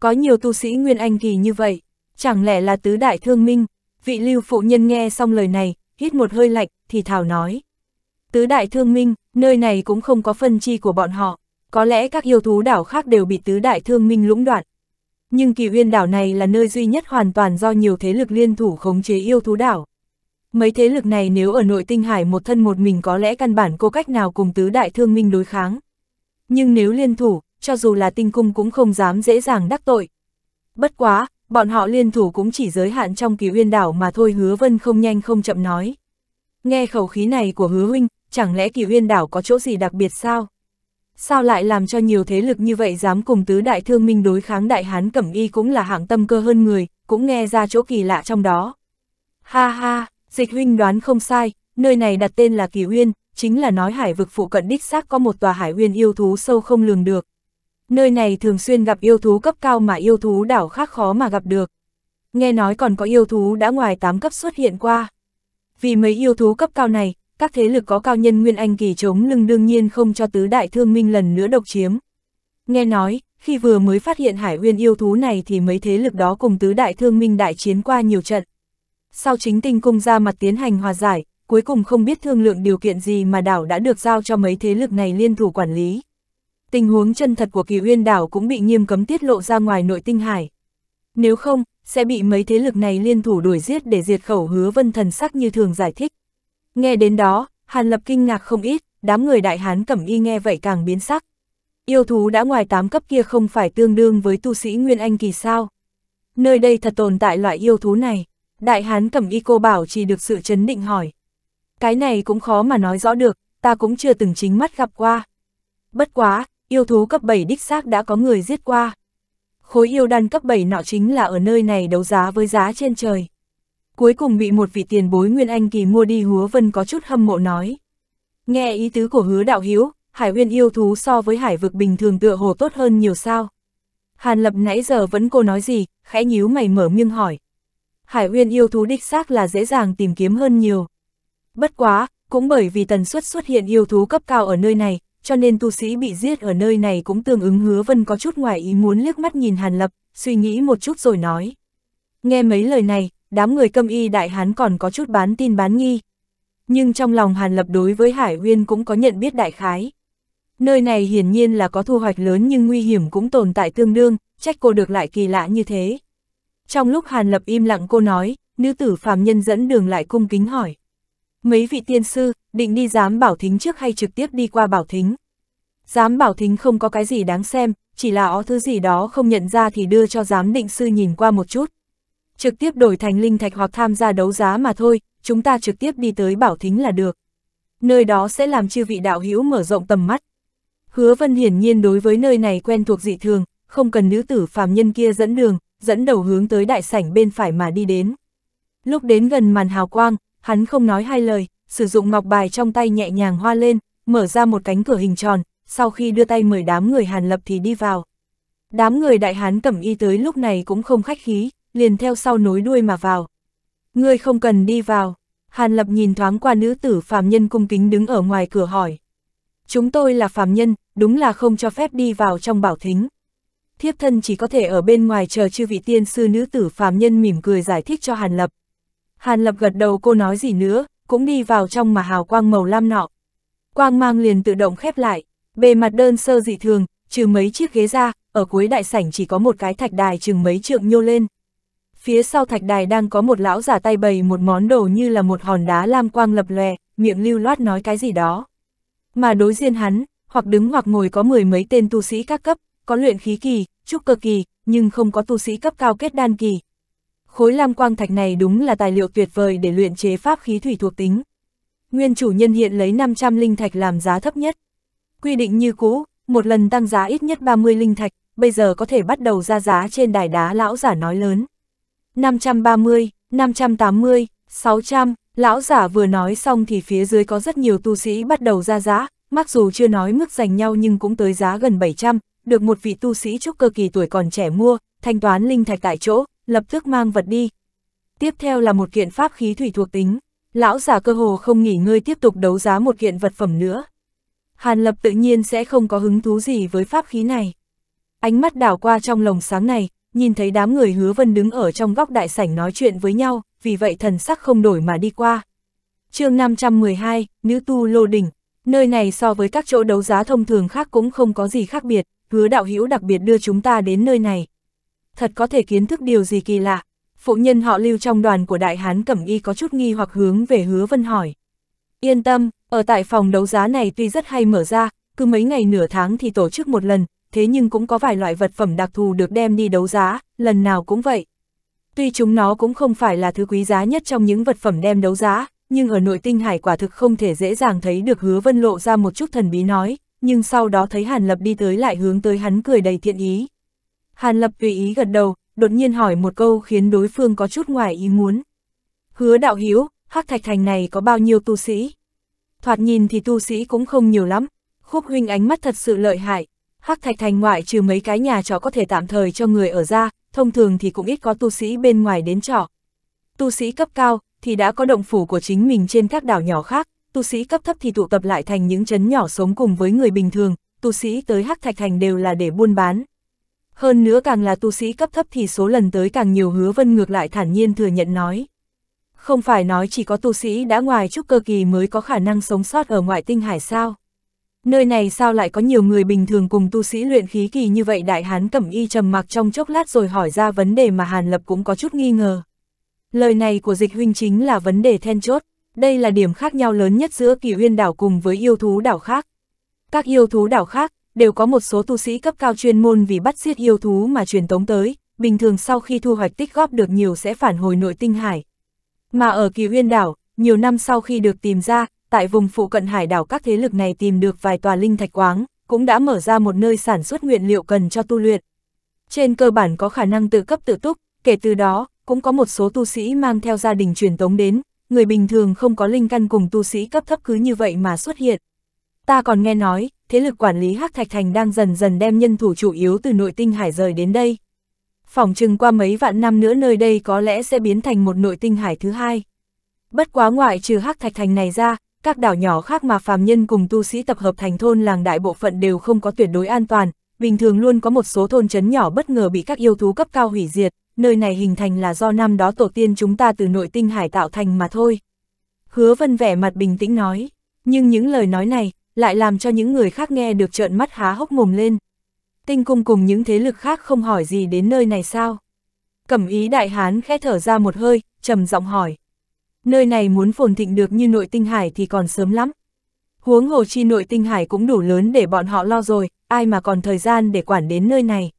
Có nhiều tu sĩ Nguyên Anh kỳ như vậy, chẳng lẽ là tứ đại thương minh, vị lưu phụ nhân nghe xong lời này, hít một hơi lạnh, thì thảo nói. Tứ đại thương minh, nơi này cũng không có phân chi của bọn họ, có lẽ các yêu thú đảo khác đều bị tứ đại thương minh lũng đoạn. Nhưng kỳ uyên đảo này là nơi duy nhất hoàn toàn do nhiều thế lực liên thủ khống chế yêu thú đảo. Mấy thế lực này nếu ở nội tinh hải một thân một mình có lẽ căn bản cô cách nào cùng tứ đại thương minh đối kháng. Nhưng nếu liên thủ, cho dù là tinh cung cũng không dám dễ dàng đắc tội. Bất quá, bọn họ liên thủ cũng chỉ giới hạn trong kỳ uyên đảo mà thôi hứa vân không nhanh không chậm nói. Nghe khẩu khí này của hứa huynh, chẳng lẽ kỳ uyên đảo có chỗ gì đặc biệt sao? Sao lại làm cho nhiều thế lực như vậy dám cùng tứ đại thương minh đối kháng đại hán cẩm y cũng là hạng tâm cơ hơn người, cũng nghe ra chỗ kỳ lạ trong đó. Ha ha, dịch huynh đoán không sai, nơi này đặt tên là kỳ uyên, chính là nói hải vực phụ cận đích xác có một tòa hải uyên yêu thú sâu không lường được nơi này thường xuyên gặp yêu thú cấp cao mà yêu thú đảo khác khó mà gặp được. Nghe nói còn có yêu thú đã ngoài 8 cấp xuất hiện qua. Vì mấy yêu thú cấp cao này, các thế lực có cao nhân Nguyên Anh kỳ chống lưng đương nhiên không cho tứ đại thương minh lần nữa độc chiếm. Nghe nói, khi vừa mới phát hiện hải uyên yêu thú này thì mấy thế lực đó cùng tứ đại thương minh đại chiến qua nhiều trận. Sau chính tinh cung ra mặt tiến hành hòa giải, cuối cùng không biết thương lượng điều kiện gì mà đảo đã được giao cho mấy thế lực này liên thủ quản lý. Tình huống chân thật của kỳ uyên đảo cũng bị nghiêm cấm tiết lộ ra ngoài nội tinh hải. Nếu không, sẽ bị mấy thế lực này liên thủ đuổi giết để diệt khẩu hứa vân thần sắc như thường giải thích. Nghe đến đó, Hàn Lập kinh ngạc không ít, đám người đại hán cẩm y nghe vậy càng biến sắc. Yêu thú đã ngoài tám cấp kia không phải tương đương với tu sĩ Nguyên Anh kỳ sao. Nơi đây thật tồn tại loại yêu thú này, đại hán cẩm y cô bảo chỉ được sự chấn định hỏi. Cái này cũng khó mà nói rõ được, ta cũng chưa từng chính mắt gặp qua. Bất quá, yêu thú cấp 7 đích xác đã có người giết qua. Khối yêu đan cấp 7 nọ chính là ở nơi này đấu giá với giá trên trời. Cuối cùng bị một vị tiền bối Nguyên Anh kỳ mua đi hứa vân có chút hâm mộ nói. Nghe ý tứ của hứa đạo hiếu, hải huyên yêu thú so với hải vực bình thường tựa hồ tốt hơn nhiều sao. Hàn lập nãy giờ vẫn cô nói gì, khẽ nhíu mày mở miệng hỏi. Hải huyên yêu thú đích xác là dễ dàng tìm kiếm hơn nhiều. Bất quá, cũng bởi vì tần suất xuất hiện yêu thú cấp cao ở nơi này, cho nên tu sĩ bị giết ở nơi này cũng tương ứng hứa vân có chút ngoài ý muốn liếc mắt nhìn Hàn Lập, suy nghĩ một chút rồi nói. Nghe mấy lời này, đám người câm y đại hán còn có chút bán tin bán nghi. Nhưng trong lòng Hàn Lập đối với Hải Uyên cũng có nhận biết đại khái. Nơi này hiển nhiên là có thu hoạch lớn nhưng nguy hiểm cũng tồn tại tương đương, trách cô được lại kỳ lạ như thế. Trong lúc Hàn Lập im lặng cô nói, nữ tử phàm nhân dẫn đường lại cung kính hỏi, Mấy vị tiên sư, định đi giám bảo thính trước hay trực tiếp đi qua bảo thính? Giám bảo thính không có cái gì đáng xem, chỉ là ó thứ gì đó không nhận ra thì đưa cho giám định sư nhìn qua một chút. Trực tiếp đổi thành linh thạch hoặc tham gia đấu giá mà thôi, chúng ta trực tiếp đi tới bảo thính là được. Nơi đó sẽ làm chư vị đạo hữu mở rộng tầm mắt. Hứa Vân hiển nhiên đối với nơi này quen thuộc dị thường, không cần nữ tử phàm nhân kia dẫn đường, dẫn đầu hướng tới đại sảnh bên phải mà đi đến. Lúc đến gần màn hào quang, hắn không nói hai lời, sử dụng ngọc bài trong tay nhẹ nhàng hoa lên, mở ra một cánh cửa hình tròn, sau khi đưa tay mời đám người Hàn Lập thì đi vào. Đám người đại hán cẩm y tới lúc này cũng không khách khí, liền theo sau nối đuôi mà vào. Ngươi không cần đi vào, Hàn Lập nhìn thoáng qua nữ tử phàm nhân cung kính đứng ở ngoài cửa hỏi. Chúng tôi là phàm nhân, đúng là không cho phép đi vào trong bảo thính. Thiếp thân chỉ có thể ở bên ngoài chờ chư vị tiên sư nữ tử phàm nhân mỉm cười giải thích cho Hàn Lập. Hàn Lập gật đầu cô nói gì nữa, cũng đi vào trong mà hào quang màu lam nọ. Quang mang liền tự động khép lại, bề mặt đơn sơ dị thường, trừ mấy chiếc ghế ra, ở cuối đại sảnh chỉ có một cái thạch đài chừng mấy trượng nhô lên. Phía sau thạch đài đang có một lão giả tay bày một món đồ như là một hòn đá lam quang lập lòe, miệng lưu loát nói cái gì đó. Mà đối diện hắn, hoặc đứng hoặc ngồi có mười mấy tên tu sĩ các cấp, có luyện khí kỳ, trúc cơ kỳ, nhưng không có tu sĩ cấp cao kết đan kỳ, khối lam quang thạch này đúng là tài liệu tuyệt vời để luyện chế pháp khí thủy thuộc tính. Nguyên chủ nhân hiện lấy 500 linh thạch làm giá thấp nhất. Quy định như cũ, một lần tăng giá ít nhất 30 linh thạch, bây giờ có thể bắt đầu ra giá trên đài đá lão giả nói lớn. 530, 580, 600, lão giả vừa nói xong thì phía dưới có rất nhiều tu sĩ bắt đầu ra giá, mặc dù chưa nói mức giành nhau nhưng cũng tới giá gần 700, được một vị tu sĩ trúc cơ kỳ tuổi còn trẻ mua, thanh toán linh thạch tại chỗ, lập tức mang vật đi. Tiếp theo là một kiện pháp khí thủy thuộc tính, lão giả cơ hồ không nghỉ ngơi tiếp tục đấu giá một kiện vật phẩm nữa. Hàn lập tự nhiên sẽ không có hứng thú gì với pháp khí này. Ánh mắt đảo qua trong lồng sáng này, nhìn thấy đám người hứa vân đứng ở trong góc đại sảnh nói chuyện với nhau, vì vậy thần sắc không đổi mà đi qua. chương 512, Nữ Tu Lô Đỉnh, nơi này so với các chỗ đấu giá thông thường khác cũng không có gì khác biệt, hứa đạo hữu đặc biệt đưa chúng ta đến nơi này, thật có thể kiến thức điều gì kỳ lạ. Phụ nhân họ lưu trong đoàn của đại hán cẩm y có chút nghi hoặc hướng về hứa vân hỏi. Yên tâm, ở tại phòng đấu giá này tuy rất hay mở ra, cứ mấy ngày nửa tháng thì tổ chức một lần, thế nhưng cũng có vài loại vật phẩm đặc thù được đem đi đấu giá, lần nào cũng vậy. Tuy chúng nó cũng không phải là thứ quý giá nhất trong những vật phẩm đem đấu giá, nhưng ở nội tinh hải quả thực không thể dễ dàng thấy được hứa vân lộ ra một chút thần bí nói, nhưng sau đó thấy Hàn Lập đi tới lại hướng tới hắn cười đầy thiện ý, Hàn Lập tùy ý gật đầu, đột nhiên hỏi một câu khiến đối phương có chút ngoài ý muốn. Hứa đạo hiếu, Hắc Thạch Thành này có bao nhiêu tu sĩ? Thoạt nhìn thì tu sĩ cũng không nhiều lắm, khúc huynh ánh mắt thật sự lợi hại. Hắc Thạch Thành ngoại trừ mấy cái nhà trọ có thể tạm thời cho người ở ra, thông thường thì cũng ít có tu sĩ bên ngoài đến trọ. Tu sĩ cấp cao thì đã có động phủ của chính mình trên các đảo nhỏ khác, tu sĩ cấp thấp thì tụ tập lại thành những chấn nhỏ sống cùng với người bình thường, tu sĩ tới Hắc Thạch Thành đều là để buôn bán, hơn nữa càng là tu sĩ cấp thấp thì số lần tới càng nhiều hứa vân ngược lại thản nhiên thừa nhận nói. Không phải nói chỉ có tu sĩ đã ngoài trúc cơ kỳ mới có khả năng sống sót ở ngoại tinh hải sao. Nơi này sao lại có nhiều người bình thường cùng tu sĩ luyện khí kỳ như vậy đại hán cẩm y trầm mặc trong chốc lát rồi hỏi ra vấn đề mà Hàn Lập cũng có chút nghi ngờ. Lời này của dịch huynh chính là vấn đề then chốt, đây là điểm khác nhau lớn nhất giữa kỳ huyên đảo cùng với yêu thú đảo khác. Các yêu thú đảo khác, đều có một số tu sĩ cấp cao chuyên môn vì bắt giết yêu thú mà truyền tống tới, bình thường sau khi thu hoạch tích góp được nhiều sẽ phản hồi nội tinh hải. Mà ở kỳ huyên đảo, nhiều năm sau khi được tìm ra, tại vùng phụ cận hải đảo các thế lực này tìm được vài tòa linh thạch quáng, cũng đã mở ra một nơi sản xuất nguyện liệu cần cho tu luyện. Trên cơ bản có khả năng tự cấp tự túc, kể từ đó, cũng có một số tu sĩ mang theo gia đình truyền tống đến, người bình thường không có linh căn cùng tu sĩ cấp thấp cứ như vậy mà xuất hiện. Ta còn nghe nói, thế lực quản lý Hắc Thạch Thành đang dần dần đem nhân thủ chủ yếu từ nội tinh hải rời đến đây. Phỏng chừng qua mấy vạn năm nữa nơi đây có lẽ sẽ biến thành một nội tinh hải thứ hai. Bất quá ngoại trừ Hắc Thạch Thành này ra, các đảo nhỏ khác mà phàm nhân cùng tu sĩ tập hợp thành thôn làng đại bộ phận đều không có tuyệt đối an toàn, bình thường luôn có một số thôn chấn nhỏ bất ngờ bị các yêu thú cấp cao hủy diệt, nơi này hình thành là do năm đó tổ tiên chúng ta từ nội tinh hải tạo thành mà thôi. Hứa vân vẻ mặt bình tĩnh nói, nhưng những lời nói này, lại làm cho những người khác nghe được trợn mắt há hốc mồm lên. Tinh cung cùng những thế lực khác không hỏi gì đến nơi này sao? Cẩm ý đại hán khẽ thở ra một hơi, trầm giọng hỏi. Nơi này muốn phồn thịnh được như nội tinh hải thì còn sớm lắm. Huống hồ chi nội tinh hải cũng đủ lớn để bọn họ lo rồi, ai mà còn thời gian để quản đến nơi này.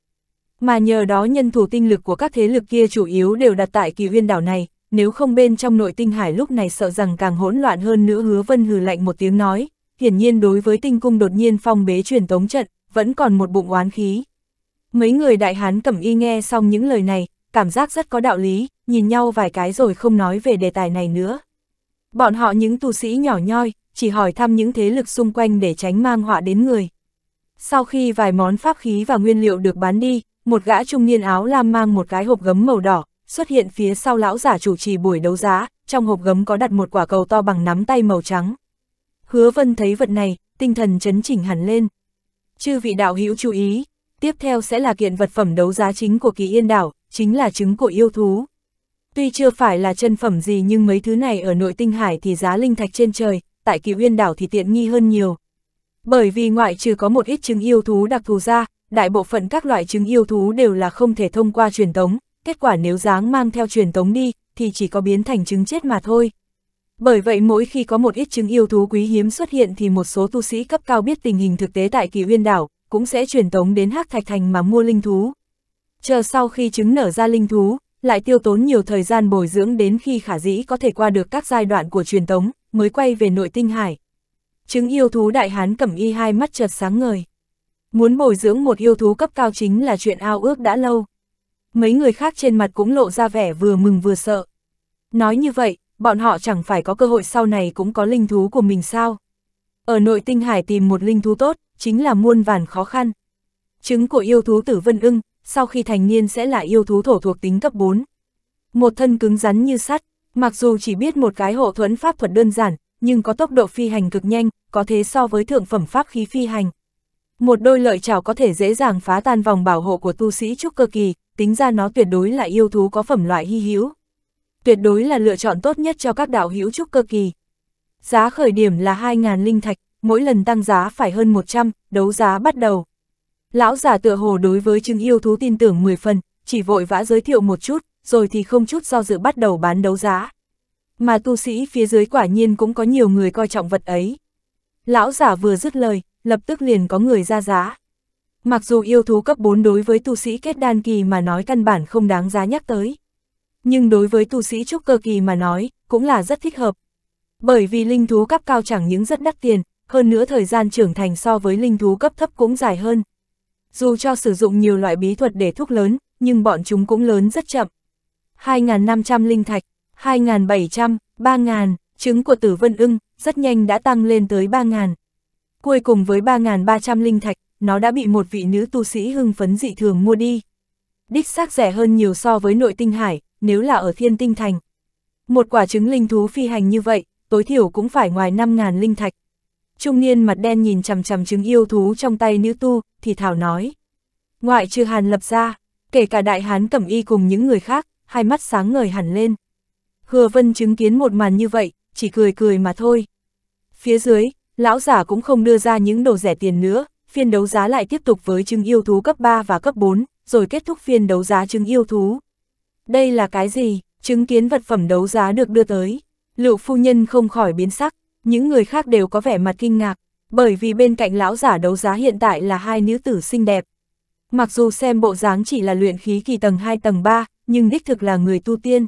Mà nhờ đó nhân thủ tinh lực của các thế lực kia chủ yếu đều đặt tại kỳ huyên đảo này, nếu không bên trong nội tinh hải lúc này sợ rằng càng hỗn loạn hơn nữa hứa vân hừ lạnh một tiếng nói, hiển nhiên đối với tinh cung đột nhiên phong bế truyền tống trận, vẫn còn một bụng oán khí. Mấy người đại hán cẩm y nghe xong những lời này, cảm giác rất có đạo lý, nhìn nhau vài cái rồi không nói về đề tài này nữa. Bọn họ những tu sĩ nhỏ nhoi, chỉ hỏi thăm những thế lực xung quanh để tránh mang họa đến người. Sau khi vài món pháp khí và nguyên liệu được bán đi, một gã trung niên áo lam mang một cái hộp gấm màu đỏ, xuất hiện phía sau lão giả chủ trì buổi đấu giá, trong hộp gấm có đặt một quả cầu to bằng nắm tay màu trắng. Hứa Vân thấy vật này, tinh thần chấn chỉnh hẳn lên. Chư vị đạo hữu chú ý, tiếp theo sẽ là kiện vật phẩm đấu giá chính của kỳ yên đảo, chính là trứng của yêu thú. Tuy chưa phải là chân phẩm gì nhưng mấy thứ này ở nội tinh hải thì giá linh thạch trên trời, tại kỳ Yên đảo thì tiện nghi hơn nhiều. Bởi vì ngoại trừ có một ít trứng yêu thú đặc thù ra, đại bộ phận các loại trứng yêu thú đều là không thể thông qua truyền tống, kết quả nếu dáng mang theo truyền tống đi, thì chỉ có biến thành trứng chết mà thôi. Bởi vậy mỗi khi có một ít chứng yêu thú quý hiếm xuất hiện thì một số tu sĩ cấp cao biết tình hình thực tế tại kỳ uyên đảo, cũng sẽ truyền tống đến hắc thạch thành mà mua linh thú. Chờ sau khi trứng nở ra linh thú, lại tiêu tốn nhiều thời gian bồi dưỡng đến khi khả dĩ có thể qua được các giai đoạn của truyền tống, mới quay về nội tinh hải. chứng yêu thú đại hán cẩm y hai mắt chợt sáng ngời. Muốn bồi dưỡng một yêu thú cấp cao chính là chuyện ao ước đã lâu. Mấy người khác trên mặt cũng lộ ra vẻ vừa mừng vừa sợ. Nói như vậy, bọn họ chẳng phải có cơ hội sau này cũng có linh thú của mình sao. Ở nội tinh hải tìm một linh thú tốt, chính là muôn vàn khó khăn. Trứng của yêu thú tử vân ưng, sau khi thành niên sẽ là yêu thú thổ thuộc tính cấp 4. Một thân cứng rắn như sắt, mặc dù chỉ biết một cái hộ thuẫn pháp thuật đơn giản, nhưng có tốc độ phi hành cực nhanh, có thế so với thượng phẩm pháp khí phi hành. Một đôi lợi chảo có thể dễ dàng phá tan vòng bảo hộ của tu sĩ trúc cơ kỳ, tính ra nó tuyệt đối là yêu thú có phẩm loại hy hữu tuyệt đối là lựa chọn tốt nhất cho các đạo hữu trúc cơ kỳ. Giá khởi điểm là 2.000 linh thạch, mỗi lần tăng giá phải hơn 100, đấu giá bắt đầu. Lão giả tựa hồ đối với chứng yêu thú tin tưởng 10 phần, chỉ vội vã giới thiệu một chút, rồi thì không chút do dự bắt đầu bán đấu giá. Mà tu sĩ phía dưới quả nhiên cũng có nhiều người coi trọng vật ấy. Lão giả vừa dứt lời, lập tức liền có người ra giá. Mặc dù yêu thú cấp 4 đối với tu sĩ kết đan kỳ mà nói căn bản không đáng giá nhắc tới, nhưng đối với tu sĩ trúc cơ kỳ mà nói, cũng là rất thích hợp. Bởi vì linh thú cấp cao chẳng những rất đắt tiền, hơn nữa thời gian trưởng thành so với linh thú cấp thấp cũng dài hơn. Dù cho sử dụng nhiều loại bí thuật để thúc lớn, nhưng bọn chúng cũng lớn rất chậm. 2.500 linh thạch, 2.700, 3.000, trứng của tử vân ưng, rất nhanh đã tăng lên tới 3.000. Cuối cùng với 3.300 linh thạch, nó đã bị một vị nữ tu sĩ hưng phấn dị thường mua đi. Đích xác rẻ hơn nhiều so với nội tinh hải, nếu là ở thiên tinh thành. Một quả trứng linh thú phi hành như vậy, tối thiểu cũng phải ngoài 5.000 linh thạch. Trung niên mặt đen nhìn chằm chằm trứng yêu thú trong tay nữ tu, thì thảo nói. Ngoại trừ hàn lập ra, kể cả đại hán cẩm y cùng những người khác, hai mắt sáng ngời hẳn lên. Hừa vân chứng kiến một màn như vậy, chỉ cười cười mà thôi. Phía dưới, lão giả cũng không đưa ra những đồ rẻ tiền nữa, phiên đấu giá lại tiếp tục với trứng yêu thú cấp 3 và cấp 4, rồi kết thúc phiên đấu giá trứng yêu thú. Đây là cái gì? Chứng kiến vật phẩm đấu giá được đưa tới. Lựu phu nhân không khỏi biến sắc, những người khác đều có vẻ mặt kinh ngạc, bởi vì bên cạnh lão giả đấu giá hiện tại là hai nữ tử xinh đẹp. Mặc dù xem bộ dáng chỉ là luyện khí kỳ tầng 2 tầng 3, nhưng đích thực là người tu tiên.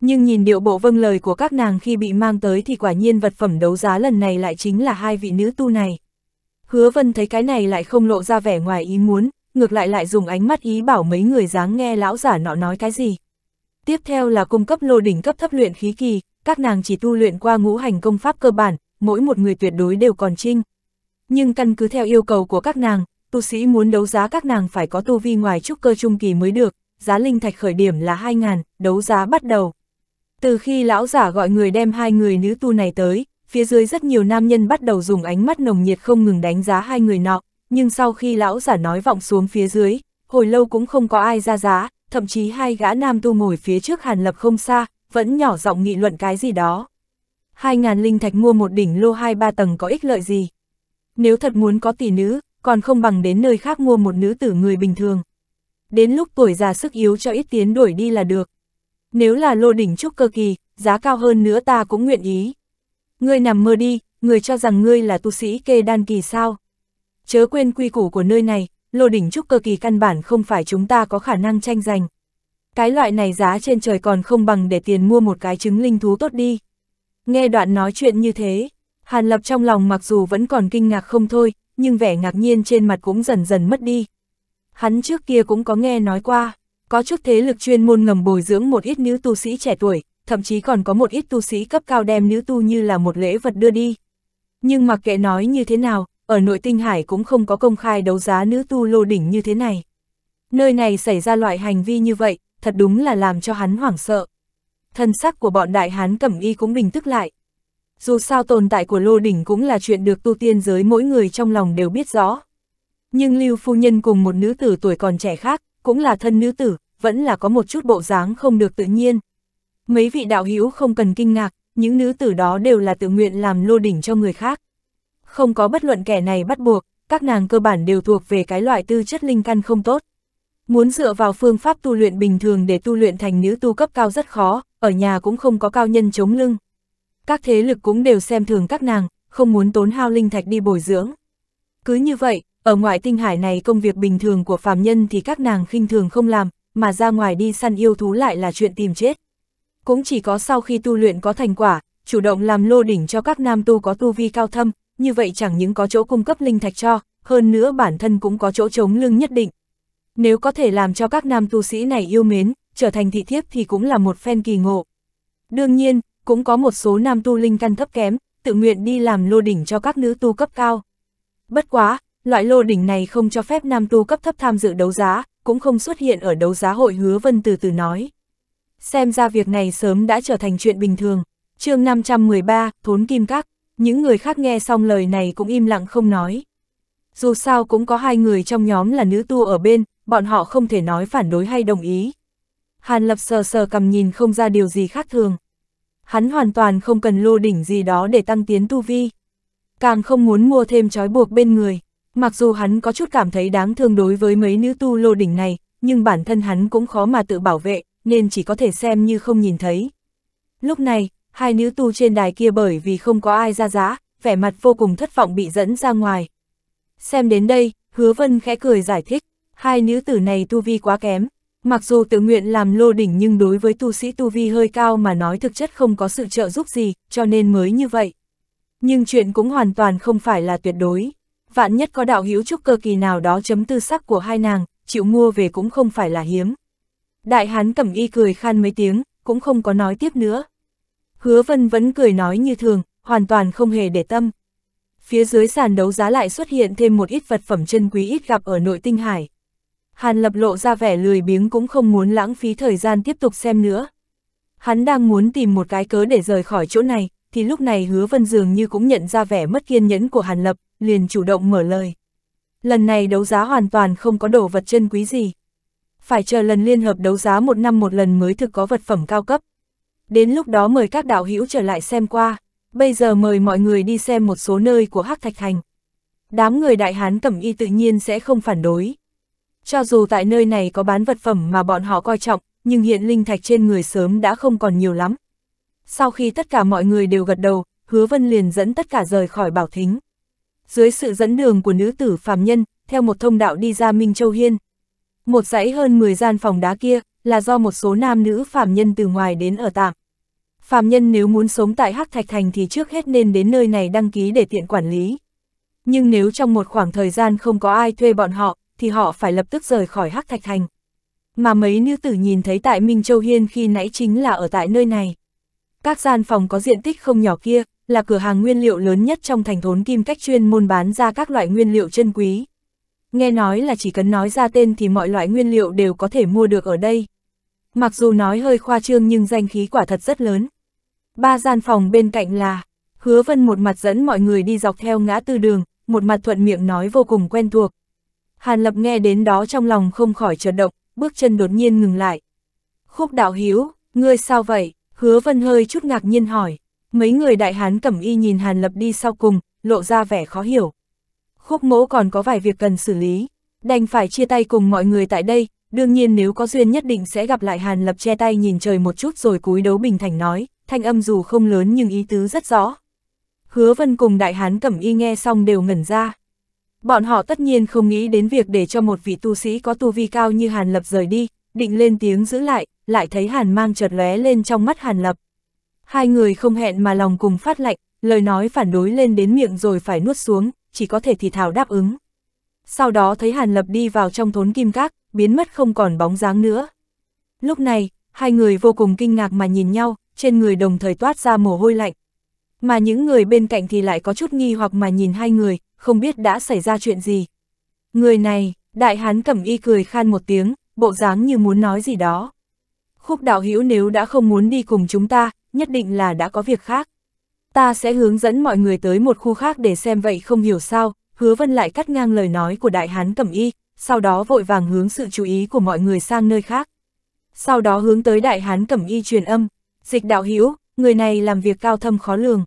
Nhưng nhìn điệu bộ vâng lời của các nàng khi bị mang tới thì quả nhiên vật phẩm đấu giá lần này lại chính là hai vị nữ tu này. Hứa Vân thấy cái này lại không lộ ra vẻ ngoài ý muốn, ngược lại lại dùng ánh mắt ý bảo mấy người dáng nghe lão giả nọ nói cái gì. Tiếp theo là cung cấp lô đỉnh cấp thấp luyện khí kỳ, các nàng chỉ tu luyện qua ngũ hành công pháp cơ bản, mỗi một người tuyệt đối đều còn trinh. Nhưng căn cứ theo yêu cầu của các nàng, tu sĩ muốn đấu giá các nàng phải có tu vi ngoài trúc cơ trung kỳ mới được, giá linh thạch khởi điểm là 2.000, đấu giá bắt đầu. Từ khi lão giả gọi người đem hai người nữ tu này tới, phía dưới rất nhiều nam nhân bắt đầu dùng ánh mắt nồng nhiệt không ngừng đánh giá hai người nọ, nhưng sau khi lão giả nói vọng xuống phía dưới, hồi lâu cũng không có ai ra giá, thậm chí hai gã nam tu ngồi phía trước Hàn Lập không xa, vẫn nhỏ giọng nghị luận cái gì đó. Hai ngàn linh thạch mua một đỉnh lô hai ba tầng có ích lợi gì? Nếu thật muốn có tỷ nữ, còn không bằng đến nơi khác mua một nữ tử người bình thường. Đến lúc tuổi già sức yếu cho ít tiến đuổi đi là được. Nếu là lô đỉnh trúc cơ kỳ, giá cao hơn nữa ta cũng nguyện ý. Ngươi nằm mơ đi, người cho rằng ngươi là tu sĩ kê đan kỳ sao? chớ quên quy củ của nơi này, lô đỉnh trúc cơ kỳ căn bản không phải chúng ta có khả năng tranh giành. Cái loại này giá trên trời còn không bằng để tiền mua một cái trứng linh thú tốt đi. Nghe đoạn nói chuyện như thế, Hàn Lập trong lòng mặc dù vẫn còn kinh ngạc không thôi, nhưng vẻ ngạc nhiên trên mặt cũng dần dần mất đi. Hắn trước kia cũng có nghe nói qua, có chút thế lực chuyên môn ngầm bồi dưỡng một ít nữ tu sĩ trẻ tuổi, thậm chí còn có một ít tu sĩ cấp cao đem nữ tu như là một lễ vật đưa đi. Nhưng mặc kệ nói như thế nào, ở nội tinh hải cũng không có công khai đấu giá nữ tu lô đỉnh như thế này. Nơi này xảy ra loại hành vi như vậy, thật đúng là làm cho hắn hoảng sợ. Thân sắc của bọn đại hán cẩm y cũng bình tức lại. Dù sao tồn tại của lô đỉnh cũng là chuyện được tu tiên giới mỗi người trong lòng đều biết rõ. Nhưng lưu phu nhân cùng một nữ tử tuổi còn trẻ khác, cũng là thân nữ tử, vẫn là có một chút bộ dáng không được tự nhiên. Mấy vị đạo hữu không cần kinh ngạc, những nữ tử đó đều là tự nguyện làm lô đỉnh cho người khác không có bất luận kẻ này bắt buộc, các nàng cơ bản đều thuộc về cái loại tư chất linh căn không tốt. Muốn dựa vào phương pháp tu luyện bình thường để tu luyện thành nữ tu cấp cao rất khó, ở nhà cũng không có cao nhân chống lưng. Các thế lực cũng đều xem thường các nàng, không muốn tốn hao linh thạch đi bồi dưỡng. Cứ như vậy, ở ngoại tinh hải này công việc bình thường của phàm nhân thì các nàng khinh thường không làm, mà ra ngoài đi săn yêu thú lại là chuyện tìm chết. Cũng chỉ có sau khi tu luyện có thành quả, chủ động làm lô đỉnh cho các nam tu có tu vi cao thâm, như vậy chẳng những có chỗ cung cấp linh thạch cho, hơn nữa bản thân cũng có chỗ chống lưng nhất định. Nếu có thể làm cho các nam tu sĩ này yêu mến, trở thành thị thiếp thì cũng là một phen kỳ ngộ. Đương nhiên, cũng có một số nam tu linh căn thấp kém, tự nguyện đi làm lô đỉnh cho các nữ tu cấp cao. Bất quá, loại lô đỉnh này không cho phép nam tu cấp thấp tham dự đấu giá, cũng không xuất hiện ở đấu giá hội hứa vân từ từ nói. Xem ra việc này sớm đã trở thành chuyện bình thường. chương 513, Thốn Kim Các những người khác nghe xong lời này cũng im lặng không nói. Dù sao cũng có hai người trong nhóm là nữ tu ở bên, bọn họ không thể nói phản đối hay đồng ý. Hàn Lập sờ sờ cầm nhìn không ra điều gì khác thường. Hắn hoàn toàn không cần lô đỉnh gì đó để tăng tiến tu vi. Càng không muốn mua thêm trói buộc bên người. Mặc dù hắn có chút cảm thấy đáng thương đối với mấy nữ tu lô đỉnh này, nhưng bản thân hắn cũng khó mà tự bảo vệ, nên chỉ có thể xem như không nhìn thấy. Lúc này, hai nữ tu trên đài kia bởi vì không có ai ra giá, vẻ mặt vô cùng thất vọng bị dẫn ra ngoài. Xem đến đây, hứa vân khẽ cười giải thích, hai nữ tử này tu vi quá kém, mặc dù tự nguyện làm lô đỉnh nhưng đối với tu sĩ tu vi hơi cao mà nói thực chất không có sự trợ giúp gì, cho nên mới như vậy. Nhưng chuyện cũng hoàn toàn không phải là tuyệt đối. Vạn nhất có đạo hữu trúc cơ kỳ nào đó chấm tư sắc của hai nàng, chịu mua về cũng không phải là hiếm. Đại hán cẩm y cười khan mấy tiếng, cũng không có nói tiếp nữa. Hứa Vân vẫn cười nói như thường, hoàn toàn không hề để tâm. Phía dưới sàn đấu giá lại xuất hiện thêm một ít vật phẩm chân quý ít gặp ở nội tinh hải. Hàn lập lộ ra vẻ lười biếng cũng không muốn lãng phí thời gian tiếp tục xem nữa. Hắn đang muốn tìm một cái cớ để rời khỏi chỗ này, thì lúc này hứa vân dường như cũng nhận ra vẻ mất kiên nhẫn của Hàn lập, liền chủ động mở lời. Lần này đấu giá hoàn toàn không có đồ vật chân quý gì. Phải chờ lần liên hợp đấu giá một năm một lần mới thực có vật phẩm cao cấp đến lúc đó mời các đạo hữu trở lại xem qua, bây giờ mời mọi người đi xem một số nơi của Hắc Thạch Thành. Đám người đại hán cẩm y tự nhiên sẽ không phản đối. Cho dù tại nơi này có bán vật phẩm mà bọn họ coi trọng, nhưng hiện linh thạch trên người sớm đã không còn nhiều lắm. Sau khi tất cả mọi người đều gật đầu, hứa vân liền dẫn tất cả rời khỏi bảo thính. Dưới sự dẫn đường của nữ tử phàm nhân, theo một thông đạo đi ra Minh Châu Hiên. Một dãy hơn 10 gian phòng đá kia, là do một số nam nữ phàm nhân từ ngoài đến ở tạm phàm nhân nếu muốn sống tại Hắc Thạch Thành thì trước hết nên đến nơi này đăng ký để tiện quản lý. Nhưng nếu trong một khoảng thời gian không có ai thuê bọn họ, thì họ phải lập tức rời khỏi Hắc Thạch Thành. Mà mấy nữ tử nhìn thấy tại Minh Châu Hiên khi nãy chính là ở tại nơi này. Các gian phòng có diện tích không nhỏ kia, là cửa hàng nguyên liệu lớn nhất trong thành thốn kim cách chuyên môn bán ra các loại nguyên liệu chân quý. Nghe nói là chỉ cần nói ra tên thì mọi loại nguyên liệu đều có thể mua được ở đây. Mặc dù nói hơi khoa trương nhưng danh khí quả thật rất lớn. Ba gian phòng bên cạnh là, hứa vân một mặt dẫn mọi người đi dọc theo ngã tư đường, một mặt thuận miệng nói vô cùng quen thuộc. Hàn Lập nghe đến đó trong lòng không khỏi chợt động, bước chân đột nhiên ngừng lại. Khúc đạo hiếu, ngươi sao vậy? Hứa vân hơi chút ngạc nhiên hỏi. Mấy người đại hán cẩm y nhìn Hàn Lập đi sau cùng, lộ ra vẻ khó hiểu. Khúc mỗ còn có vài việc cần xử lý, đành phải chia tay cùng mọi người tại đây, đương nhiên nếu có duyên nhất định sẽ gặp lại Hàn Lập che tay nhìn trời một chút rồi cúi đấu bình thành nói, thanh âm dù không lớn nhưng ý tứ rất rõ. Hứa Vân cùng Đại Hán Cẩm Y nghe xong đều ngẩn ra. Bọn họ tất nhiên không nghĩ đến việc để cho một vị tu sĩ có tu vi cao như Hàn Lập rời đi, định lên tiếng giữ lại, lại thấy Hàn mang chợt lóe lên trong mắt Hàn Lập. Hai người không hẹn mà lòng cùng phát lạnh, lời nói phản đối lên đến miệng rồi phải nuốt xuống, chỉ có thể thì thảo đáp ứng. Sau đó thấy Hàn Lập đi vào trong thốn kim các, biến mất không còn bóng dáng nữa. Lúc này, hai người vô cùng kinh ngạc mà nhìn nhau, trên người đồng thời toát ra mồ hôi lạnh. Mà những người bên cạnh thì lại có chút nghi hoặc mà nhìn hai người, không biết đã xảy ra chuyện gì. Người này, đại hán cẩm y cười khan một tiếng, bộ dáng như muốn nói gì đó. Khúc đạo hữu nếu đã không muốn đi cùng chúng ta, nhất định là đã có việc khác. Ta sẽ hướng dẫn mọi người tới một khu khác để xem vậy không hiểu sao, hứa vân lại cắt ngang lời nói của đại hán cẩm y, sau đó vội vàng hướng sự chú ý của mọi người sang nơi khác. Sau đó hướng tới đại hán cẩm y truyền âm, Dịch đạo hữu người này làm việc cao thâm khó lường.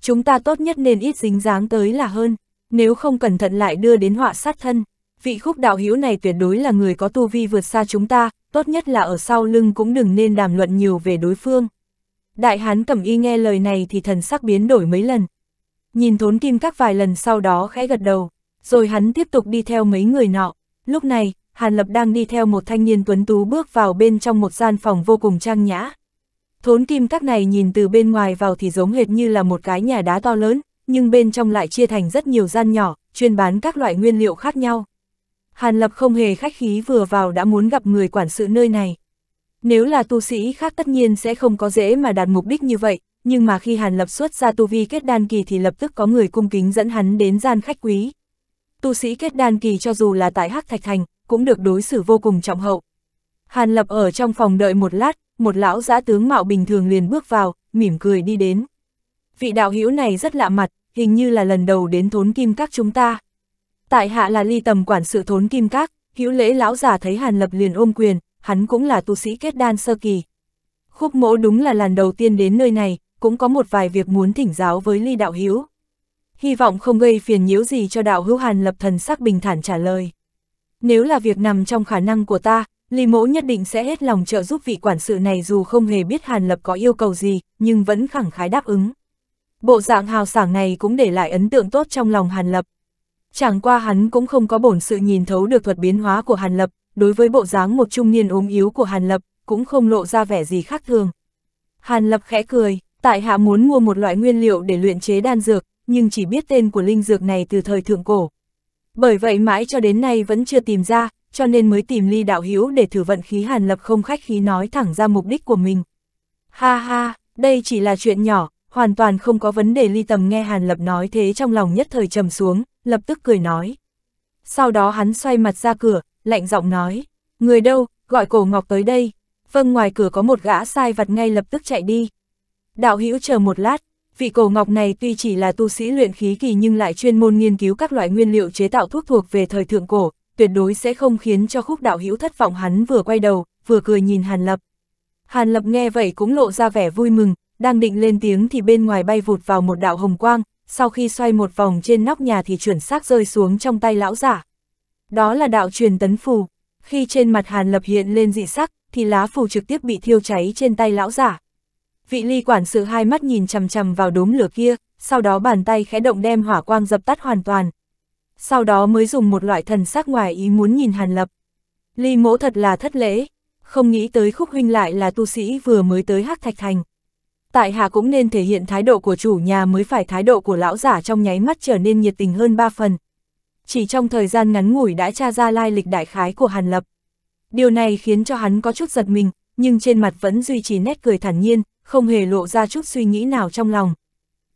Chúng ta tốt nhất nên ít dính dáng tới là hơn, nếu không cẩn thận lại đưa đến họa sát thân. Vị khúc đạo hữu này tuyệt đối là người có tu vi vượt xa chúng ta, tốt nhất là ở sau lưng cũng đừng nên đàm luận nhiều về đối phương. Đại hán cẩm y nghe lời này thì thần sắc biến đổi mấy lần. Nhìn thốn kim các vài lần sau đó khẽ gật đầu, rồi hắn tiếp tục đi theo mấy người nọ. Lúc này, Hàn Lập đang đi theo một thanh niên tuấn tú bước vào bên trong một gian phòng vô cùng trang nhã, Thốn kim các này nhìn từ bên ngoài vào thì giống hệt như là một cái nhà đá to lớn, nhưng bên trong lại chia thành rất nhiều gian nhỏ, chuyên bán các loại nguyên liệu khác nhau. Hàn Lập không hề khách khí vừa vào đã muốn gặp người quản sự nơi này. Nếu là tu sĩ khác tất nhiên sẽ không có dễ mà đạt mục đích như vậy, nhưng mà khi Hàn Lập xuất ra tu vi kết đan kỳ thì lập tức có người cung kính dẫn hắn đến gian khách quý. Tu sĩ kết đan kỳ cho dù là tại Hắc Thạch Thành, cũng được đối xử vô cùng trọng hậu. Hàn Lập ở trong phòng đợi một lát, một lão giã tướng mạo bình thường liền bước vào, mỉm cười đi đến. Vị đạo hữu này rất lạ mặt, hình như là lần đầu đến thốn kim các chúng ta. Tại hạ là ly tầm quản sự thốn kim các, hữu lễ lão giả thấy Hàn Lập liền ôm quyền, hắn cũng là tu sĩ kết đan sơ kỳ. Khúc mỗ đúng là lần đầu tiên đến nơi này, cũng có một vài việc muốn thỉnh giáo với ly đạo hữu. Hy vọng không gây phiền nhiễu gì cho đạo hữu Hàn Lập thần sắc bình thản trả lời. Nếu là việc nằm trong khả năng của ta, Lý Mỗ nhất định sẽ hết lòng trợ giúp vị quản sự này dù không hề biết Hàn Lập có yêu cầu gì, nhưng vẫn khẳng khái đáp ứng. Bộ dạng hào sảng này cũng để lại ấn tượng tốt trong lòng Hàn Lập. Chẳng qua hắn cũng không có bổn sự nhìn thấu được thuật biến hóa của Hàn Lập, đối với bộ dáng một trung niên ốm yếu của Hàn Lập, cũng không lộ ra vẻ gì khác thường. Hàn Lập khẽ cười, tại hạ muốn mua một loại nguyên liệu để luyện chế đan dược, nhưng chỉ biết tên của linh dược này từ thời thượng cổ. Bởi vậy mãi cho đến nay vẫn chưa tìm ra, cho nên mới tìm ly đạo hữu để thử vận khí hàn lập không khách khí nói thẳng ra mục đích của mình. Ha ha, đây chỉ là chuyện nhỏ, hoàn toàn không có vấn đề ly tầm nghe hàn lập nói thế trong lòng nhất thời trầm xuống, lập tức cười nói. Sau đó hắn xoay mặt ra cửa, lạnh giọng nói, người đâu, gọi cổ ngọc tới đây. Vâng ngoài cửa có một gã sai vặt ngay lập tức chạy đi. Đạo hữu chờ một lát, vị cổ ngọc này tuy chỉ là tu sĩ luyện khí kỳ nhưng lại chuyên môn nghiên cứu các loại nguyên liệu chế tạo thuốc thuộc về thời thượng cổ, tuyệt đối sẽ không khiến cho khúc đạo hữu thất vọng hắn vừa quay đầu, vừa cười nhìn Hàn Lập. Hàn Lập nghe vậy cũng lộ ra vẻ vui mừng, đang định lên tiếng thì bên ngoài bay vụt vào một đạo hồng quang, sau khi xoay một vòng trên nóc nhà thì chuẩn xác rơi xuống trong tay lão giả. Đó là đạo truyền tấn phù. Khi trên mặt Hàn Lập hiện lên dị sắc, thì lá phù trực tiếp bị thiêu cháy trên tay lão giả. Vị ly quản sự hai mắt nhìn chằm chằm vào đốm lửa kia, sau đó bàn tay khẽ động đem hỏa quang dập tắt hoàn toàn, sau đó mới dùng một loại thần sắc ngoài ý muốn nhìn Hàn Lập. Ly mỗ thật là thất lễ, không nghĩ tới khúc huynh lại là tu sĩ vừa mới tới hắc thạch thành. Tại hạ cũng nên thể hiện thái độ của chủ nhà mới phải thái độ của lão giả trong nháy mắt trở nên nhiệt tình hơn ba phần. Chỉ trong thời gian ngắn ngủi đã tra ra lai lịch đại khái của Hàn Lập. Điều này khiến cho hắn có chút giật mình, nhưng trên mặt vẫn duy trì nét cười thản nhiên, không hề lộ ra chút suy nghĩ nào trong lòng.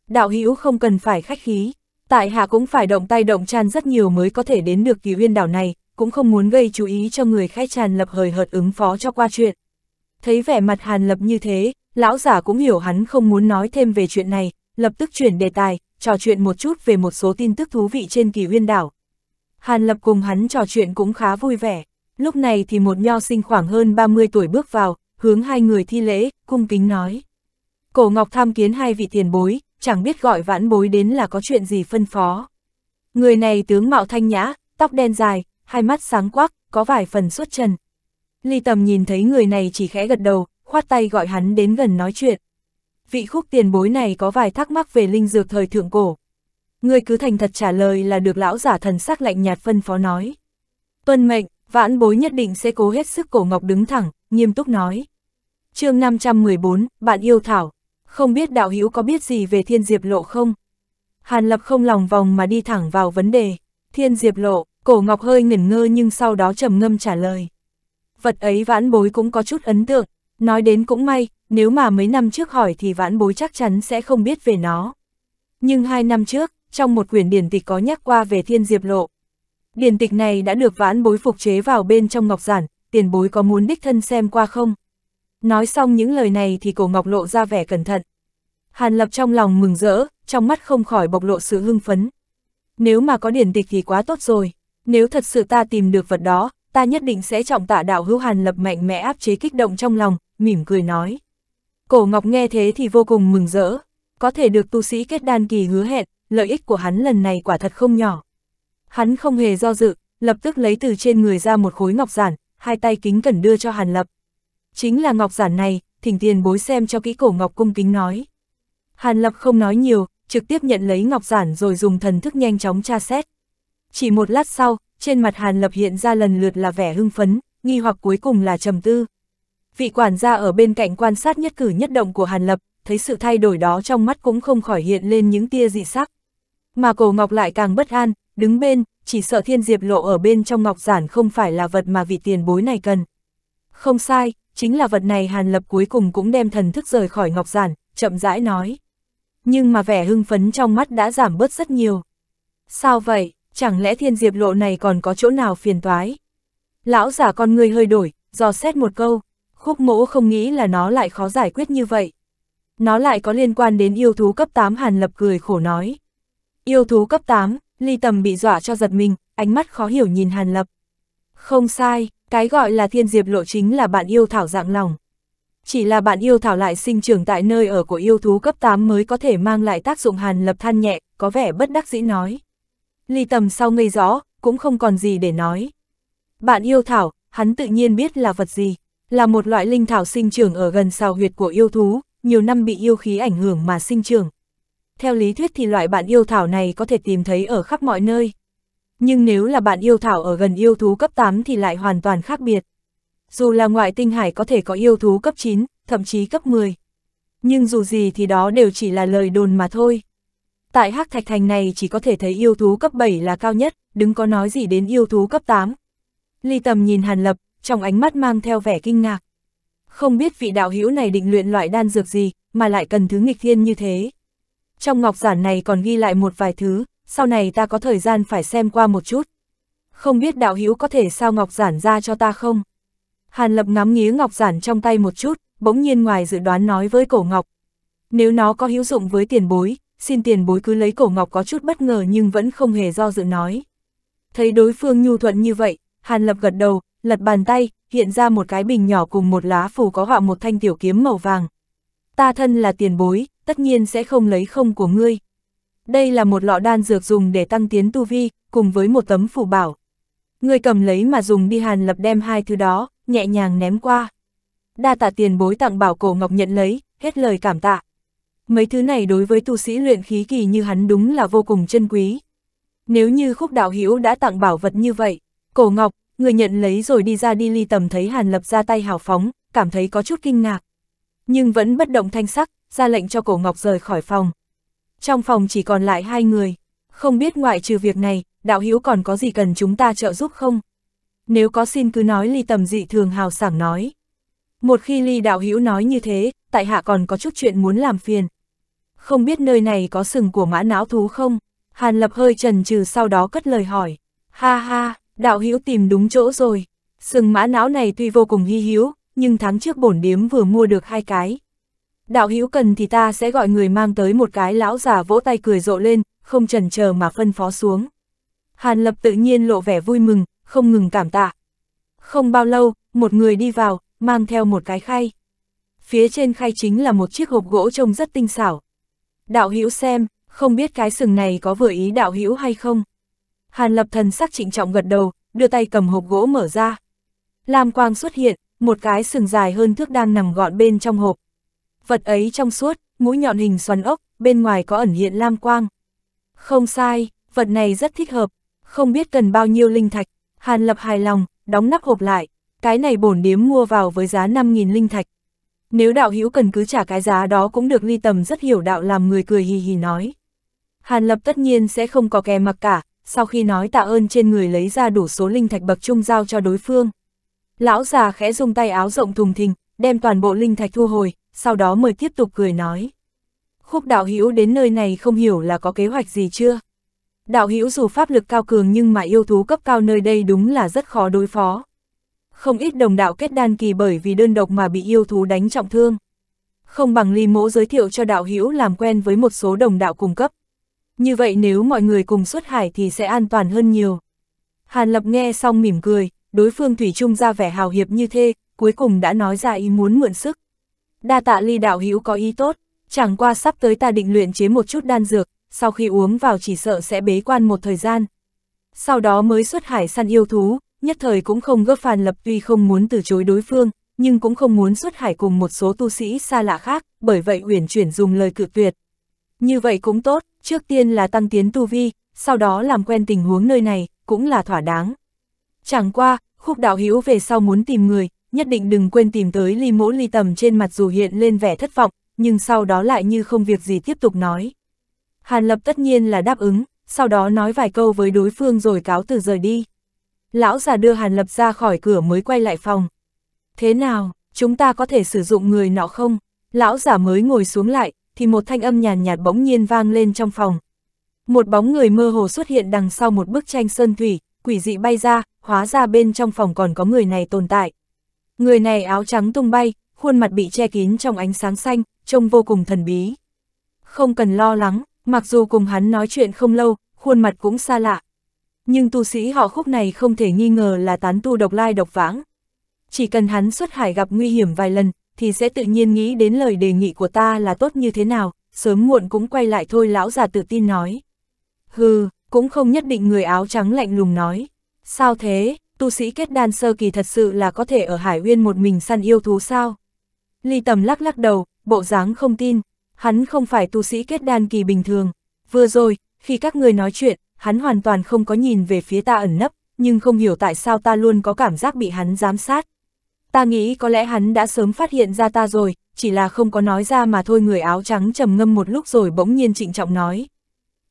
Đạo hữu không cần phải khách khí tại hạ cũng phải động tay động tràn rất nhiều mới có thể đến được kỳ huyên đảo này, cũng không muốn gây chú ý cho người khách tràn lập hời hợt ứng phó cho qua chuyện. Thấy vẻ mặt hàn lập như thế, lão giả cũng hiểu hắn không muốn nói thêm về chuyện này, lập tức chuyển đề tài, trò chuyện một chút về một số tin tức thú vị trên kỳ huyên đảo. Hàn lập cùng hắn trò chuyện cũng khá vui vẻ, lúc này thì một nho sinh khoảng hơn 30 tuổi bước vào, hướng hai người thi lễ, cung kính nói. Cổ Ngọc tham kiến hai vị tiền bối, chẳng biết gọi vãn bối đến là có chuyện gì phân phó. Người này tướng mạo thanh nhã, tóc đen dài, hai mắt sáng quắc, có vài phần xuất trần. Ly tầm nhìn thấy người này chỉ khẽ gật đầu, khoát tay gọi hắn đến gần nói chuyện. Vị khúc tiền bối này có vài thắc mắc về linh dược thời thượng cổ. Người cứ thành thật trả lời là được lão giả thần sắc lạnh nhạt phân phó nói. Tuân mệnh, vãn bối nhất định sẽ cố hết sức cổ ngọc đứng thẳng, nghiêm túc nói. chương 514, bạn yêu Thảo, không biết đạo hữu có biết gì về thiên diệp lộ không? Hàn Lập không lòng vòng mà đi thẳng vào vấn đề. Thiên diệp lộ, cổ ngọc hơi ngẩn ngơ nhưng sau đó trầm ngâm trả lời. Vật ấy vãn bối cũng có chút ấn tượng, nói đến cũng may, nếu mà mấy năm trước hỏi thì vãn bối chắc chắn sẽ không biết về nó. Nhưng hai năm trước, trong một quyển điển tịch có nhắc qua về thiên diệp lộ. Điển tịch này đã được vãn bối phục chế vào bên trong ngọc giản, tiền bối có muốn đích thân xem qua không? Nói xong những lời này thì cổ ngọc lộ ra vẻ cẩn thận. Hàn lập trong lòng mừng rỡ, trong mắt không khỏi bộc lộ sự hưng phấn. Nếu mà có điển tịch thì quá tốt rồi, nếu thật sự ta tìm được vật đó, ta nhất định sẽ trọng tạ đạo hữu hàn lập mạnh mẽ áp chế kích động trong lòng, mỉm cười nói. Cổ ngọc nghe thế thì vô cùng mừng rỡ, có thể được tu sĩ kết đan kỳ hứa hẹn, lợi ích của hắn lần này quả thật không nhỏ. Hắn không hề do dự, lập tức lấy từ trên người ra một khối ngọc giản, hai tay kính cẩn đưa cho Hàn Lập. Chính là ngọc giản này, thỉnh tiền bối xem cho kỹ cổ ngọc cung kính nói. Hàn Lập không nói nhiều, trực tiếp nhận lấy ngọc giản rồi dùng thần thức nhanh chóng tra xét. Chỉ một lát sau, trên mặt Hàn Lập hiện ra lần lượt là vẻ hưng phấn, nghi hoặc cuối cùng là trầm tư. Vị quản gia ở bên cạnh quan sát nhất cử nhất động của Hàn Lập, thấy sự thay đổi đó trong mắt cũng không khỏi hiện lên những tia dị sắc. Mà cổ ngọc lại càng bất an, đứng bên, chỉ sợ thiên diệp lộ ở bên trong ngọc giản không phải là vật mà vị tiền bối này cần. Không sai, chính là vật này Hàn Lập cuối cùng cũng đem thần thức rời khỏi ngọc giản, chậm rãi nói. Nhưng mà vẻ hưng phấn trong mắt đã giảm bớt rất nhiều. Sao vậy, chẳng lẽ thiên diệp lộ này còn có chỗ nào phiền toái? Lão giả con người hơi đổi, dò xét một câu, khúc mỗ không nghĩ là nó lại khó giải quyết như vậy. Nó lại có liên quan đến yêu thú cấp 8 Hàn Lập cười khổ nói. Yêu thú cấp 8, ly tầm bị dọa cho giật mình, ánh mắt khó hiểu nhìn Hàn Lập. Không sai, cái gọi là thiên diệp lộ chính là bạn yêu thảo dạng lòng. Chỉ là bạn yêu thảo lại sinh trưởng tại nơi ở của yêu thú cấp 8 mới có thể mang lại tác dụng hàn lập than nhẹ, có vẻ bất đắc dĩ nói. Ly tầm sau ngây rõ, cũng không còn gì để nói. Bạn yêu thảo, hắn tự nhiên biết là vật gì, là một loại linh thảo sinh trưởng ở gần sào huyệt của yêu thú, nhiều năm bị yêu khí ảnh hưởng mà sinh trưởng. Theo lý thuyết thì loại bạn yêu thảo này có thể tìm thấy ở khắp mọi nơi, nhưng nếu là bạn yêu thảo ở gần yêu thú cấp 8 thì lại hoàn toàn khác biệt. Dù là ngoại tinh hải có thể có yêu thú cấp 9, thậm chí cấp 10. Nhưng dù gì thì đó đều chỉ là lời đồn mà thôi. Tại hắc thạch thành này chỉ có thể thấy yêu thú cấp 7 là cao nhất, đừng có nói gì đến yêu thú cấp 8. Ly tầm nhìn Hàn Lập, trong ánh mắt mang theo vẻ kinh ngạc. Không biết vị đạo hữu này định luyện loại đan dược gì, mà lại cần thứ nghịch thiên như thế. Trong ngọc giản này còn ghi lại một vài thứ, sau này ta có thời gian phải xem qua một chút. Không biết đạo hữu có thể sao ngọc giản ra cho ta không? Hàn lập ngắm nghía ngọc giản trong tay một chút, bỗng nhiên ngoài dự đoán nói với cổ ngọc. Nếu nó có hữu dụng với tiền bối, xin tiền bối cứ lấy cổ ngọc có chút bất ngờ nhưng vẫn không hề do dự nói. Thấy đối phương nhu thuận như vậy, Hàn lập gật đầu, lật bàn tay, hiện ra một cái bình nhỏ cùng một lá phù có họa một thanh tiểu kiếm màu vàng. Ta thân là tiền bối, tất nhiên sẽ không lấy không của ngươi, đây là một lọ đan dược dùng để tăng tiến tu vi, cùng với một tấm phù bảo. Người cầm lấy mà dùng đi hàn lập đem hai thứ đó, nhẹ nhàng ném qua. Đa tạ tiền bối tặng bảo cổ ngọc nhận lấy, hết lời cảm tạ. Mấy thứ này đối với tu sĩ luyện khí kỳ như hắn đúng là vô cùng chân quý. Nếu như khúc đạo hữu đã tặng bảo vật như vậy, cổ ngọc, người nhận lấy rồi đi ra đi ly tầm thấy hàn lập ra tay hào phóng, cảm thấy có chút kinh ngạc. Nhưng vẫn bất động thanh sắc, ra lệnh cho cổ ngọc rời khỏi phòng trong phòng chỉ còn lại hai người. Không biết ngoại trừ việc này, đạo hữu còn có gì cần chúng ta trợ giúp không? Nếu có xin cứ nói ly tầm dị thường hào sảng nói. Một khi ly đạo hữu nói như thế, tại hạ còn có chút chuyện muốn làm phiền. Không biết nơi này có sừng của mã não thú không? Hàn lập hơi trần trừ sau đó cất lời hỏi. Ha ha, đạo hữu tìm đúng chỗ rồi. Sừng mã não này tuy vô cùng hy hi hữu, nhưng tháng trước bổn điếm vừa mua được hai cái. Đạo hữu cần thì ta sẽ gọi người mang tới một cái lão già vỗ tay cười rộ lên, không chần chờ mà phân phó xuống. Hàn Lập tự nhiên lộ vẻ vui mừng, không ngừng cảm tạ. Không bao lâu, một người đi vào, mang theo một cái khay. Phía trên khay chính là một chiếc hộp gỗ trông rất tinh xảo. Đạo hữu xem, không biết cái sừng này có vừa ý đạo hữu hay không. Hàn Lập thần sắc trịnh trọng gật đầu, đưa tay cầm hộp gỗ mở ra. Lam quang xuất hiện, một cái sừng dài hơn thước đang nằm gọn bên trong hộp, vật ấy trong suốt, mũi nhọn hình xoắn ốc, bên ngoài có ẩn hiện lam quang. Không sai, vật này rất thích hợp, không biết cần bao nhiêu linh thạch, Hàn Lập hài lòng, đóng nắp hộp lại, cái này bổn điếm mua vào với giá 5.000 linh thạch. Nếu đạo hữu cần cứ trả cái giá đó cũng được ly tầm rất hiểu đạo làm người cười hì hì nói. Hàn Lập tất nhiên sẽ không có kè mặc cả, sau khi nói tạ ơn trên người lấy ra đủ số linh thạch bậc trung giao cho đối phương. Lão già khẽ dùng tay áo rộng thùng thình, đem toàn bộ linh thạch thu hồi, sau đó mới tiếp tục cười nói. Khúc đạo hữu đến nơi này không hiểu là có kế hoạch gì chưa? Đạo hữu dù pháp lực cao cường nhưng mà yêu thú cấp cao nơi đây đúng là rất khó đối phó. Không ít đồng đạo kết đan kỳ bởi vì đơn độc mà bị yêu thú đánh trọng thương. Không bằng ly mỗ giới thiệu cho đạo hữu làm quen với một số đồng đạo cung cấp. Như vậy nếu mọi người cùng xuất hải thì sẽ an toàn hơn nhiều. Hàn Lập nghe xong mỉm cười, đối phương Thủy Trung ra vẻ hào hiệp như thế, cuối cùng đã nói ra ý muốn mượn sức đa tạ ly đạo hữu có ý tốt, chẳng qua sắp tới ta định luyện chế một chút đan dược, sau khi uống vào chỉ sợ sẽ bế quan một thời gian. Sau đó mới xuất hải săn yêu thú, nhất thời cũng không gấp phàn lập tuy không muốn từ chối đối phương, nhưng cũng không muốn xuất hải cùng một số tu sĩ xa lạ khác, bởi vậy uyển chuyển dùng lời cự tuyệt. Như vậy cũng tốt, trước tiên là tăng tiến tu vi, sau đó làm quen tình huống nơi này, cũng là thỏa đáng. Chẳng qua, khúc đạo hữu về sau muốn tìm người, nhất định đừng quên tìm tới ly mỗ ly tầm trên mặt dù hiện lên vẻ thất vọng, nhưng sau đó lại như không việc gì tiếp tục nói. Hàn Lập tất nhiên là đáp ứng, sau đó nói vài câu với đối phương rồi cáo từ rời đi. Lão già đưa Hàn Lập ra khỏi cửa mới quay lại phòng. Thế nào, chúng ta có thể sử dụng người nọ không? Lão già mới ngồi xuống lại, thì một thanh âm nhàn nhạt, nhạt bỗng nhiên vang lên trong phòng. Một bóng người mơ hồ xuất hiện đằng sau một bức tranh sơn thủy, quỷ dị bay ra, hóa ra bên trong phòng còn có người này tồn tại. Người này áo trắng tung bay, khuôn mặt bị che kín trong ánh sáng xanh, trông vô cùng thần bí. Không cần lo lắng, mặc dù cùng hắn nói chuyện không lâu, khuôn mặt cũng xa lạ. Nhưng tu sĩ họ khúc này không thể nghi ngờ là tán tu độc lai độc vãng. Chỉ cần hắn xuất hải gặp nguy hiểm vài lần, thì sẽ tự nhiên nghĩ đến lời đề nghị của ta là tốt như thế nào, sớm muộn cũng quay lại thôi lão già tự tin nói. Hừ, cũng không nhất định người áo trắng lạnh lùng nói. Sao thế, tu sĩ kết đan sơ kỳ thật sự là có thể ở Hải Uyên một mình săn yêu thú sao? Ly Tầm lắc lắc đầu, bộ dáng không tin, hắn không phải tu sĩ kết đan kỳ bình thường. Vừa rồi, khi các người nói chuyện, hắn hoàn toàn không có nhìn về phía ta ẩn nấp, nhưng không hiểu tại sao ta luôn có cảm giác bị hắn giám sát. Ta nghĩ có lẽ hắn đã sớm phát hiện ra ta rồi, chỉ là không có nói ra mà thôi người áo trắng trầm ngâm một lúc rồi bỗng nhiên trịnh trọng nói.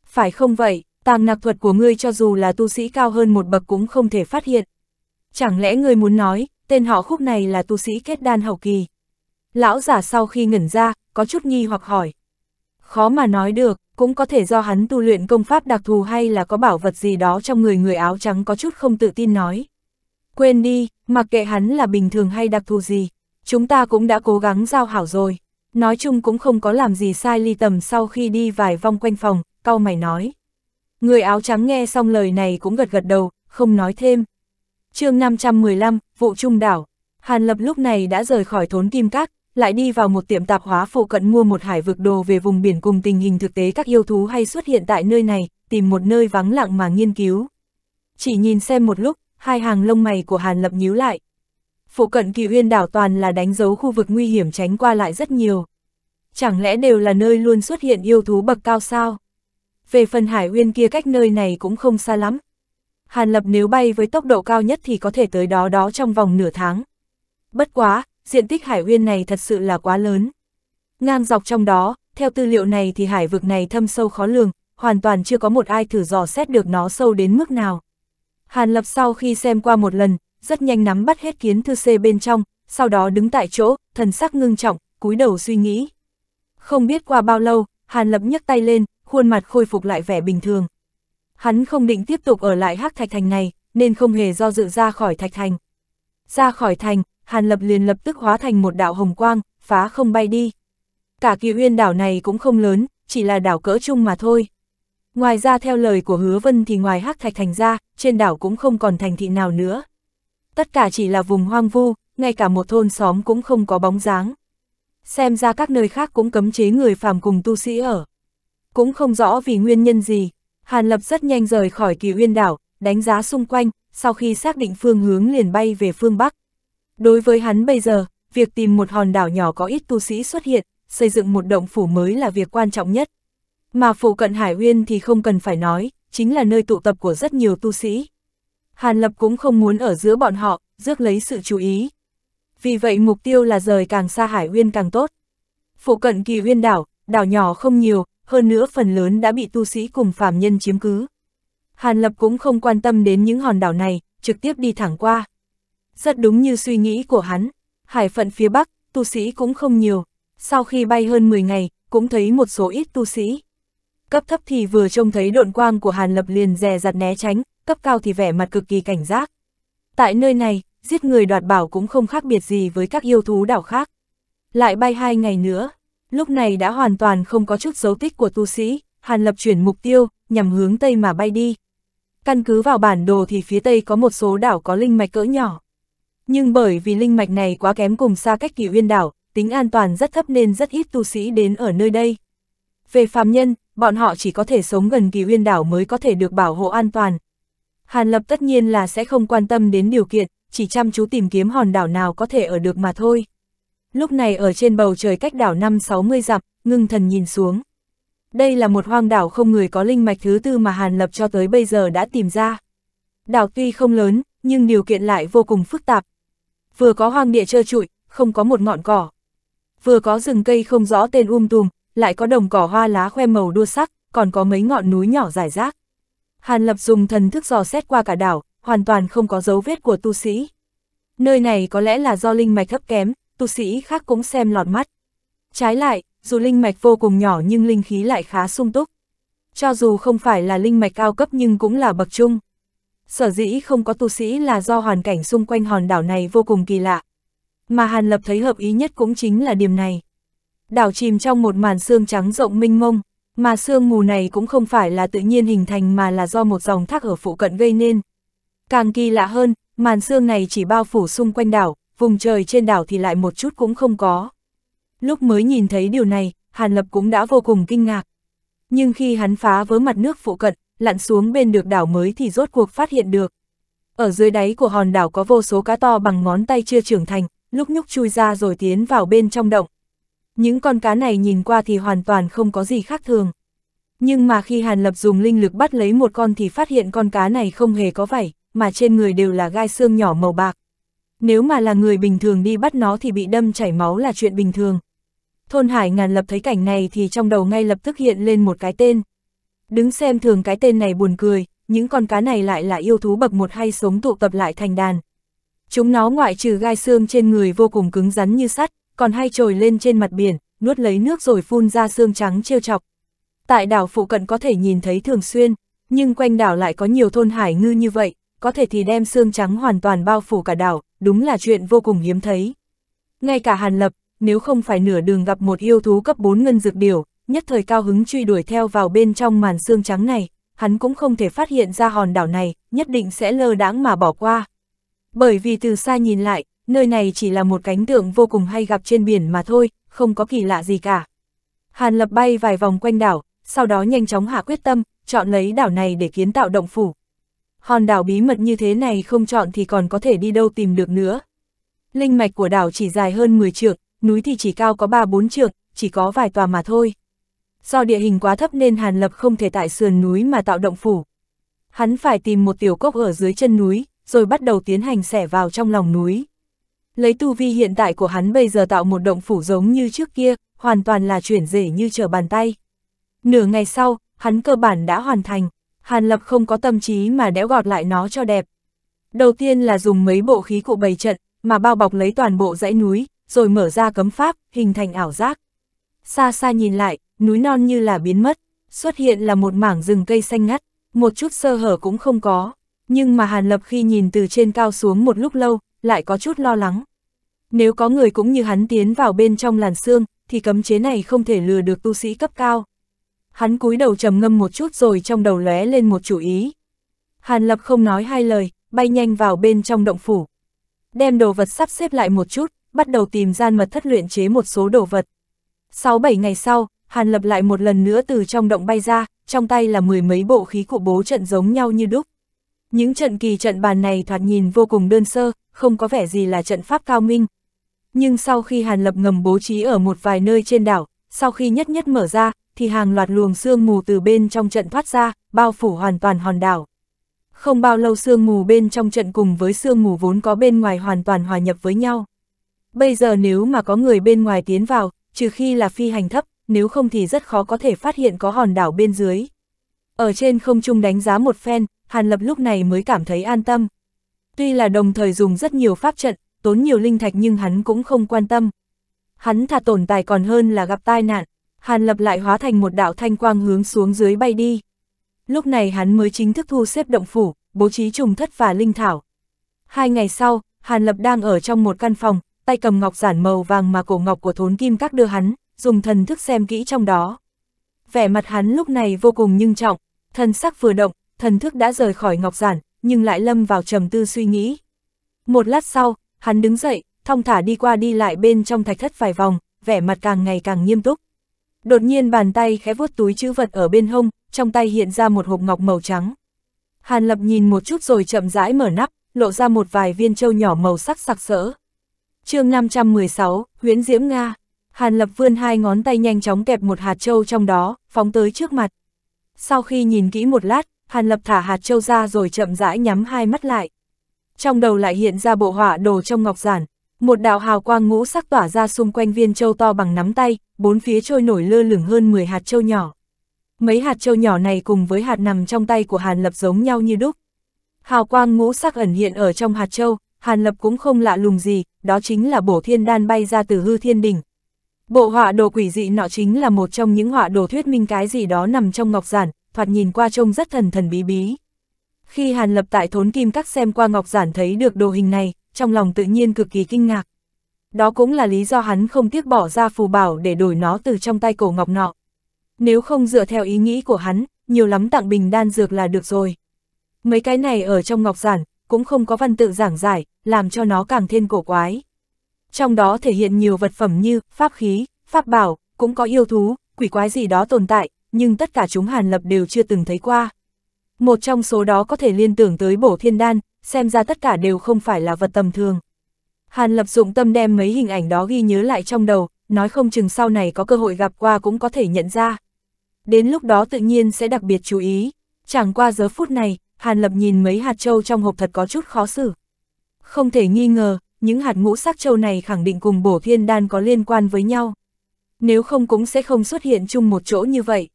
Phải không vậy, tàng nạc thuật của ngươi cho dù là tu sĩ cao hơn một bậc cũng không thể phát hiện, Chẳng lẽ người muốn nói, tên họ khúc này là tu sĩ kết đan hậu kỳ? Lão giả sau khi ngẩn ra, có chút nghi hoặc hỏi. Khó mà nói được, cũng có thể do hắn tu luyện công pháp đặc thù hay là có bảo vật gì đó trong người người áo trắng có chút không tự tin nói. Quên đi, mặc kệ hắn là bình thường hay đặc thù gì, chúng ta cũng đã cố gắng giao hảo rồi. Nói chung cũng không có làm gì sai ly tầm sau khi đi vài vòng quanh phòng, cau mày nói. Người áo trắng nghe xong lời này cũng gật gật đầu, không nói thêm chương 515, vụ trung đảo. Hàn Lập lúc này đã rời khỏi thốn kim các, lại đi vào một tiệm tạp hóa phụ cận mua một hải vực đồ về vùng biển cùng tình hình thực tế các yêu thú hay xuất hiện tại nơi này, tìm một nơi vắng lặng mà nghiên cứu. Chỉ nhìn xem một lúc, hai hàng lông mày của Hàn Lập nhíu lại. Phụ cận kỳ huyên đảo toàn là đánh dấu khu vực nguy hiểm tránh qua lại rất nhiều. Chẳng lẽ đều là nơi luôn xuất hiện yêu thú bậc cao sao? Về phần hải uyên kia cách nơi này cũng không xa lắm, Hàn Lập nếu bay với tốc độ cao nhất thì có thể tới đó đó trong vòng nửa tháng. Bất quá, diện tích hải huyên này thật sự là quá lớn. Ngang dọc trong đó, theo tư liệu này thì hải vực này thâm sâu khó lường, hoàn toàn chưa có một ai thử dò xét được nó sâu đến mức nào. Hàn Lập sau khi xem qua một lần, rất nhanh nắm bắt hết kiến thư xê bên trong, sau đó đứng tại chỗ, thần sắc ngưng trọng, cúi đầu suy nghĩ. Không biết qua bao lâu, Hàn Lập nhấc tay lên, khuôn mặt khôi phục lại vẻ bình thường hắn không định tiếp tục ở lại hắc thạch thành này, nên không hề do dự ra khỏi thạch thành. Ra khỏi thành, Hàn Lập liền lập tức hóa thành một đạo hồng quang, phá không bay đi. Cả kỳ uyên đảo này cũng không lớn, chỉ là đảo cỡ chung mà thôi. Ngoài ra theo lời của Hứa Vân thì ngoài hắc thạch thành ra, trên đảo cũng không còn thành thị nào nữa. Tất cả chỉ là vùng hoang vu, ngay cả một thôn xóm cũng không có bóng dáng. Xem ra các nơi khác cũng cấm chế người phàm cùng tu sĩ ở. Cũng không rõ vì nguyên nhân gì, Hàn Lập rất nhanh rời khỏi kỳ uyên đảo, đánh giá xung quanh, sau khi xác định phương hướng liền bay về phương Bắc. Đối với hắn bây giờ, việc tìm một hòn đảo nhỏ có ít tu sĩ xuất hiện, xây dựng một động phủ mới là việc quan trọng nhất. Mà phụ cận Hải Uyên thì không cần phải nói, chính là nơi tụ tập của rất nhiều tu sĩ. Hàn Lập cũng không muốn ở giữa bọn họ, rước lấy sự chú ý. Vì vậy mục tiêu là rời càng xa Hải Uyên càng tốt. Phụ cận kỳ Uyên đảo, đảo nhỏ không nhiều, hơn nữa phần lớn đã bị tu sĩ cùng phàm nhân chiếm cứ. Hàn Lập cũng không quan tâm đến những hòn đảo này, trực tiếp đi thẳng qua. Rất đúng như suy nghĩ của hắn, hải phận phía Bắc, tu sĩ cũng không nhiều, sau khi bay hơn 10 ngày, cũng thấy một số ít tu sĩ. Cấp thấp thì vừa trông thấy độn quang của Hàn Lập liền dè dặt né tránh, cấp cao thì vẻ mặt cực kỳ cảnh giác. Tại nơi này, giết người đoạt bảo cũng không khác biệt gì với các yêu thú đảo khác. Lại bay hai ngày nữa, Lúc này đã hoàn toàn không có chút dấu tích của tu sĩ, Hàn Lập chuyển mục tiêu, nhằm hướng Tây mà bay đi. Căn cứ vào bản đồ thì phía Tây có một số đảo có linh mạch cỡ nhỏ. Nhưng bởi vì linh mạch này quá kém cùng xa cách kỳ uyên đảo, tính an toàn rất thấp nên rất ít tu sĩ đến ở nơi đây. Về phàm nhân, bọn họ chỉ có thể sống gần kỳ uyên đảo mới có thể được bảo hộ an toàn. Hàn Lập tất nhiên là sẽ không quan tâm đến điều kiện, chỉ chăm chú tìm kiếm hòn đảo nào có thể ở được mà thôi. Lúc này ở trên bầu trời cách đảo năm 60 dặm, ngưng thần nhìn xuống. Đây là một hoang đảo không người có linh mạch thứ tư mà Hàn Lập cho tới bây giờ đã tìm ra. Đảo tuy không lớn, nhưng điều kiện lại vô cùng phức tạp. Vừa có hoang địa trơ trụi, không có một ngọn cỏ. Vừa có rừng cây không rõ tên um tùm, lại có đồng cỏ hoa lá khoe màu đua sắc, còn có mấy ngọn núi nhỏ rải rác. Hàn Lập dùng thần thức dò xét qua cả đảo, hoàn toàn không có dấu vết của tu sĩ. Nơi này có lẽ là do linh mạch thấp kém, tu sĩ khác cũng xem lọt mắt. Trái lại, dù linh mạch vô cùng nhỏ nhưng linh khí lại khá sung túc. Cho dù không phải là linh mạch cao cấp nhưng cũng là bậc trung. Sở dĩ không có tu sĩ là do hoàn cảnh xung quanh hòn đảo này vô cùng kỳ lạ. Mà Hàn Lập thấy hợp ý nhất cũng chính là điểm này. Đảo chìm trong một màn xương trắng rộng minh mông, mà xương mù này cũng không phải là tự nhiên hình thành mà là do một dòng thác ở phụ cận gây nên. Càng kỳ lạ hơn, màn xương này chỉ bao phủ xung quanh đảo, vùng trời trên đảo thì lại một chút cũng không có. Lúc mới nhìn thấy điều này, Hàn Lập cũng đã vô cùng kinh ngạc. Nhưng khi hắn phá vỡ mặt nước phụ cận, lặn xuống bên được đảo mới thì rốt cuộc phát hiện được. Ở dưới đáy của hòn đảo có vô số cá to bằng ngón tay chưa trưởng thành, lúc nhúc chui ra rồi tiến vào bên trong động. Những con cá này nhìn qua thì hoàn toàn không có gì khác thường. Nhưng mà khi Hàn Lập dùng linh lực bắt lấy một con thì phát hiện con cá này không hề có vảy, mà trên người đều là gai xương nhỏ màu bạc. Nếu mà là người bình thường đi bắt nó thì bị đâm chảy máu là chuyện bình thường. Thôn Hải ngàn lập thấy cảnh này thì trong đầu ngay lập tức hiện lên một cái tên. Đứng xem thường cái tên này buồn cười, những con cá này lại là yêu thú bậc một hay sống tụ tập lại thành đàn. Chúng nó ngoại trừ gai xương trên người vô cùng cứng rắn như sắt, còn hay trồi lên trên mặt biển, nuốt lấy nước rồi phun ra xương trắng trêu chọc. Tại đảo phụ cận có thể nhìn thấy thường xuyên, nhưng quanh đảo lại có nhiều thôn hải ngư như vậy, có thể thì đem xương trắng hoàn toàn bao phủ cả đảo, đúng là chuyện vô cùng hiếm thấy. Ngay cả Hàn Lập, nếu không phải nửa đường gặp một yêu thú cấp 4 ngân dược điểu, nhất thời cao hứng truy đuổi theo vào bên trong màn xương trắng này, hắn cũng không thể phát hiện ra hòn đảo này, nhất định sẽ lơ đãng mà bỏ qua. Bởi vì từ xa nhìn lại, nơi này chỉ là một cánh tượng vô cùng hay gặp trên biển mà thôi, không có kỳ lạ gì cả. Hàn Lập bay vài vòng quanh đảo, sau đó nhanh chóng hạ quyết tâm, chọn lấy đảo này để kiến tạo động phủ hòn đảo bí mật như thế này không chọn thì còn có thể đi đâu tìm được nữa. Linh mạch của đảo chỉ dài hơn 10 trượng, núi thì chỉ cao có 3-4 trượng, chỉ có vài tòa mà thôi. Do địa hình quá thấp nên Hàn Lập không thể tại sườn núi mà tạo động phủ. Hắn phải tìm một tiểu cốc ở dưới chân núi, rồi bắt đầu tiến hành xẻ vào trong lòng núi. Lấy tu vi hiện tại của hắn bây giờ tạo một động phủ giống như trước kia, hoàn toàn là chuyển rể như trở bàn tay. Nửa ngày sau, hắn cơ bản đã hoàn thành. Hàn Lập không có tâm trí mà đẽo gọt lại nó cho đẹp. Đầu tiên là dùng mấy bộ khí cụ bày trận, mà bao bọc lấy toàn bộ dãy núi, rồi mở ra cấm pháp, hình thành ảo giác. Xa xa nhìn lại, núi non như là biến mất, xuất hiện là một mảng rừng cây xanh ngắt, một chút sơ hở cũng không có. Nhưng mà Hàn Lập khi nhìn từ trên cao xuống một lúc lâu, lại có chút lo lắng. Nếu có người cũng như hắn tiến vào bên trong làn xương, thì cấm chế này không thể lừa được tu sĩ cấp cao hắn cúi đầu trầm ngâm một chút rồi trong đầu lóe lên một chủ ý. Hàn Lập không nói hai lời, bay nhanh vào bên trong động phủ. Đem đồ vật sắp xếp lại một chút, bắt đầu tìm gian mật thất luyện chế một số đồ vật. sáu bảy ngày sau, Hàn Lập lại một lần nữa từ trong động bay ra, trong tay là mười mấy bộ khí cụ bố trận giống nhau như đúc. Những trận kỳ trận bàn này thoạt nhìn vô cùng đơn sơ, không có vẻ gì là trận pháp cao minh. Nhưng sau khi Hàn Lập ngầm bố trí ở một vài nơi trên đảo, sau khi nhất nhất mở ra, thì hàng loạt luồng sương mù từ bên trong trận thoát ra, bao phủ hoàn toàn hòn đảo. Không bao lâu sương mù bên trong trận cùng với sương mù vốn có bên ngoài hoàn toàn hòa nhập với nhau. Bây giờ nếu mà có người bên ngoài tiến vào, trừ khi là phi hành thấp, nếu không thì rất khó có thể phát hiện có hòn đảo bên dưới. Ở trên không trung đánh giá một phen, Hàn Lập lúc này mới cảm thấy an tâm. Tuy là đồng thời dùng rất nhiều pháp trận, tốn nhiều linh thạch nhưng hắn cũng không quan tâm. Hắn thà tổn tài còn hơn là gặp tai nạn, Hàn Lập lại hóa thành một đạo thanh quang hướng xuống dưới bay đi. Lúc này hắn mới chính thức thu xếp động phủ, bố trí trùng thất và linh thảo. Hai ngày sau, Hàn Lập đang ở trong một căn phòng, tay cầm ngọc giản màu vàng mà cổ ngọc của thốn kim các đưa hắn, dùng thần thức xem kỹ trong đó. Vẻ mặt hắn lúc này vô cùng nhưng trọng, thần sắc vừa động, thần thức đã rời khỏi ngọc giản, nhưng lại lâm vào trầm tư suy nghĩ. Một lát sau, hắn đứng dậy, thong thả đi qua đi lại bên trong thạch thất vài vòng, vẻ mặt càng ngày càng nghiêm túc. Đột nhiên bàn tay khẽ vuốt túi chữ vật ở bên hông, trong tay hiện ra một hộp ngọc màu trắng. Hàn Lập nhìn một chút rồi chậm rãi mở nắp, lộ ra một vài viên châu nhỏ màu sắc sặc sỡ. chương 516, Huyễn Diễm Nga. Hàn Lập vươn hai ngón tay nhanh chóng kẹp một hạt châu trong đó, phóng tới trước mặt. Sau khi nhìn kỹ một lát, Hàn Lập thả hạt châu ra rồi chậm rãi nhắm hai mắt lại. Trong đầu lại hiện ra bộ họa đồ trong ngọc giản, một đạo hào quang ngũ sắc tỏa ra xung quanh viên châu to bằng nắm tay, bốn phía trôi nổi lơ lửng hơn 10 hạt châu nhỏ. Mấy hạt châu nhỏ này cùng với hạt nằm trong tay của Hàn Lập giống nhau như đúc. Hào quang ngũ sắc ẩn hiện ở trong hạt châu, Hàn Lập cũng không lạ lùng gì, đó chính là bổ thiên đan bay ra từ hư thiên đỉnh. Bộ họa đồ quỷ dị nọ chính là một trong những họa đồ thuyết minh cái gì đó nằm trong ngọc giản, thoạt nhìn qua trông rất thần thần bí bí. Khi Hàn Lập tại thốn kim các xem qua ngọc giản thấy được đồ hình này, trong lòng tự nhiên cực kỳ kinh ngạc. Đó cũng là lý do hắn không tiếc bỏ ra phù bảo để đổi nó từ trong tay cổ ngọc nọ. Nếu không dựa theo ý nghĩ của hắn, nhiều lắm tặng bình đan dược là được rồi. Mấy cái này ở trong ngọc giản, cũng không có văn tự giảng giải, làm cho nó càng thêm cổ quái. Trong đó thể hiện nhiều vật phẩm như pháp khí, pháp bảo, cũng có yêu thú, quỷ quái gì đó tồn tại, nhưng tất cả chúng Hàn Lập đều chưa từng thấy qua. Một trong số đó có thể liên tưởng tới bổ thiên đan, xem ra tất cả đều không phải là vật tầm thường. Hàn Lập dụng tâm đem mấy hình ảnh đó ghi nhớ lại trong đầu, nói không chừng sau này có cơ hội gặp qua cũng có thể nhận ra. Đến lúc đó tự nhiên sẽ đặc biệt chú ý, chẳng qua giờ phút này, Hàn Lập nhìn mấy hạt châu trong hộp thật có chút khó xử. Không thể nghi ngờ, những hạt ngũ sắc châu này khẳng định cùng bổ thiên đan có liên quan với nhau. Nếu không cũng sẽ không xuất hiện chung một chỗ như vậy.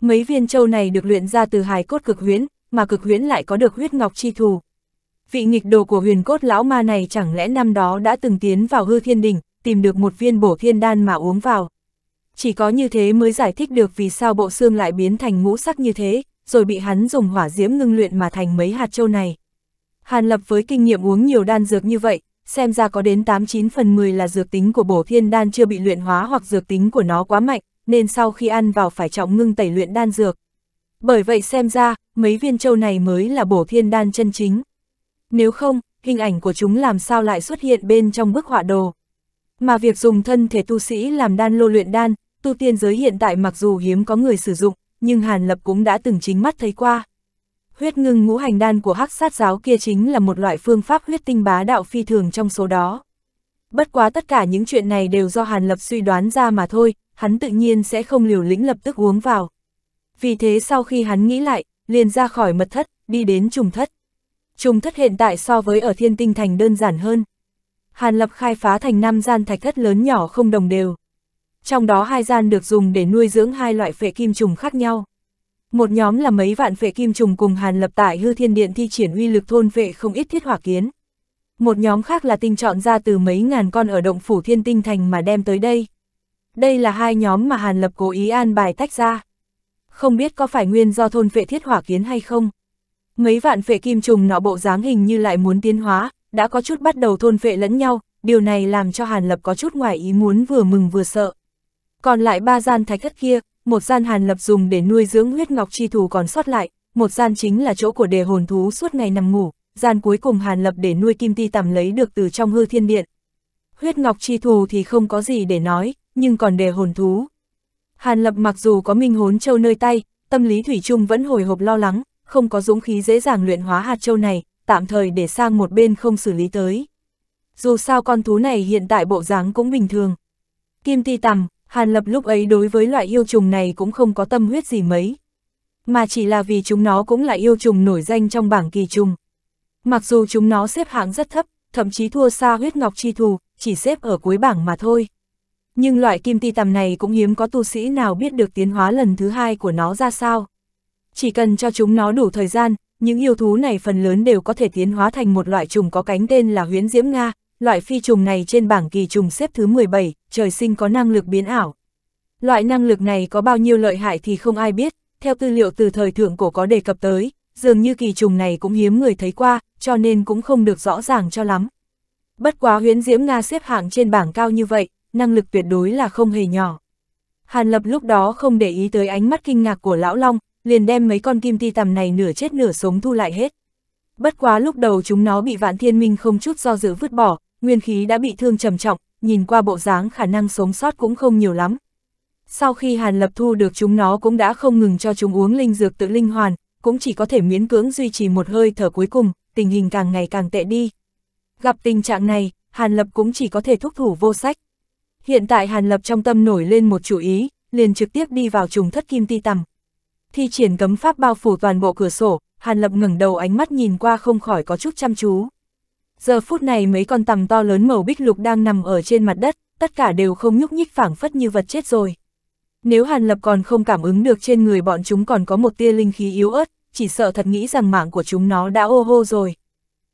Mấy viên châu này được luyện ra từ hài cốt cực huyễn, mà cực huyễn lại có được huyết ngọc chi thù, vị nghịch đồ của huyền cốt lão ma này chẳng lẽ năm đó đã từng tiến vào hư thiên Đỉnh tìm được một viên bổ thiên đan mà uống vào. Chỉ có như thế mới giải thích được vì sao bộ xương lại biến thành ngũ sắc như thế, rồi bị hắn dùng hỏa diễm ngưng luyện mà thành mấy hạt châu này. Hàn Lập với kinh nghiệm uống nhiều đan dược như vậy, xem ra có đến 89 phần 10 là dược tính của bổ thiên đan chưa bị luyện hóa hoặc dược tính của nó quá mạnh, nên sau khi ăn vào phải trọng ngưng tẩy luyện đan dược. Bởi vậy xem ra, mấy viên châu này mới là bổ thiên đan chân chính nếu không, hình ảnh của chúng làm sao lại xuất hiện bên trong bức họa đồ. Mà việc dùng thân thể tu sĩ làm đan lô luyện đan, tu tiên giới hiện tại mặc dù hiếm có người sử dụng, nhưng Hàn Lập cũng đã từng chính mắt thấy qua. Huyết ngưng ngũ hành đan của hắc sát giáo kia chính là một loại phương pháp huyết tinh bá đạo phi thường trong số đó. Bất quá tất cả những chuyện này đều do Hàn Lập suy đoán ra mà thôi, hắn tự nhiên sẽ không liều lĩnh lập tức uống vào. Vì thế sau khi hắn nghĩ lại, liền ra khỏi mật thất, đi đến trùng thất trùng thất hiện tại so với ở thiên tinh thành đơn giản hơn. Hàn Lập khai phá thành năm gian thạch thất lớn nhỏ không đồng đều. Trong đó hai gian được dùng để nuôi dưỡng hai loại phệ kim trùng khác nhau. Một nhóm là mấy vạn phệ kim trùng cùng Hàn Lập tại hư thiên điện thi triển uy lực thôn vệ không ít thiết hỏa kiến. Một nhóm khác là tinh chọn ra từ mấy ngàn con ở động phủ thiên tinh thành mà đem tới đây. Đây là hai nhóm mà Hàn Lập cố ý an bài tách ra. Không biết có phải nguyên do thôn vệ thiết hỏa kiến hay không? Mấy vạn phệ kim trùng nọ bộ dáng hình như lại muốn tiến hóa, đã có chút bắt đầu thôn vệ lẫn nhau, điều này làm cho Hàn Lập có chút ngoài ý muốn vừa mừng vừa sợ. Còn lại ba gian thạch thất kia, một gian Hàn Lập dùng để nuôi dưỡng huyết ngọc chi thù còn sót lại, một gian chính là chỗ của đề hồn thú suốt ngày nằm ngủ, gian cuối cùng Hàn Lập để nuôi kim ti tầm lấy được từ trong hư thiên điện. Huyết ngọc chi thù thì không có gì để nói, nhưng còn đề hồn thú. Hàn Lập mặc dù có minh hốn châu nơi tay, tâm lý Thủy chung vẫn hồi hộp lo lắng, không có dũng khí dễ dàng luyện hóa hạt châu này, tạm thời để sang một bên không xử lý tới. Dù sao con thú này hiện tại bộ dáng cũng bình thường. Kim ti tằm, Hàn Lập lúc ấy đối với loại yêu trùng này cũng không có tâm huyết gì mấy. Mà chỉ là vì chúng nó cũng là yêu trùng nổi danh trong bảng kỳ trùng. Mặc dù chúng nó xếp hạng rất thấp, thậm chí thua xa huyết ngọc chi thù, chỉ xếp ở cuối bảng mà thôi. Nhưng loại kim ti tằm này cũng hiếm có tu sĩ nào biết được tiến hóa lần thứ hai của nó ra sao. Chỉ cần cho chúng nó đủ thời gian, những yêu thú này phần lớn đều có thể tiến hóa thành một loại trùng có cánh tên là huyễn diễm Nga, loại phi trùng này trên bảng kỳ trùng xếp thứ 17, trời sinh có năng lực biến ảo. Loại năng lực này có bao nhiêu lợi hại thì không ai biết, theo tư liệu từ thời thượng cổ có đề cập tới, dường như kỳ trùng này cũng hiếm người thấy qua, cho nên cũng không được rõ ràng cho lắm. Bất quá huyễn diễm Nga xếp hạng trên bảng cao như vậy, năng lực tuyệt đối là không hề nhỏ. Hàn Lập lúc đó không để ý tới ánh mắt kinh ngạc của Lão Long, liền đem mấy con kim ti tầm này nửa chết nửa sống thu lại hết. Bất quá lúc đầu chúng nó bị vạn thiên minh không chút do dự vứt bỏ, nguyên khí đã bị thương trầm trọng, nhìn qua bộ dáng khả năng sống sót cũng không nhiều lắm. Sau khi Hàn Lập thu được chúng nó cũng đã không ngừng cho chúng uống linh dược tự linh hoàn, cũng chỉ có thể miễn cưỡng duy trì một hơi thở cuối cùng, tình hình càng ngày càng tệ đi. Gặp tình trạng này, Hàn Lập cũng chỉ có thể thúc thủ vô sách. Hiện tại Hàn Lập trong tâm nổi lên một chủ ý, liền trực tiếp đi vào trùng thất kim ti tầm thi triển cấm pháp bao phủ toàn bộ cửa sổ, Hàn Lập ngẩng đầu ánh mắt nhìn qua không khỏi có chút chăm chú. Giờ phút này mấy con tầm to lớn màu bích lục đang nằm ở trên mặt đất, tất cả đều không nhúc nhích phảng phất như vật chết rồi. Nếu Hàn Lập còn không cảm ứng được trên người bọn chúng còn có một tia linh khí yếu ớt, chỉ sợ thật nghĩ rằng mạng của chúng nó đã ô hô rồi.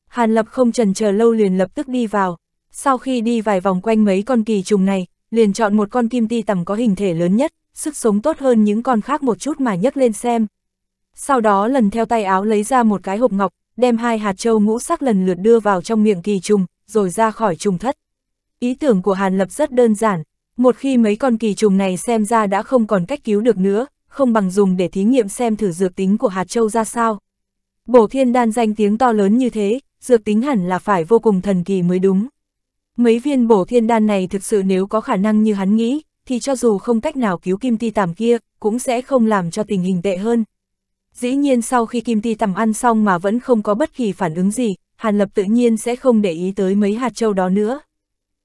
Hàn Lập không trần chờ lâu liền lập tức đi vào. Sau khi đi vài vòng quanh mấy con kỳ trùng này, liền chọn một con kim ti tầm có hình thể lớn nhất, sức sống tốt hơn những con khác một chút mà nhấc lên xem. Sau đó lần theo tay áo lấy ra một cái hộp ngọc, đem hai hạt châu ngũ sắc lần lượt đưa vào trong miệng kỳ trùng, rồi ra khỏi trùng thất. Ý tưởng của Hàn Lập rất đơn giản, một khi mấy con kỳ trùng này xem ra đã không còn cách cứu được nữa, không bằng dùng để thí nghiệm xem thử dược tính của hạt châu ra sao. Bổ thiên đan danh tiếng to lớn như thế, dược tính hẳn là phải vô cùng thần kỳ mới đúng. Mấy viên bổ thiên đan này thực sự nếu có khả năng như hắn nghĩ, thì cho dù không cách nào cứu kim ti tàm kia, cũng sẽ không làm cho tình hình tệ hơn. Dĩ nhiên sau khi kim ti tầm ăn xong mà vẫn không có bất kỳ phản ứng gì, Hàn Lập tự nhiên sẽ không để ý tới mấy hạt châu đó nữa.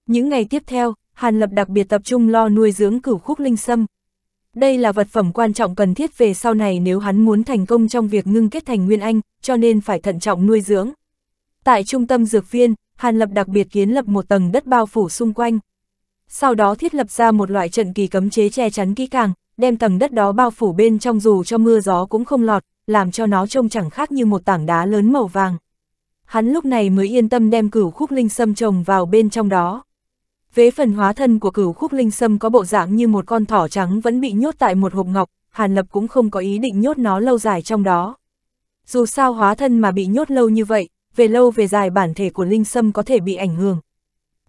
Những ngày tiếp theo, Hàn Lập đặc biệt tập trung lo nuôi dưỡng cửu khúc linh sâm. Đây là vật phẩm quan trọng cần thiết về sau này nếu hắn muốn thành công trong việc ngưng kết thành Nguyên Anh, cho nên phải thận trọng nuôi dưỡng. Tại trung tâm dược viên, Hàn Lập đặc biệt kiến lập một tầng đất bao phủ xung quanh sau đó thiết lập ra một loại trận kỳ cấm chế che chắn kỹ càng, đem tầng đất đó bao phủ bên trong dù cho mưa gió cũng không lọt, làm cho nó trông chẳng khác như một tảng đá lớn màu vàng. Hắn lúc này mới yên tâm đem cửu khúc linh sâm trồng vào bên trong đó. Vế phần hóa thân của cửu khúc linh sâm có bộ dạng như một con thỏ trắng vẫn bị nhốt tại một hộp ngọc, Hàn Lập cũng không có ý định nhốt nó lâu dài trong đó. Dù sao hóa thân mà bị nhốt lâu như vậy, về lâu về dài bản thể của linh sâm có thể bị ảnh hưởng.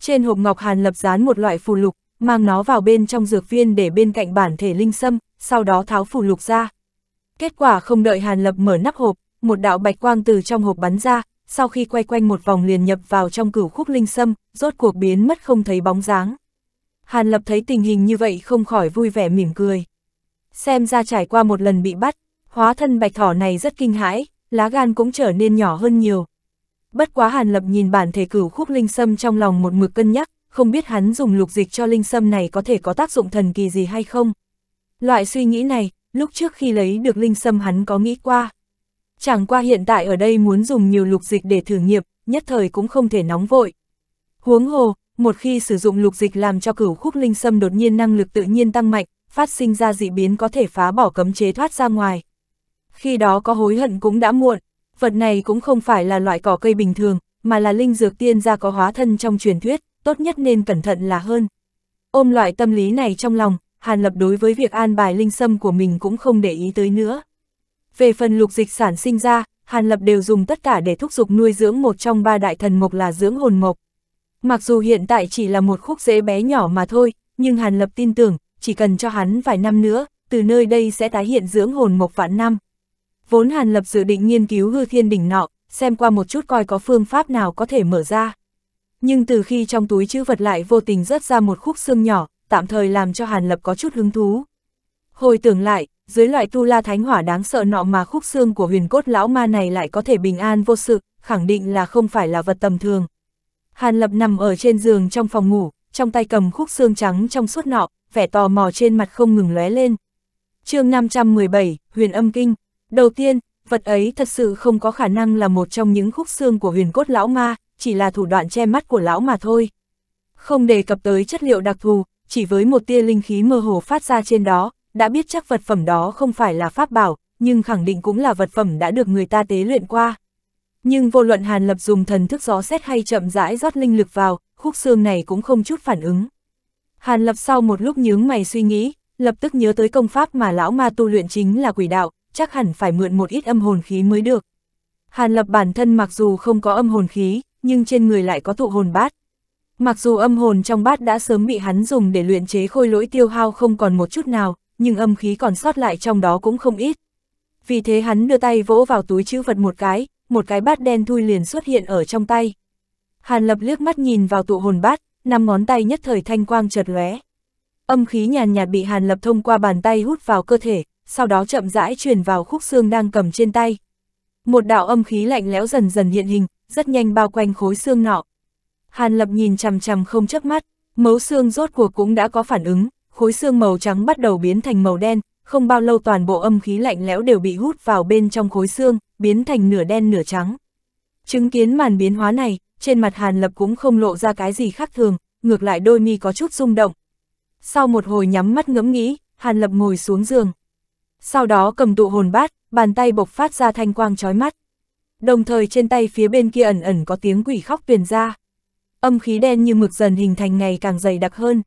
Trên hộp ngọc hàn lập dán một loại phù lục, mang nó vào bên trong dược viên để bên cạnh bản thể linh sâm, sau đó tháo phù lục ra. Kết quả không đợi hàn lập mở nắp hộp, một đạo bạch quang từ trong hộp bắn ra, sau khi quay quanh một vòng liền nhập vào trong cửu khúc linh sâm, rốt cuộc biến mất không thấy bóng dáng. Hàn lập thấy tình hình như vậy không khỏi vui vẻ mỉm cười. Xem ra trải qua một lần bị bắt, hóa thân bạch thỏ này rất kinh hãi, lá gan cũng trở nên nhỏ hơn nhiều, Bất quá Hàn Lập nhìn bản thể cửu khúc linh sâm trong lòng một mực cân nhắc, không biết hắn dùng lục dịch cho linh sâm này có thể có tác dụng thần kỳ gì hay không. Loại suy nghĩ này, lúc trước khi lấy được linh sâm hắn có nghĩ qua. Chẳng qua hiện tại ở đây muốn dùng nhiều lục dịch để thử nghiệm, nhất thời cũng không thể nóng vội. Huống hồ, một khi sử dụng lục dịch làm cho cửu khúc linh sâm đột nhiên năng lực tự nhiên tăng mạnh, phát sinh ra dị biến có thể phá bỏ cấm chế thoát ra ngoài. Khi đó có hối hận cũng đã muộn vật này cũng không phải là loại cỏ cây bình thường, mà là linh dược tiên gia có hóa thân trong truyền thuyết, tốt nhất nên cẩn thận là hơn. Ôm loại tâm lý này trong lòng, Hàn Lập đối với việc an bài linh sâm của mình cũng không để ý tới nữa. Về phần lục dịch sản sinh ra, Hàn Lập đều dùng tất cả để thúc giục nuôi dưỡng một trong ba đại thần mộc là dưỡng hồn mộc. Mặc dù hiện tại chỉ là một khúc rễ bé nhỏ mà thôi, nhưng Hàn Lập tin tưởng, chỉ cần cho hắn vài năm nữa, từ nơi đây sẽ tái hiện dưỡng hồn mộc vạn năm vốn Hàn Lập dự định nghiên cứu hư thiên đỉnh nọ, xem qua một chút coi có phương pháp nào có thể mở ra. Nhưng từ khi trong túi chữ vật lại vô tình rớt ra một khúc xương nhỏ, tạm thời làm cho Hàn Lập có chút hứng thú. Hồi tưởng lại, dưới loại tu la thánh hỏa đáng sợ nọ mà khúc xương của huyền cốt lão ma này lại có thể bình an vô sự, khẳng định là không phải là vật tầm thường. Hàn Lập nằm ở trên giường trong phòng ngủ, trong tay cầm khúc xương trắng trong suốt nọ, vẻ tò mò trên mặt không ngừng lóe lên. chương 517, Huyền Âm Kinh Đầu tiên, vật ấy thật sự không có khả năng là một trong những khúc xương của huyền cốt lão ma, chỉ là thủ đoạn che mắt của lão mà thôi. Không đề cập tới chất liệu đặc thù, chỉ với một tia linh khí mơ hồ phát ra trên đó, đã biết chắc vật phẩm đó không phải là pháp bảo, nhưng khẳng định cũng là vật phẩm đã được người ta tế luyện qua. Nhưng vô luận Hàn Lập dùng thần thức gió xét hay chậm rãi rót linh lực vào, khúc xương này cũng không chút phản ứng. Hàn Lập sau một lúc nhướng mày suy nghĩ, lập tức nhớ tới công pháp mà lão ma tu luyện chính là quỷ đạo, chắc hẳn phải mượn một ít âm hồn khí mới được. Hàn lập bản thân mặc dù không có âm hồn khí, nhưng trên người lại có tụ hồn bát. Mặc dù âm hồn trong bát đã sớm bị hắn dùng để luyện chế khôi lỗi tiêu hao không còn một chút nào, nhưng âm khí còn sót lại trong đó cũng không ít. Vì thế hắn đưa tay vỗ vào túi chữ vật một cái, một cái bát đen thui liền xuất hiện ở trong tay. Hàn lập liếc mắt nhìn vào tụ hồn bát, năm ngón tay nhất thời thanh quang chợt lóe. Âm khí nhàn nhạt bị Hàn lập thông qua bàn tay hút vào cơ thể, sau đó chậm rãi truyền vào khúc xương đang cầm trên tay. Một đạo âm khí lạnh lẽo dần dần hiện hình, rất nhanh bao quanh khối xương nọ. Hàn Lập nhìn chằm chằm không chớp mắt, mấu xương rốt cuộc cũng đã có phản ứng, khối xương màu trắng bắt đầu biến thành màu đen, không bao lâu toàn bộ âm khí lạnh lẽo đều bị hút vào bên trong khối xương, biến thành nửa đen nửa trắng. Chứng kiến màn biến hóa này, trên mặt Hàn Lập cũng không lộ ra cái gì khác thường, ngược lại đôi mi có chút rung động. Sau một hồi nhắm mắt ngẫm nghĩ, Hàn Lập ngồi xuống giường, sau đó cầm tụ hồn bát, bàn tay bộc phát ra thanh quang chói mắt. Đồng thời trên tay phía bên kia ẩn ẩn có tiếng quỷ khóc truyền ra. Âm khí đen như mực dần hình thành ngày càng dày đặc hơn.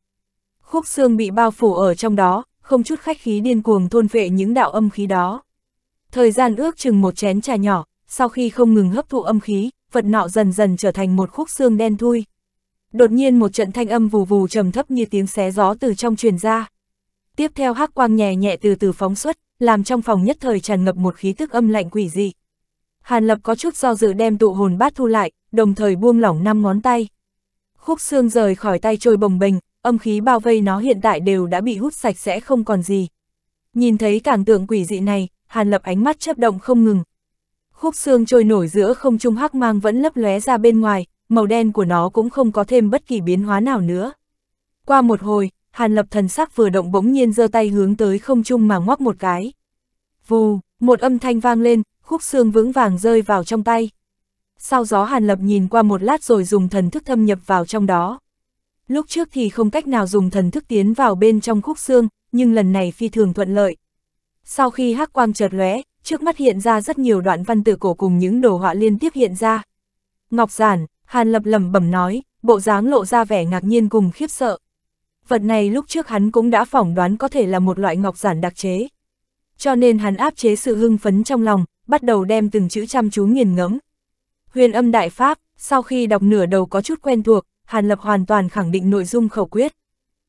Khúc xương bị bao phủ ở trong đó, không chút khách khí điên cuồng thôn vệ những đạo âm khí đó. Thời gian ước chừng một chén trà nhỏ, sau khi không ngừng hấp thụ âm khí, vật nọ dần dần trở thành một khúc xương đen thui. Đột nhiên một trận thanh âm vù vù trầm thấp như tiếng xé gió từ trong truyền ra tiếp theo hắc quang nhẹ nhẹ từ từ phóng xuất, làm trong phòng nhất thời tràn ngập một khí tức âm lạnh quỷ dị. Hàn Lập có chút do dự đem tụ hồn bát thu lại, đồng thời buông lỏng năm ngón tay. Khúc xương rời khỏi tay trôi bồng bềnh, âm khí bao vây nó hiện tại đều đã bị hút sạch sẽ không còn gì. Nhìn thấy cảnh tượng quỷ dị này, Hàn Lập ánh mắt chớp động không ngừng. Khúc xương trôi nổi giữa không trung hắc mang vẫn lấp lóe ra bên ngoài, màu đen của nó cũng không có thêm bất kỳ biến hóa nào nữa. Qua một hồi, Hàn Lập thần sắc vừa động bỗng nhiên giơ tay hướng tới không trung mà ngoắc một cái. Vù, một âm thanh vang lên, khúc xương vững vàng rơi vào trong tay. Sau gió Hàn Lập nhìn qua một lát rồi dùng thần thức thâm nhập vào trong đó. Lúc trước thì không cách nào dùng thần thức tiến vào bên trong khúc xương, nhưng lần này phi thường thuận lợi. Sau khi hắc quang chợt lóe, trước mắt hiện ra rất nhiều đoạn văn tự cổ cùng những đồ họa liên tiếp hiện ra. Ngọc Giản, Hàn Lập lẩm bẩm nói, bộ dáng lộ ra vẻ ngạc nhiên cùng khiếp sợ vật này lúc trước hắn cũng đã phỏng đoán có thể là một loại ngọc giản đặc chế. Cho nên hắn áp chế sự hưng phấn trong lòng, bắt đầu đem từng chữ chăm chú nghiền ngẫm. Huyền âm đại pháp, sau khi đọc nửa đầu có chút quen thuộc, Hàn Lập hoàn toàn khẳng định nội dung khẩu quyết.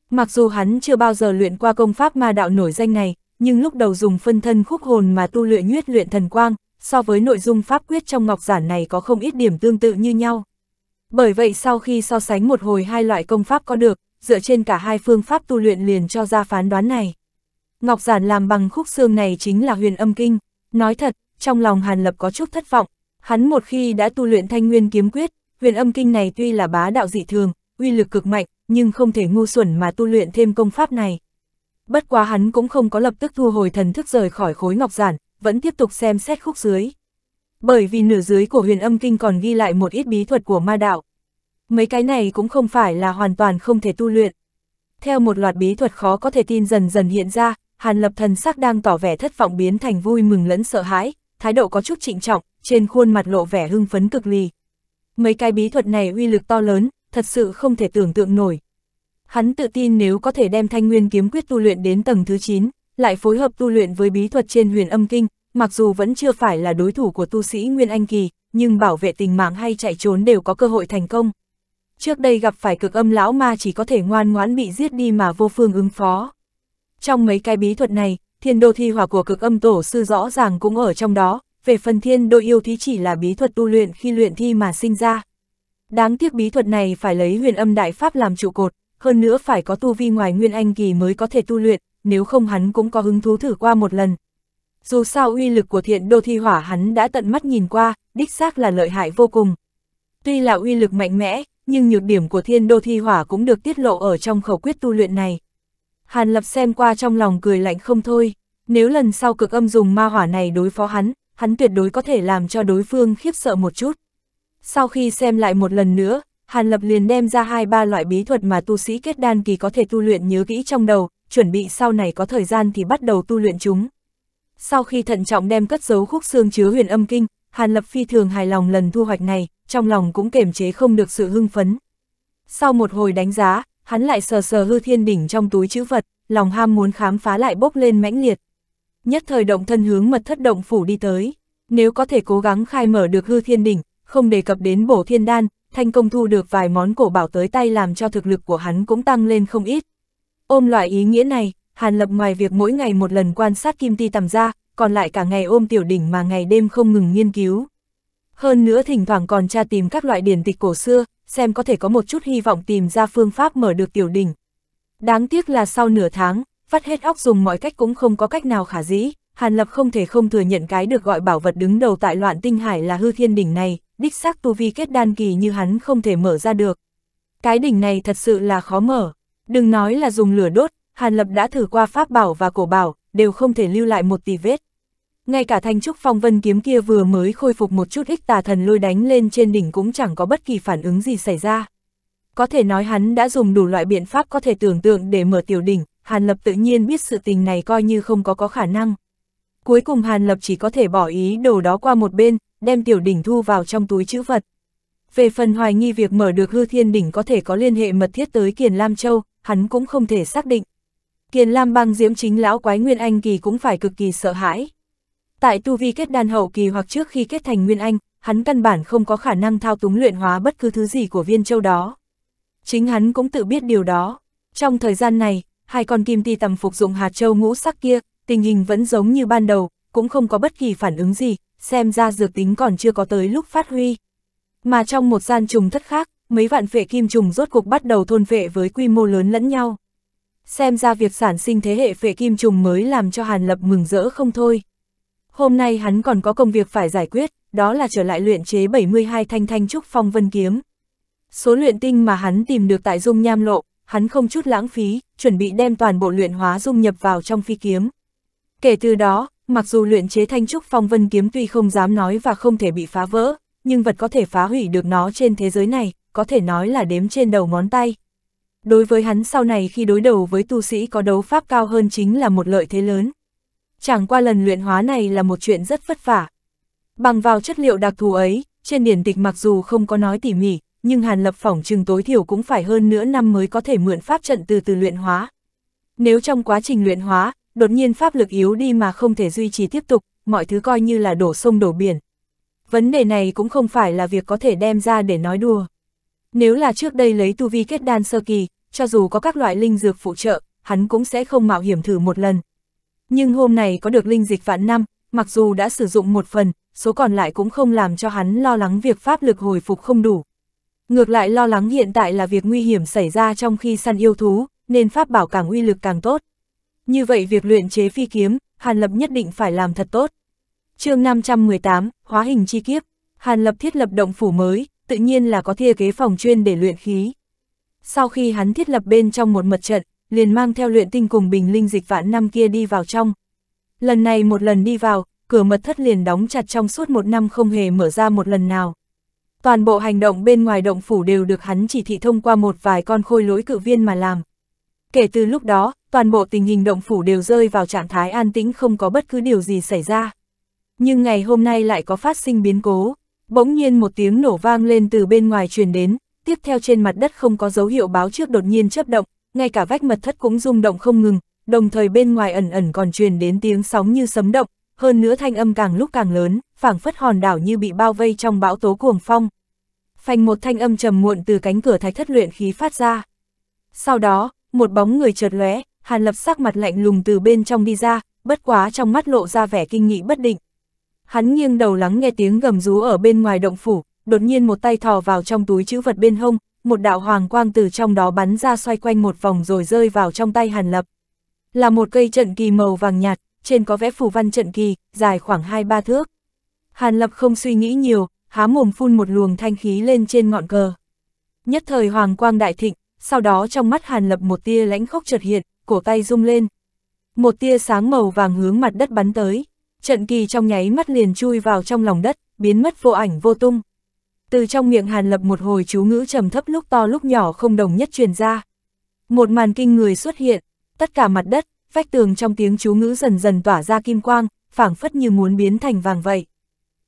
Mặc dù hắn chưa bao giờ luyện qua công pháp ma đạo nổi danh này, nhưng lúc đầu dùng phân thân khúc hồn mà tu luyện nhuyết luyện thần quang, so với nội dung pháp quyết trong ngọc giản này có không ít điểm tương tự như nhau. Bởi vậy sau khi so sánh một hồi hai loại công pháp có được, dựa trên cả hai phương pháp tu luyện liền cho ra phán đoán này. Ngọc giản làm bằng khúc xương này chính là huyền âm kinh, nói thật, trong lòng Hàn Lập có chút thất vọng, hắn một khi đã tu luyện thanh nguyên kiếm quyết, huyền âm kinh này tuy là bá đạo dị thường, uy lực cực mạnh, nhưng không thể ngu xuẩn mà tu luyện thêm công pháp này. Bất quá hắn cũng không có lập tức thu hồi thần thức rời khỏi khối ngọc giản, vẫn tiếp tục xem xét khúc dưới. Bởi vì nửa dưới của huyền âm kinh còn ghi lại một ít bí thuật của ma đạo, mấy cái này cũng không phải là hoàn toàn không thể tu luyện. Theo một loạt bí thuật khó có thể tin dần dần hiện ra, Hàn Lập thần sắc đang tỏ vẻ thất vọng biến thành vui mừng lẫn sợ hãi, thái độ có chút trịnh trọng, trên khuôn mặt lộ vẻ hưng phấn cực lì. Mấy cái bí thuật này uy lực to lớn, thật sự không thể tưởng tượng nổi. Hắn tự tin nếu có thể đem thanh nguyên kiếm quyết tu luyện đến tầng thứ 9, lại phối hợp tu luyện với bí thuật trên huyền âm kinh, mặc dù vẫn chưa phải là đối thủ của tu sĩ Nguyên Anh Kỳ, nhưng bảo vệ tình mạng hay chạy trốn đều có cơ hội thành công trước đây gặp phải cực âm lão ma chỉ có thể ngoan ngoãn bị giết đi mà vô phương ứng phó. Trong mấy cái bí thuật này, thiên đô thi hỏa của cực âm tổ sư rõ ràng cũng ở trong đó, về phần thiên đô yêu thí chỉ là bí thuật tu luyện khi luyện thi mà sinh ra. Đáng tiếc bí thuật này phải lấy huyền âm đại pháp làm trụ cột, hơn nữa phải có tu vi ngoài nguyên anh kỳ mới có thể tu luyện, nếu không hắn cũng có hứng thú thử qua một lần. Dù sao uy lực của thiện đô thi hỏa hắn đã tận mắt nhìn qua, đích xác là lợi hại vô cùng. Tuy là uy lực mạnh mẽ, nhưng nhược điểm của thiên đô thi hỏa cũng được tiết lộ ở trong khẩu quyết tu luyện này. Hàn Lập xem qua trong lòng cười lạnh không thôi, nếu lần sau cực âm dùng ma hỏa này đối phó hắn, hắn tuyệt đối có thể làm cho đối phương khiếp sợ một chút. Sau khi xem lại một lần nữa, Hàn Lập liền đem ra hai ba loại bí thuật mà tu sĩ kết đan kỳ có thể tu luyện nhớ kỹ trong đầu, chuẩn bị sau này có thời gian thì bắt đầu tu luyện chúng. Sau khi thận trọng đem cất giấu khúc xương chứa huyền âm kinh, Hàn Lập phi thường hài lòng lần thu hoạch này, trong lòng cũng kềm chế không được sự hưng phấn. Sau một hồi đánh giá, hắn lại sờ sờ hư thiên đỉnh trong túi chữ vật, lòng ham muốn khám phá lại bốc lên mãnh liệt. Nhất thời động thân hướng mật thất động phủ đi tới, nếu có thể cố gắng khai mở được hư thiên đỉnh, không đề cập đến bổ thiên đan, thành công thu được vài món cổ bảo tới tay làm cho thực lực của hắn cũng tăng lên không ít. Ôm loại ý nghĩa này, Hàn Lập ngoài việc mỗi ngày một lần quan sát kim ti tầm ra, còn lại cả ngày ôm tiểu đỉnh mà ngày đêm không ngừng nghiên cứu. Hơn nữa thỉnh thoảng còn tra tìm các loại điển tịch cổ xưa, xem có thể có một chút hy vọng tìm ra phương pháp mở được tiểu đỉnh. Đáng tiếc là sau nửa tháng, vắt hết óc dùng mọi cách cũng không có cách nào khả dĩ, Hàn Lập không thể không thừa nhận cái được gọi bảo vật đứng đầu tại loạn tinh hải là hư thiên đỉnh này, đích xác tu vi kết đan kỳ như hắn không thể mở ra được. Cái đỉnh này thật sự là khó mở, đừng nói là dùng lửa đốt, Hàn Lập đã thử qua pháp bảo và cổ bảo, đều không thể lưu lại một tì vết ngay cả thanh trúc phong vân kiếm kia vừa mới khôi phục một chút ích tà thần lôi đánh lên trên đỉnh cũng chẳng có bất kỳ phản ứng gì xảy ra. Có thể nói hắn đã dùng đủ loại biện pháp có thể tưởng tượng để mở tiểu đỉnh, Hàn Lập tự nhiên biết sự tình này coi như không có có khả năng. Cuối cùng Hàn Lập chỉ có thể bỏ ý đồ đó qua một bên, đem tiểu đỉnh thu vào trong túi chữ vật. Về phần hoài nghi việc mở được hư thiên đỉnh có thể có liên hệ mật thiết tới Kiền Lam Châu, hắn cũng không thể xác định. Kiền Lam băng diễm chính lão quái Nguyên Anh Kỳ cũng phải cực kỳ sợ hãi. Tại tu vi kết đan hậu kỳ hoặc trước khi kết thành Nguyên Anh, hắn căn bản không có khả năng thao túng luyện hóa bất cứ thứ gì của viên châu đó. Chính hắn cũng tự biết điều đó. Trong thời gian này, hai con kim ti tầm phục dụng hạt châu ngũ sắc kia, tình hình vẫn giống như ban đầu, cũng không có bất kỳ phản ứng gì, xem ra dược tính còn chưa có tới lúc phát huy. Mà trong một gian trùng thất khác, mấy vạn vệ kim trùng rốt cục bắt đầu thôn vệ với quy mô lớn lẫn nhau. Xem ra việc sản sinh thế hệ vệ kim trùng mới làm cho Hàn Lập mừng rỡ không thôi. Hôm nay hắn còn có công việc phải giải quyết, đó là trở lại luyện chế 72 thanh thanh trúc phong vân kiếm. Số luyện tinh mà hắn tìm được tại dung nham lộ, hắn không chút lãng phí, chuẩn bị đem toàn bộ luyện hóa dung nhập vào trong phi kiếm. Kể từ đó, mặc dù luyện chế thanh trúc phong vân kiếm tuy không dám nói và không thể bị phá vỡ, nhưng vật có thể phá hủy được nó trên thế giới này, có thể nói là đếm trên đầu ngón tay. Đối với hắn sau này khi đối đầu với tu sĩ có đấu pháp cao hơn chính là một lợi thế lớn chẳng qua lần luyện hóa này là một chuyện rất vất vả. Bằng vào chất liệu đặc thù ấy, trên điển tịch mặc dù không có nói tỉ mỉ, nhưng Hàn Lập phỏng chừng tối thiểu cũng phải hơn nửa năm mới có thể mượn pháp trận từ từ luyện hóa. Nếu trong quá trình luyện hóa, đột nhiên pháp lực yếu đi mà không thể duy trì tiếp tục, mọi thứ coi như là đổ sông đổ biển. Vấn đề này cũng không phải là việc có thể đem ra để nói đùa. Nếu là trước đây lấy tu vi kết đan sơ kỳ, cho dù có các loại linh dược phụ trợ, hắn cũng sẽ không mạo hiểm thử một lần, nhưng hôm nay có được linh dịch vạn năm, mặc dù đã sử dụng một phần, số còn lại cũng không làm cho hắn lo lắng việc pháp lực hồi phục không đủ. Ngược lại lo lắng hiện tại là việc nguy hiểm xảy ra trong khi săn yêu thú, nên pháp bảo càng uy lực càng tốt. Như vậy việc luyện chế phi kiếm, Hàn Lập nhất định phải làm thật tốt. chương 518, Hóa hình chi kiếp, Hàn Lập thiết lập động phủ mới, tự nhiên là có thiết kế phòng chuyên để luyện khí. Sau khi hắn thiết lập bên trong một mật trận, liền mang theo luyện tinh cùng bình linh dịch vạn năm kia đi vào trong. Lần này một lần đi vào, cửa mật thất liền đóng chặt trong suốt một năm không hề mở ra một lần nào. Toàn bộ hành động bên ngoài động phủ đều được hắn chỉ thị thông qua một vài con khôi lỗi cự viên mà làm. Kể từ lúc đó, toàn bộ tình hình động phủ đều rơi vào trạng thái an tĩnh không có bất cứ điều gì xảy ra. Nhưng ngày hôm nay lại có phát sinh biến cố, bỗng nhiên một tiếng nổ vang lên từ bên ngoài truyền đến, tiếp theo trên mặt đất không có dấu hiệu báo trước đột nhiên chấp động, ngay cả vách mật thất cũng rung động không ngừng, đồng thời bên ngoài ẩn ẩn còn truyền đến tiếng sóng như sấm động, hơn nữa thanh âm càng lúc càng lớn, phảng phất hòn đảo như bị bao vây trong bão tố cuồng phong. Phanh một thanh âm trầm muộn từ cánh cửa thạch thất luyện khí phát ra. Sau đó, một bóng người chợt lóe, Hàn Lập sắc mặt lạnh lùng từ bên trong đi ra, bất quá trong mắt lộ ra vẻ kinh nghị bất định. Hắn nghiêng đầu lắng nghe tiếng gầm rú ở bên ngoài động phủ, đột nhiên một tay thò vào trong túi chữ vật bên hông, một đạo hoàng quang từ trong đó bắn ra xoay quanh một vòng rồi rơi vào trong tay Hàn Lập. Là một cây trận kỳ màu vàng nhạt, trên có vẽ phù văn trận kỳ, dài khoảng 2-3 thước. Hàn Lập không suy nghĩ nhiều, há mồm phun một luồng thanh khí lên trên ngọn cờ. Nhất thời hoàng quang đại thịnh, sau đó trong mắt Hàn Lập một tia lãnh khốc chợt hiện, cổ tay rung lên. Một tia sáng màu vàng hướng mặt đất bắn tới, trận kỳ trong nháy mắt liền chui vào trong lòng đất, biến mất vô ảnh vô tung từ trong miệng Hàn Lập một hồi chú ngữ trầm thấp lúc to lúc nhỏ không đồng nhất truyền ra. Một màn kinh người xuất hiện, tất cả mặt đất, vách tường trong tiếng chú ngữ dần dần tỏa ra kim quang, phảng phất như muốn biến thành vàng vậy.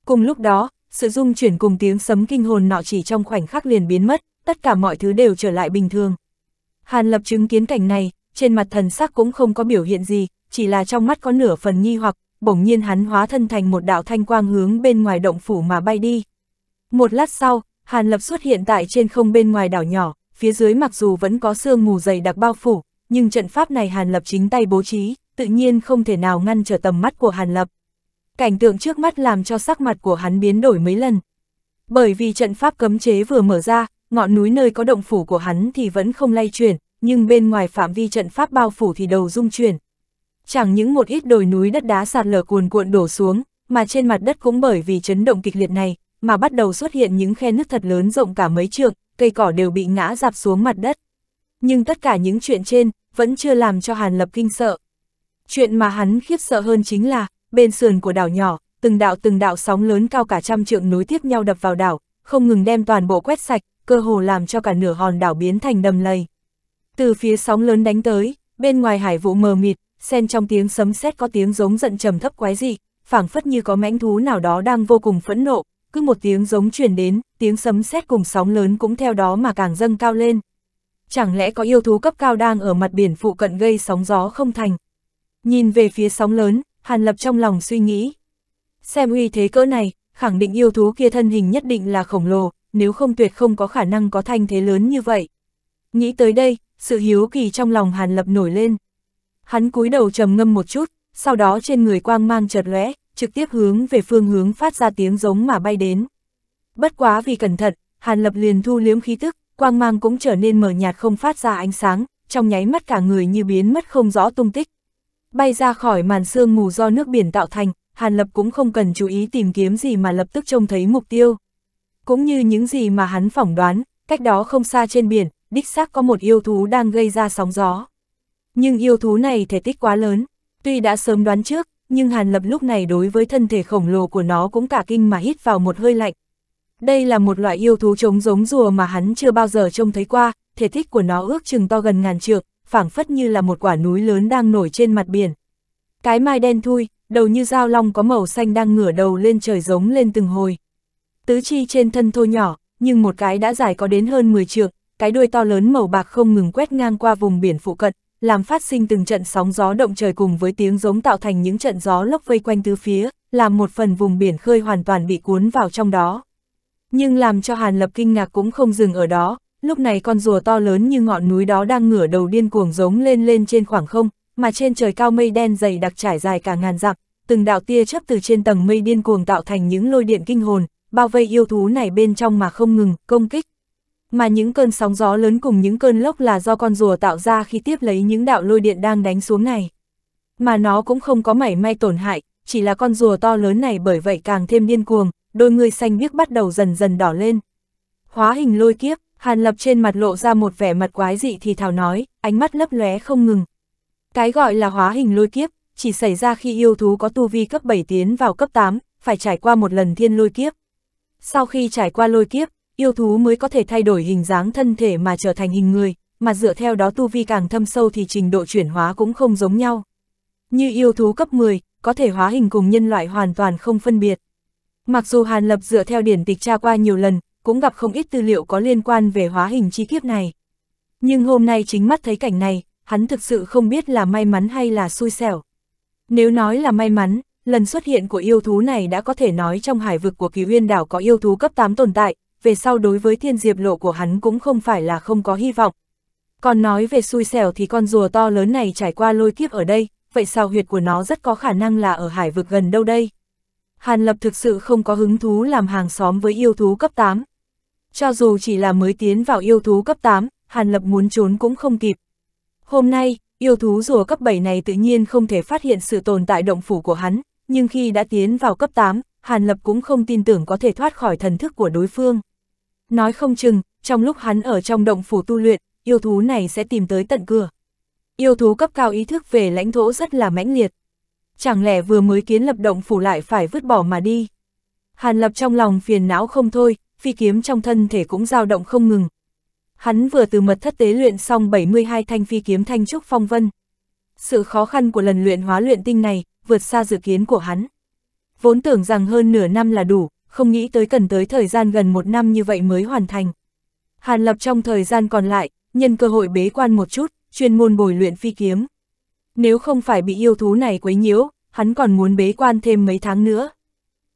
Cùng lúc đó, sự dung chuyển cùng tiếng sấm kinh hồn nọ chỉ trong khoảnh khắc liền biến mất, tất cả mọi thứ đều trở lại bình thường. Hàn Lập chứng kiến cảnh này, trên mặt thần sắc cũng không có biểu hiện gì, chỉ là trong mắt có nửa phần nghi hoặc, bỗng nhiên hắn hóa thân thành một đạo thanh quang hướng bên ngoài động phủ mà bay đi. Một lát sau, Hàn Lập xuất hiện tại trên không bên ngoài đảo nhỏ, phía dưới mặc dù vẫn có sương mù dày đặc bao phủ, nhưng trận pháp này Hàn Lập chính tay bố trí, tự nhiên không thể nào ngăn trở tầm mắt của Hàn Lập. Cảnh tượng trước mắt làm cho sắc mặt của hắn biến đổi mấy lần. Bởi vì trận pháp cấm chế vừa mở ra, ngọn núi nơi có động phủ của hắn thì vẫn không lay chuyển, nhưng bên ngoài phạm vi trận pháp bao phủ thì đầu rung chuyển. Chẳng những một ít đồi núi đất đá sạt lở cuồn cuộn đổ xuống, mà trên mặt đất cũng bởi vì chấn động kịch liệt này, mà bắt đầu xuất hiện những khe nước thật lớn rộng cả mấy trượng, cây cỏ đều bị ngã dạp xuống mặt đất. Nhưng tất cả những chuyện trên, vẫn chưa làm cho Hàn Lập kinh sợ. Chuyện mà hắn khiếp sợ hơn chính là, bên sườn của đảo nhỏ, từng đạo từng đạo sóng lớn cao cả trăm trượng nối tiếp nhau đập vào đảo, không ngừng đem toàn bộ quét sạch, cơ hồ làm cho cả nửa hòn đảo biến thành đầm lầy. Từ phía sóng lớn đánh tới, bên ngoài hải vụ mờ mịt, xen trong tiếng sấm sét có tiếng giống giận trầm thấp quái dị, phảng phất như có mãnh thú nào đó đang vô cùng phẫn nộ, cứ một tiếng giống chuyển đến, tiếng sấm sét cùng sóng lớn cũng theo đó mà càng dâng cao lên. Chẳng lẽ có yêu thú cấp cao đang ở mặt biển phụ cận gây sóng gió không thành? Nhìn về phía sóng lớn, Hàn Lập trong lòng suy nghĩ. Xem uy thế cỡ này, khẳng định yêu thú kia thân hình nhất định là khổng lồ, nếu không tuyệt không có khả năng có thanh thế lớn như vậy. Nghĩ tới đây, sự hiếu kỳ trong lòng Hàn Lập nổi lên. Hắn cúi đầu trầm ngâm một chút, sau đó trên người quang mang chợt lóe, trực tiếp hướng về phương hướng phát ra tiếng giống mà bay đến. Bất quá vì cẩn thận, Hàn Lập liền thu liếm khí tức, quang mang cũng trở nên mờ nhạt không phát ra ánh sáng, trong nháy mắt cả người như biến mất không rõ tung tích. Bay ra khỏi màn sương mù do nước biển tạo thành, Hàn Lập cũng không cần chú ý tìm kiếm gì mà lập tức trông thấy mục tiêu. Cũng như những gì mà hắn phỏng đoán, cách đó không xa trên biển, đích xác có một yêu thú đang gây ra sóng gió. Nhưng yêu thú này thể tích quá lớn, tuy đã sớm đoán trước, nhưng Hàn Lập lúc này đối với thân thể khổng lồ của nó cũng cả kinh mà hít vào một hơi lạnh. Đây là một loại yêu thú trống giống rùa mà hắn chưa bao giờ trông thấy qua, thể tích của nó ước chừng to gần ngàn trượng, phảng phất như là một quả núi lớn đang nổi trên mặt biển. Cái mai đen thui, đầu như dao long có màu xanh đang ngửa đầu lên trời giống lên từng hồi. Tứ chi trên thân thô nhỏ, nhưng một cái đã dài có đến hơn 10 trượng, cái đuôi to lớn màu bạc không ngừng quét ngang qua vùng biển phụ cận, làm phát sinh từng trận sóng gió động trời cùng với tiếng giống tạo thành những trận gió lốc vây quanh tứ phía, làm một phần vùng biển khơi hoàn toàn bị cuốn vào trong đó. Nhưng làm cho Hàn Lập kinh ngạc cũng không dừng ở đó, lúc này con rùa to lớn như ngọn núi đó đang ngửa đầu điên cuồng giống lên lên trên khoảng không, mà trên trời cao mây đen dày đặc trải dài cả ngàn dặm, từng đạo tia chớp từ trên tầng mây điên cuồng tạo thành những lôi điện kinh hồn, bao vây yêu thú này bên trong mà không ngừng, công kích mà những cơn sóng gió lớn cùng những cơn lốc là do con rùa tạo ra khi tiếp lấy những đạo lôi điện đang đánh xuống này. Mà nó cũng không có mảy may tổn hại, chỉ là con rùa to lớn này bởi vậy càng thêm điên cuồng, đôi người xanh biếc bắt đầu dần dần đỏ lên. Hóa hình lôi kiếp, Hàn Lập trên mặt lộ ra một vẻ mặt quái dị thì thảo nói, ánh mắt lấp lóe không ngừng. Cái gọi là hóa hình lôi kiếp, chỉ xảy ra khi yêu thú có tu vi cấp 7 tiến vào cấp 8, phải trải qua một lần thiên lôi kiếp. Sau khi trải qua lôi kiếp, yêu thú mới có thể thay đổi hình dáng thân thể mà trở thành hình người, mà dựa theo đó tu vi càng thâm sâu thì trình độ chuyển hóa cũng không giống nhau. Như yêu thú cấp 10, có thể hóa hình cùng nhân loại hoàn toàn không phân biệt. Mặc dù Hàn Lập dựa theo điển tịch tra qua nhiều lần, cũng gặp không ít tư liệu có liên quan về hóa hình chi kiếp này. Nhưng hôm nay chính mắt thấy cảnh này, hắn thực sự không biết là may mắn hay là xui xẻo. Nếu nói là may mắn, lần xuất hiện của yêu thú này đã có thể nói trong hải vực của kỳ uyên đảo có yêu thú cấp 8 tồn tại, về sau đối với thiên diệp lộ của hắn cũng không phải là không có hy vọng. Còn nói về xui xẻo thì con rùa to lớn này trải qua lôi kiếp ở đây, vậy sao huyệt của nó rất có khả năng là ở hải vực gần đâu đây? Hàn Lập thực sự không có hứng thú làm hàng xóm với yêu thú cấp 8. Cho dù chỉ là mới tiến vào yêu thú cấp 8, Hàn Lập muốn trốn cũng không kịp. Hôm nay, yêu thú rùa cấp 7 này tự nhiên không thể phát hiện sự tồn tại động phủ của hắn, nhưng khi đã tiến vào cấp 8, Hàn Lập cũng không tin tưởng có thể thoát khỏi thần thức của đối phương. Nói không chừng, trong lúc hắn ở trong động phủ tu luyện, yêu thú này sẽ tìm tới tận cửa. Yêu thú cấp cao ý thức về lãnh thổ rất là mãnh liệt. Chẳng lẽ vừa mới kiến lập động phủ lại phải vứt bỏ mà đi. Hàn lập trong lòng phiền não không thôi, phi kiếm trong thân thể cũng dao động không ngừng. Hắn vừa từ mật thất tế luyện xong 72 thanh phi kiếm thanh trúc phong vân. Sự khó khăn của lần luyện hóa luyện tinh này, vượt xa dự kiến của hắn. Vốn tưởng rằng hơn nửa năm là đủ, không nghĩ tới cần tới thời gian gần một năm như vậy mới hoàn thành. Hàn Lập trong thời gian còn lại, nhân cơ hội bế quan một chút, chuyên môn bồi luyện phi kiếm. Nếu không phải bị yêu thú này quấy nhiễu, hắn còn muốn bế quan thêm mấy tháng nữa.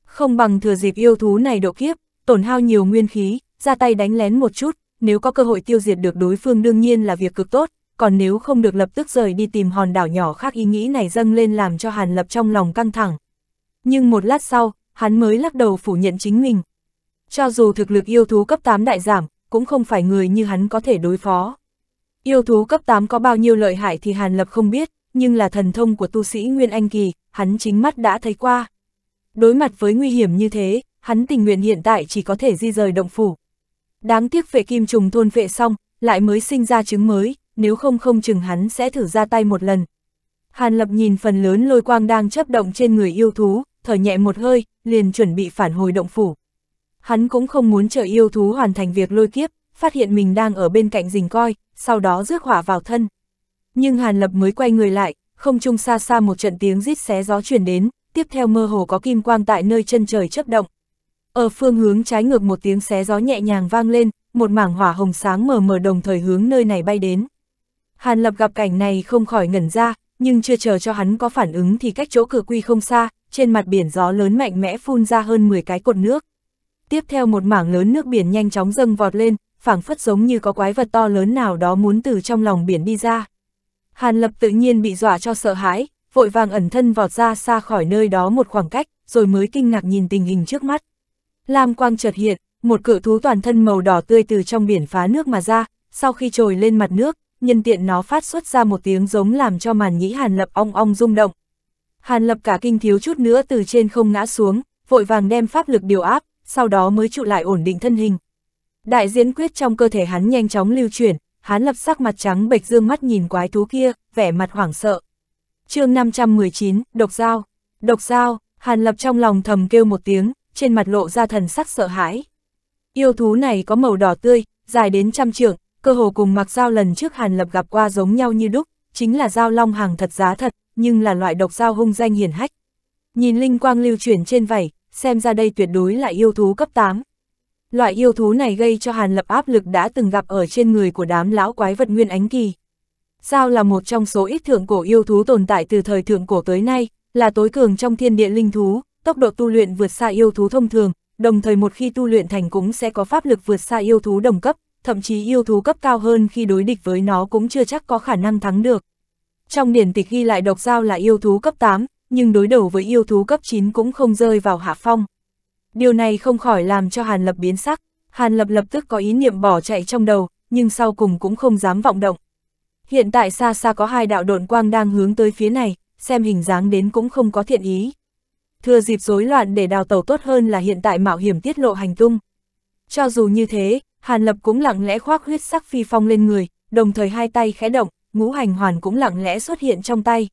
Không bằng thừa dịp yêu thú này độ kiếp, tổn hao nhiều nguyên khí, ra tay đánh lén một chút, nếu có cơ hội tiêu diệt được đối phương đương nhiên là việc cực tốt, còn nếu không được lập tức rời đi tìm hòn đảo nhỏ khác ý nghĩ này dâng lên làm cho Hàn Lập trong lòng căng thẳng. Nhưng một lát sau, hắn mới lắc đầu phủ nhận chính mình. Cho dù thực lực yêu thú cấp 8 đại giảm, cũng không phải người như hắn có thể đối phó. Yêu thú cấp 8 có bao nhiêu lợi hại thì Hàn Lập không biết, nhưng là thần thông của tu sĩ Nguyên Anh Kỳ, hắn chính mắt đã thấy qua. Đối mặt với nguy hiểm như thế, hắn tình nguyện hiện tại chỉ có thể di rời động phủ. Đáng tiếc phệ kim trùng thôn vệ xong, lại mới sinh ra trứng mới, nếu không không chừng hắn sẽ thử ra tay một lần. Hàn Lập nhìn phần lớn lôi quang đang chấp động trên người yêu thú, thở nhẹ một hơi, liền chuẩn bị phản hồi động phủ. Hắn cũng không muốn chờ yêu thú hoàn thành việc lôi kiếp, phát hiện mình đang ở bên cạnh rình coi, sau đó rước hỏa vào thân. Nhưng Hàn Lập mới quay người lại, không trung xa xa một trận tiếng rít xé gió chuyển đến, tiếp theo mơ hồ có kim quang tại nơi chân trời chớp động. Ở phương hướng trái ngược một tiếng xé gió nhẹ nhàng vang lên, một mảng hỏa hồng sáng mờ mờ đồng thời hướng nơi này bay đến. Hàn Lập gặp cảnh này không khỏi ngẩn ra, nhưng chưa chờ cho hắn có phản ứng thì cách chỗ cửa quy không xa, trên mặt biển gió lớn mạnh mẽ phun ra hơn 10 cái cột nước. Tiếp theo một mảng lớn nước biển nhanh chóng dâng vọt lên, phảng phất giống như có quái vật to lớn nào đó muốn từ trong lòng biển đi ra. Hàn Lập tự nhiên bị dọa cho sợ hãi, vội vàng ẩn thân vọt ra xa khỏi nơi đó một khoảng cách, rồi mới kinh ngạc nhìn tình hình trước mắt. Lam quang chợt hiện, một cự thú toàn thân màu đỏ tươi từ trong biển phá nước mà ra, sau khi trồi lên mặt nước, nhân tiện nó phát xuất ra một tiếng giống làm cho màn nhĩ Hàn Lập ong ong rung động, Hàn lập cả kinh thiếu chút nữa từ trên không ngã xuống, vội vàng đem pháp lực điều áp, sau đó mới trụ lại ổn định thân hình. Đại diễn quyết trong cơ thể hắn nhanh chóng lưu chuyển, hắn lập sắc mặt trắng bệch dương mắt nhìn quái thú kia, vẻ mặt hoảng sợ. chương 519, độc dao. Độc dao, hàn lập trong lòng thầm kêu một tiếng, trên mặt lộ ra thần sắc sợ hãi. Yêu thú này có màu đỏ tươi, dài đến trăm trượng, cơ hồ cùng mặc dao lần trước hàn lập gặp qua giống nhau như đúc, chính là dao long hàng thật giá thật, nhưng là loại độc giao hung danh hiển hách. Nhìn linh quang lưu chuyển trên vảy, xem ra đây tuyệt đối là yêu thú cấp 8. Loại yêu thú này gây cho Hàn Lập áp lực đã từng gặp ở trên người của đám lão quái vật nguyên ánh kỳ. Sao là một trong số ít thượng cổ yêu thú tồn tại từ thời thượng cổ tới nay, là tối cường trong thiên địa linh thú, tốc độ tu luyện vượt xa yêu thú thông thường, đồng thời một khi tu luyện thành cũng sẽ có pháp lực vượt xa yêu thú đồng cấp, thậm chí yêu thú cấp cao hơn khi đối địch với nó cũng chưa chắc có khả năng thắng được. Trong điển tịch ghi lại độc giao là yêu thú cấp 8, nhưng đối đầu với yêu thú cấp 9 cũng không rơi vào hạ phong. Điều này không khỏi làm cho Hàn Lập biến sắc, Hàn Lập lập tức có ý niệm bỏ chạy trong đầu, nhưng sau cùng cũng không dám vọng động. Hiện tại xa xa có hai đạo độn quang đang hướng tới phía này, xem hình dáng đến cũng không có thiện ý. Thừa dịp rối loạn để đào tẩu tốt hơn là hiện tại mạo hiểm tiết lộ hành tung. Cho dù như thế, Hàn Lập cũng lặng lẽ khoác huyết sắc phi phong lên người, đồng thời hai tay khẽ động, ngũ hành hoàn cũng lặng lẽ xuất hiện trong tay.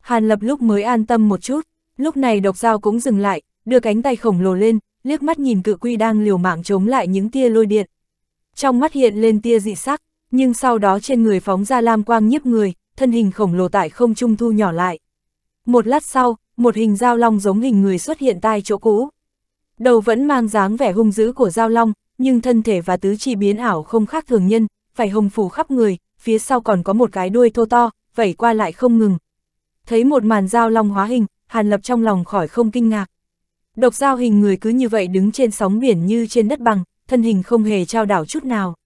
Hàn lập lúc mới an tâm một chút, lúc này độc dao cũng dừng lại, đưa cánh tay khổng lồ lên, liếc mắt nhìn cự quy đang liều mạng chống lại những tia lôi điện. Trong mắt hiện lên tia dị sắc, nhưng sau đó trên người phóng ra lam quang nhiếp người, thân hình khổng lồ tại không trung thu nhỏ lại. Một lát sau, một hình dao long giống hình người xuất hiện tại chỗ cũ. Đầu vẫn mang dáng vẻ hung dữ của dao long, nhưng thân thể và tứ chi biến ảo không khác thường nhân, phải hồng phủ khắp người, phía sau còn có một cái đuôi thô to, vẩy qua lại không ngừng. Thấy một màn dao long hóa hình, Hàn Lập trong lòng khỏi không kinh ngạc. Độc dao hình người cứ như vậy đứng trên sóng biển như trên đất bằng, thân hình không hề trao đảo chút nào.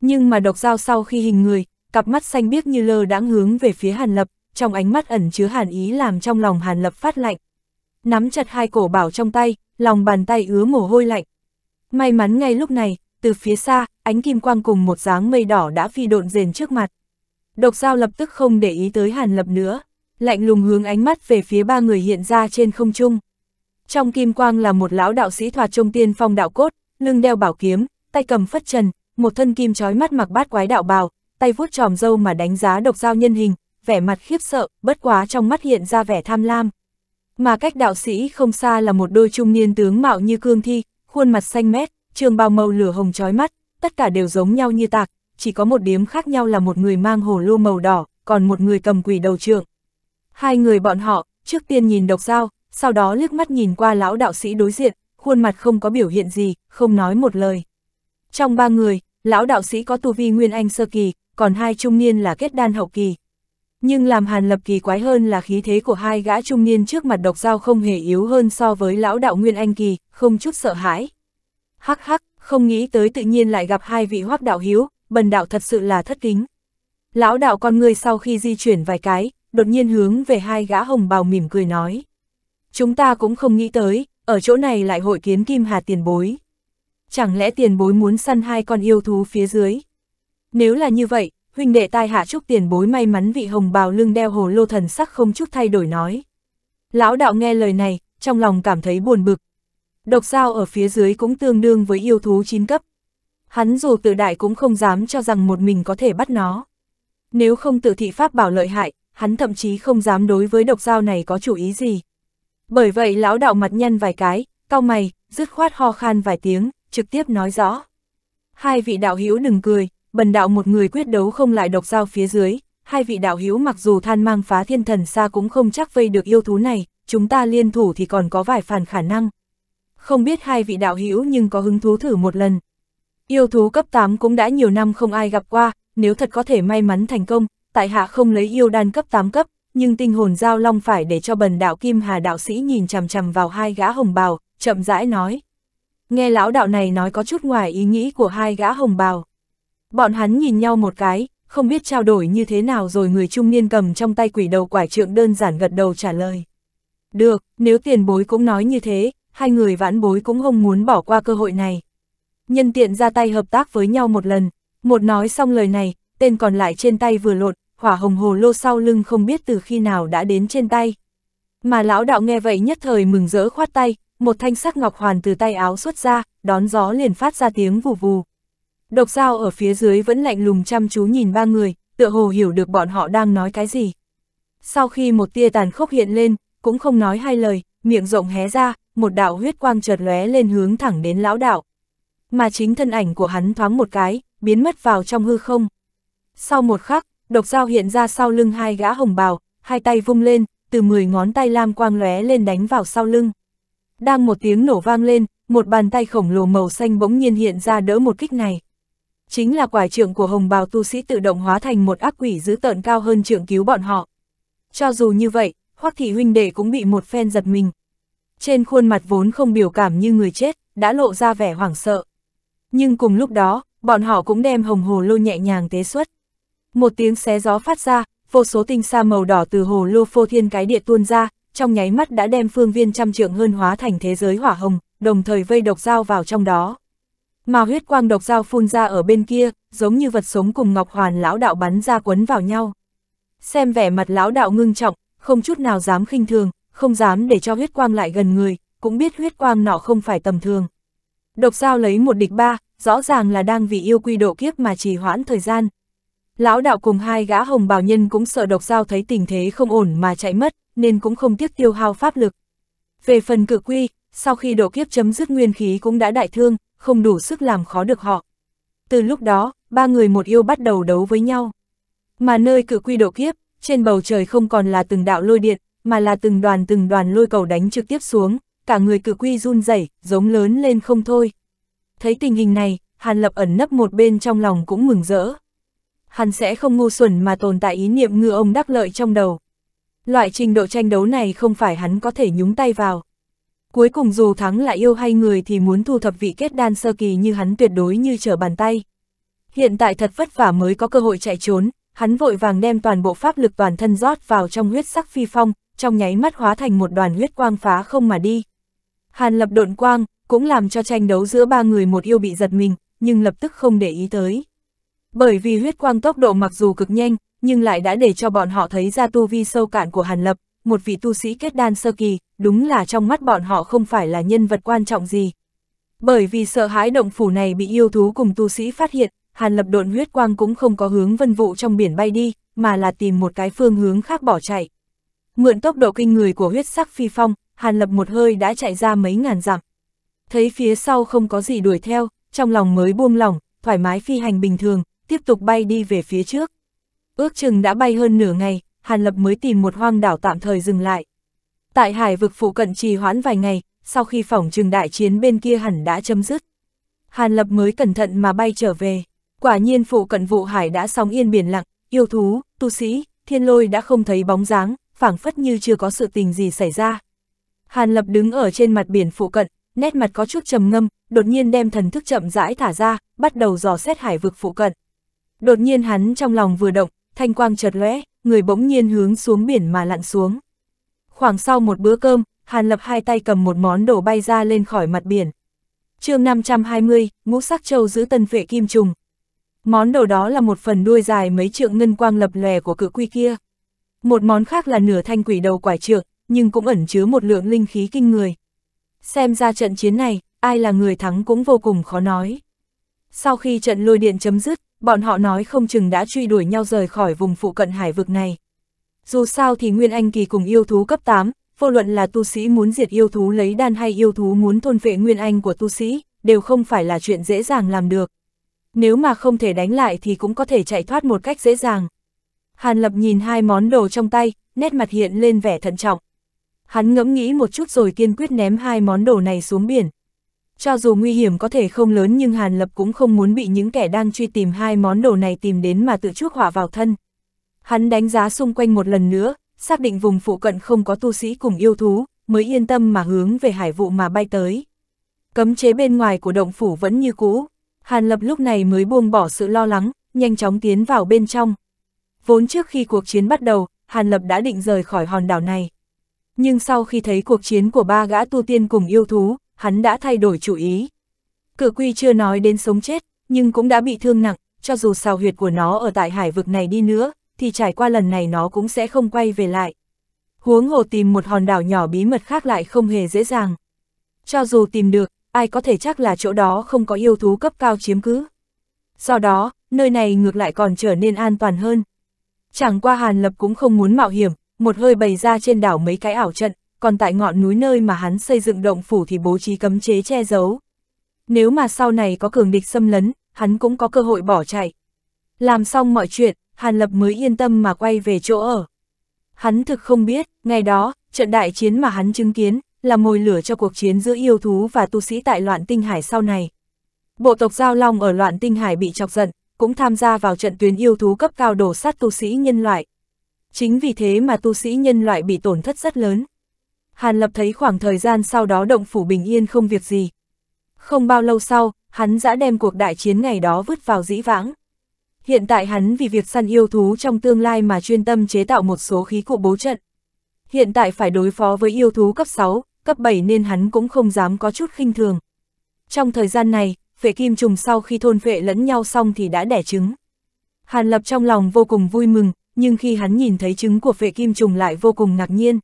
Nhưng mà độc dao sau khi hình người, cặp mắt xanh biếc như lơ đãng hướng về phía Hàn Lập, trong ánh mắt ẩn chứa hàn ý làm trong lòng Hàn Lập phát lạnh. Nắm chặt hai cổ bảo trong tay, lòng bàn tay ứa mồ hôi lạnh. May mắn ngay lúc này, từ phía xa, ánh kim quang cùng một dáng mây đỏ đã phi độn rền trước mặt. Độc giao lập tức không để ý tới Hàn Lập nữa, lạnh lùng hướng ánh mắt về phía ba người hiện ra trên không trung. Trong kim quang là một lão đạo sĩ thoạt trông tiên phong đạo cốt, lưng đeo bảo kiếm, tay cầm phất trần, một thân kim trói mắt mặc bát quái đạo bào, tay vuốt tròm dâu mà đánh giá độc giao nhân hình, vẻ mặt khiếp sợ, bất quá trong mắt hiện ra vẻ tham lam. Mà cách đạo sĩ không xa là một đôi trung niên tướng mạo như cương thi, khuôn mặt xanh mét, trường bào màu lửa hồng chói mắt, tất cả đều giống nhau như tạc, chỉ có một điểm khác nhau là một người mang hồ lô màu đỏ, còn một người cầm quỷ đầu trượng. Hai người bọn họ, trước tiên nhìn độc dao, sau đó liếc mắt nhìn qua lão đạo sĩ đối diện, khuôn mặt không có biểu hiện gì, không nói một lời. Trong ba người, lão đạo sĩ có tu vi nguyên anh sơ kỳ, còn hai trung niên là kết đan hậu kỳ. Nhưng làm hàn lập kỳ quái hơn là khí thế của hai gã trung niên trước mặt độc dao không hề yếu hơn so với lão đạo nguyên anh kỳ, không chút sợ hãi hắc hắc, không nghĩ tới tự nhiên lại gặp hai vị hoác đạo hiếu, bần đạo thật sự là thất kính. Lão đạo con người sau khi di chuyển vài cái, đột nhiên hướng về hai gã hồng bào mỉm cười nói. Chúng ta cũng không nghĩ tới, ở chỗ này lại hội kiến Kim Hà tiền bối. Chẳng lẽ tiền bối muốn săn hai con yêu thú phía dưới? Nếu là như vậy, huynh đệ tai hạ chúc tiền bối may mắn vị hồng bào lưng đeo hồ lô thần sắc không chút thay đổi nói. Lão đạo nghe lời này, trong lòng cảm thấy buồn bực, Độc sao ở phía dưới cũng tương đương với yêu thú 9 cấp. Hắn dù tự đại cũng không dám cho rằng một mình có thể bắt nó. Nếu không tự thị pháp bảo lợi hại, hắn thậm chí không dám đối với độc dao này có chủ ý gì. Bởi vậy lão đạo mặt nhăn vài cái, cau mày, dứt khoát ho khan vài tiếng, trực tiếp nói rõ. Hai vị đạo hữu đừng cười, bần đạo một người quyết đấu không lại độc dao phía dưới, hai vị đạo hữu mặc dù than mang phá thiên thần xa cũng không chắc vây được yêu thú này, chúng ta liên thủ thì còn có vài phản khả năng, không biết hai vị đạo hữu nhưng có hứng thú thử một lần. Yêu thú cấp 8 cũng đã nhiều năm không ai gặp qua, nếu thật có thể may mắn thành công, tại hạ không lấy yêu đan cấp 8 cấp, nhưng tinh hồn giao long phải để cho bần đạo Kim Hà đạo sĩ nhìn chằm chằm vào hai gã hồng bào, chậm rãi nói. Nghe lão đạo này nói có chút ngoài ý nghĩ của hai gã hồng bào. Bọn hắn nhìn nhau một cái, không biết trao đổi như thế nào rồi người trung niên cầm trong tay quỷ đầu quải trượng đơn giản gật đầu trả lời. Được, nếu tiền bối cũng nói như thế, hai người vãn bối cũng không muốn bỏ qua cơ hội này. Nhân tiện ra tay hợp tác với nhau một lần, một nói xong lời này, tên còn lại trên tay vừa lột, hỏa hồng hồ lô sau lưng không biết từ khi nào đã đến trên tay. Mà lão đạo nghe vậy nhất thời mừng rỡ khoát tay, một thanh sắc ngọc hoàn từ tay áo xuất ra, đón gió liền phát ra tiếng vù vù. Độc dao ở phía dưới vẫn lạnh lùng chăm chú nhìn ba người, tựa hồ hiểu được bọn họ đang nói cái gì. Sau khi một tia tàn khốc hiện lên, cũng không nói hai lời, miệng rộng hé ra, một đạo huyết quang chợt lóe lên hướng thẳng đến lão đạo. Mà chính thân ảnh của hắn thoáng một cái, biến mất vào trong hư không. Sau một khắc, độc dao hiện ra sau lưng hai gã hồng bào, hai tay vung lên, từ 10 ngón tay lam quang lóe lên đánh vào sau lưng. Đang một tiếng nổ vang lên, một bàn tay khổng lồ màu xanh bỗng nhiên hiện ra đỡ một kích này. Chính là quải trưởng của hồng bào tu sĩ tự động hóa thành một ác quỷ dữ tợn cao hơn trưởng cứu bọn họ. Cho dù như vậy, Hoắc thị huynh đệ cũng bị một phen giật mình, trên khuôn mặt vốn không biểu cảm như người chết, đã lộ ra vẻ hoảng sợ. Nhưng cùng lúc đó, bọn họ cũng đem hồng hồ lô nhẹ nhàng tế xuất. Một tiếng xé gió phát ra, vô số tinh sa màu đỏ từ hồ lô phô thiên cái địa tuôn ra, trong nháy mắt đã đem phương viên trăm trượng hơn hóa thành thế giới hỏa hồng, đồng thời vây độc dao vào trong đó. Mà huyết quang độc dao phun ra ở bên kia, giống như vật sống cùng Ngọc Hoàn lão đạo bắn ra quấn vào nhau. Xem vẻ mặt lão đạo ngưng trọng, không chút nào dám khinh thường, không dám để cho huyết quang lại gần người, cũng biết huyết quang nọ không phải tầm thường. Độc sao lấy một địch ba, rõ ràng là đang vì yêu quy độ kiếp mà trì hoãn thời gian. Lão đạo cùng hai gã hồng bào nhân cũng sợ độc sao thấy tình thế không ổn mà chạy mất, nên cũng không tiếc tiêu hao pháp lực. Về phần cự quy, sau khi độ kiếp chấm dứt nguyên khí cũng đã đại thương, không đủ sức làm khó được họ. Từ lúc đó, ba người một yêu bắt đầu đấu với nhau. Mà nơi cự quy độ kiếp, trên bầu trời không còn là từng đạo lôi điện, mà là từng đoàn từng đoàn lôi cầu đánh trực tiếp xuống, cả người cử quy run rẩy, giống lớn lên không thôi. Thấy tình hình này, Hàn Lập ẩn nấp một bên trong lòng cũng mừng rỡ. hàn sẽ không ngu xuẩn mà tồn tại ý niệm ngư ông đắc lợi trong đầu. Loại trình độ tranh đấu này không phải hắn có thể nhúng tay vào. Cuối cùng dù thắng là yêu hay người thì muốn thu thập vị kết đan sơ kỳ như hắn tuyệt đối như trở bàn tay. Hiện tại thật vất vả mới có cơ hội chạy trốn, hắn vội vàng đem toàn bộ pháp lực toàn thân rót vào trong huyết sắc phi phong, trong nháy mắt hóa thành một đoàn huyết quang phá không mà đi. Hàn lập độn quang, cũng làm cho tranh đấu giữa ba người một yêu bị giật mình, nhưng lập tức không để ý tới. Bởi vì huyết quang tốc độ mặc dù cực nhanh, nhưng lại đã để cho bọn họ thấy ra tu vi sâu cạn của Hàn Lập, một vị tu sĩ kết đan sơ kỳ, đúng là trong mắt bọn họ không phải là nhân vật quan trọng gì. Bởi vì sợ hãi động phủ này bị yêu thú cùng tu sĩ phát hiện, Hàn Lập độn huyết quang cũng không có hướng vân vụ trong biển bay đi, mà là tìm một cái phương hướng khác bỏ chạy. Mượn tốc độ kinh người của huyết sắc phi phong, Hàn Lập một hơi đã chạy ra mấy ngàn dặm. Thấy phía sau không có gì đuổi theo, trong lòng mới buông lỏng, thoải mái phi hành bình thường, tiếp tục bay đi về phía trước. Ước chừng đã bay hơn nửa ngày, Hàn Lập mới tìm một hoang đảo tạm thời dừng lại. Tại hải vực phụ cận trì hoãn vài ngày, sau khi phỏng trường đại chiến bên kia hẳn đã chấm dứt. Hàn Lập mới cẩn thận mà bay trở về. Quả nhiên phụ cận vụ hải đã sóng yên biển lặng, yêu thú, tu sĩ, thiên lôi đã không thấy bóng dáng, phảng phất như chưa có sự tình gì xảy ra. Hàn Lập đứng ở trên mặt biển phụ cận, nét mặt có chút trầm ngâm, đột nhiên đem thần thức chậm rãi thả ra, bắt đầu dò xét hải vực phụ cận. Đột nhiên hắn trong lòng vừa động, thanh quang chợt lóe, người bỗng nhiên hướng xuống biển mà lặn xuống. Khoảng sau một bữa cơm, Hàn Lập hai tay cầm một món đồ bay ra lên khỏi mặt biển. chương 520, ngũ sắc châu giữ tân vệ kim trùng. Món đồ đó là một phần đuôi dài mấy trượng ngân quang lập lòe của cự quy kia một món khác là nửa thanh quỷ đầu quải trượng, nhưng cũng ẩn chứa một lượng linh khí kinh người. Xem ra trận chiến này, ai là người thắng cũng vô cùng khó nói. Sau khi trận lôi điện chấm dứt, bọn họ nói không chừng đã truy đuổi nhau rời khỏi vùng phụ cận hải vực này. Dù sao thì Nguyên Anh Kỳ cùng yêu thú cấp 8, vô luận là tu sĩ muốn diệt yêu thú lấy đan hay yêu thú muốn thôn vệ Nguyên Anh của tu sĩ, đều không phải là chuyện dễ dàng làm được. Nếu mà không thể đánh lại thì cũng có thể chạy thoát một cách dễ dàng. Hàn Lập nhìn hai món đồ trong tay, nét mặt hiện lên vẻ thận trọng. Hắn ngẫm nghĩ một chút rồi kiên quyết ném hai món đồ này xuống biển. Cho dù nguy hiểm có thể không lớn nhưng Hàn Lập cũng không muốn bị những kẻ đang truy tìm hai món đồ này tìm đến mà tự chuốc họa vào thân. Hắn đánh giá xung quanh một lần nữa, xác định vùng phụ cận không có tu sĩ cùng yêu thú, mới yên tâm mà hướng về hải vụ mà bay tới. Cấm chế bên ngoài của động phủ vẫn như cũ, Hàn Lập lúc này mới buông bỏ sự lo lắng, nhanh chóng tiến vào bên trong. Vốn trước khi cuộc chiến bắt đầu, Hàn Lập đã định rời khỏi hòn đảo này. Nhưng sau khi thấy cuộc chiến của ba gã tu tiên cùng yêu thú, hắn đã thay đổi chủ ý. Cử quy chưa nói đến sống chết, nhưng cũng đã bị thương nặng, cho dù sao huyệt của nó ở tại hải vực này đi nữa, thì trải qua lần này nó cũng sẽ không quay về lại. Huống hồ tìm một hòn đảo nhỏ bí mật khác lại không hề dễ dàng. Cho dù tìm được, ai có thể chắc là chỗ đó không có yêu thú cấp cao chiếm cứ. Do đó, nơi này ngược lại còn trở nên an toàn hơn, Chẳng qua Hàn Lập cũng không muốn mạo hiểm, một hơi bày ra trên đảo mấy cái ảo trận, còn tại ngọn núi nơi mà hắn xây dựng động phủ thì bố trí cấm chế che giấu. Nếu mà sau này có cường địch xâm lấn, hắn cũng có cơ hội bỏ chạy. Làm xong mọi chuyện, Hàn Lập mới yên tâm mà quay về chỗ ở. Hắn thực không biết, ngày đó, trận đại chiến mà hắn chứng kiến, là mồi lửa cho cuộc chiến giữa yêu thú và tu sĩ tại loạn tinh hải sau này. Bộ tộc Giao Long ở loạn tinh hải bị chọc giận, cũng tham gia vào trận tuyến yêu thú cấp cao đổ sát tu sĩ nhân loại. Chính vì thế mà tu sĩ nhân loại bị tổn thất rất lớn. Hàn Lập thấy khoảng thời gian sau đó động phủ bình yên không việc gì. Không bao lâu sau, hắn đã đem cuộc đại chiến ngày đó vứt vào dĩ vãng. Hiện tại hắn vì việc săn yêu thú trong tương lai mà chuyên tâm chế tạo một số khí cụ bố trận. Hiện tại phải đối phó với yêu thú cấp 6, cấp 7 nên hắn cũng không dám có chút khinh thường. Trong thời gian này, vệ kim trùng sau khi thôn phệ lẫn nhau xong thì đã đẻ trứng. Hàn Lập trong lòng vô cùng vui mừng, nhưng khi hắn nhìn thấy trứng của vệ kim trùng lại vô cùng ngạc nhiên.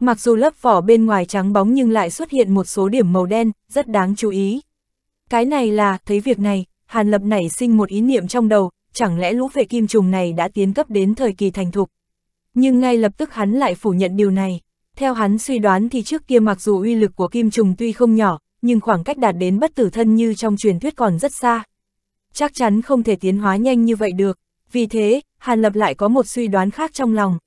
Mặc dù lớp vỏ bên ngoài trắng bóng nhưng lại xuất hiện một số điểm màu đen, rất đáng chú ý. Cái này là, thấy việc này, Hàn Lập nảy sinh một ý niệm trong đầu, chẳng lẽ lũ vệ kim trùng này đã tiến cấp đến thời kỳ thành thục. Nhưng ngay lập tức hắn lại phủ nhận điều này. Theo hắn suy đoán thì trước kia mặc dù uy lực của kim trùng tuy không nhỏ, nhưng khoảng cách đạt đến bất tử thân như trong truyền thuyết còn rất xa. Chắc chắn không thể tiến hóa nhanh như vậy được, vì thế, Hàn Lập lại có một suy đoán khác trong lòng.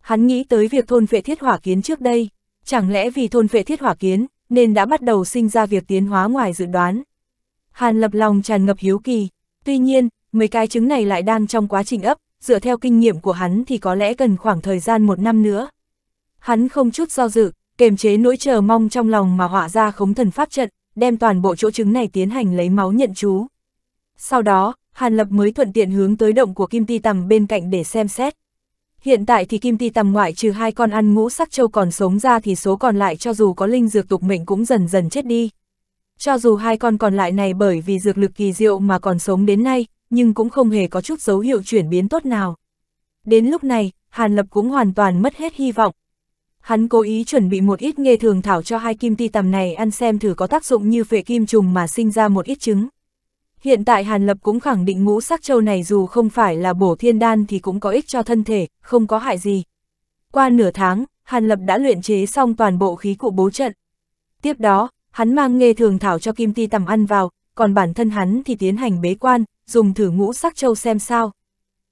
Hắn nghĩ tới việc thôn vệ thiết hỏa kiến trước đây, chẳng lẽ vì thôn vệ thiết hỏa kiến, nên đã bắt đầu sinh ra việc tiến hóa ngoài dự đoán. Hàn Lập lòng tràn ngập hiếu kỳ, tuy nhiên, mấy cái trứng này lại đang trong quá trình ấp, dựa theo kinh nghiệm của hắn thì có lẽ cần khoảng thời gian một năm nữa. Hắn không chút do dự, kềm chế nỗi chờ mong trong lòng mà họa ra khống thần pháp trận, đem toàn bộ chỗ trứng này tiến hành lấy máu nhận chú. Sau đó, Hàn Lập mới thuận tiện hướng tới động của Kim Ti Tầm bên cạnh để xem xét. Hiện tại thì Kim Ti Tầm ngoại trừ hai con ăn ngũ sắc châu còn sống ra thì số còn lại cho dù có linh dược tục mệnh cũng dần dần chết đi. Cho dù hai con còn lại này bởi vì dược lực kỳ diệu mà còn sống đến nay, nhưng cũng không hề có chút dấu hiệu chuyển biến tốt nào. Đến lúc này, Hàn Lập cũng hoàn toàn mất hết hy vọng, hắn cố ý chuẩn bị một ít nghề thường thảo cho hai kim ti tầm này ăn xem thử có tác dụng như phệ kim trùng mà sinh ra một ít trứng. Hiện tại Hàn Lập cũng khẳng định ngũ sắc châu này dù không phải là bổ thiên đan thì cũng có ích cho thân thể, không có hại gì. Qua nửa tháng, Hàn Lập đã luyện chế xong toàn bộ khí cụ bố trận. Tiếp đó, hắn mang nghề thường thảo cho kim ti tầm ăn vào, còn bản thân hắn thì tiến hành bế quan, dùng thử ngũ sắc châu xem sao.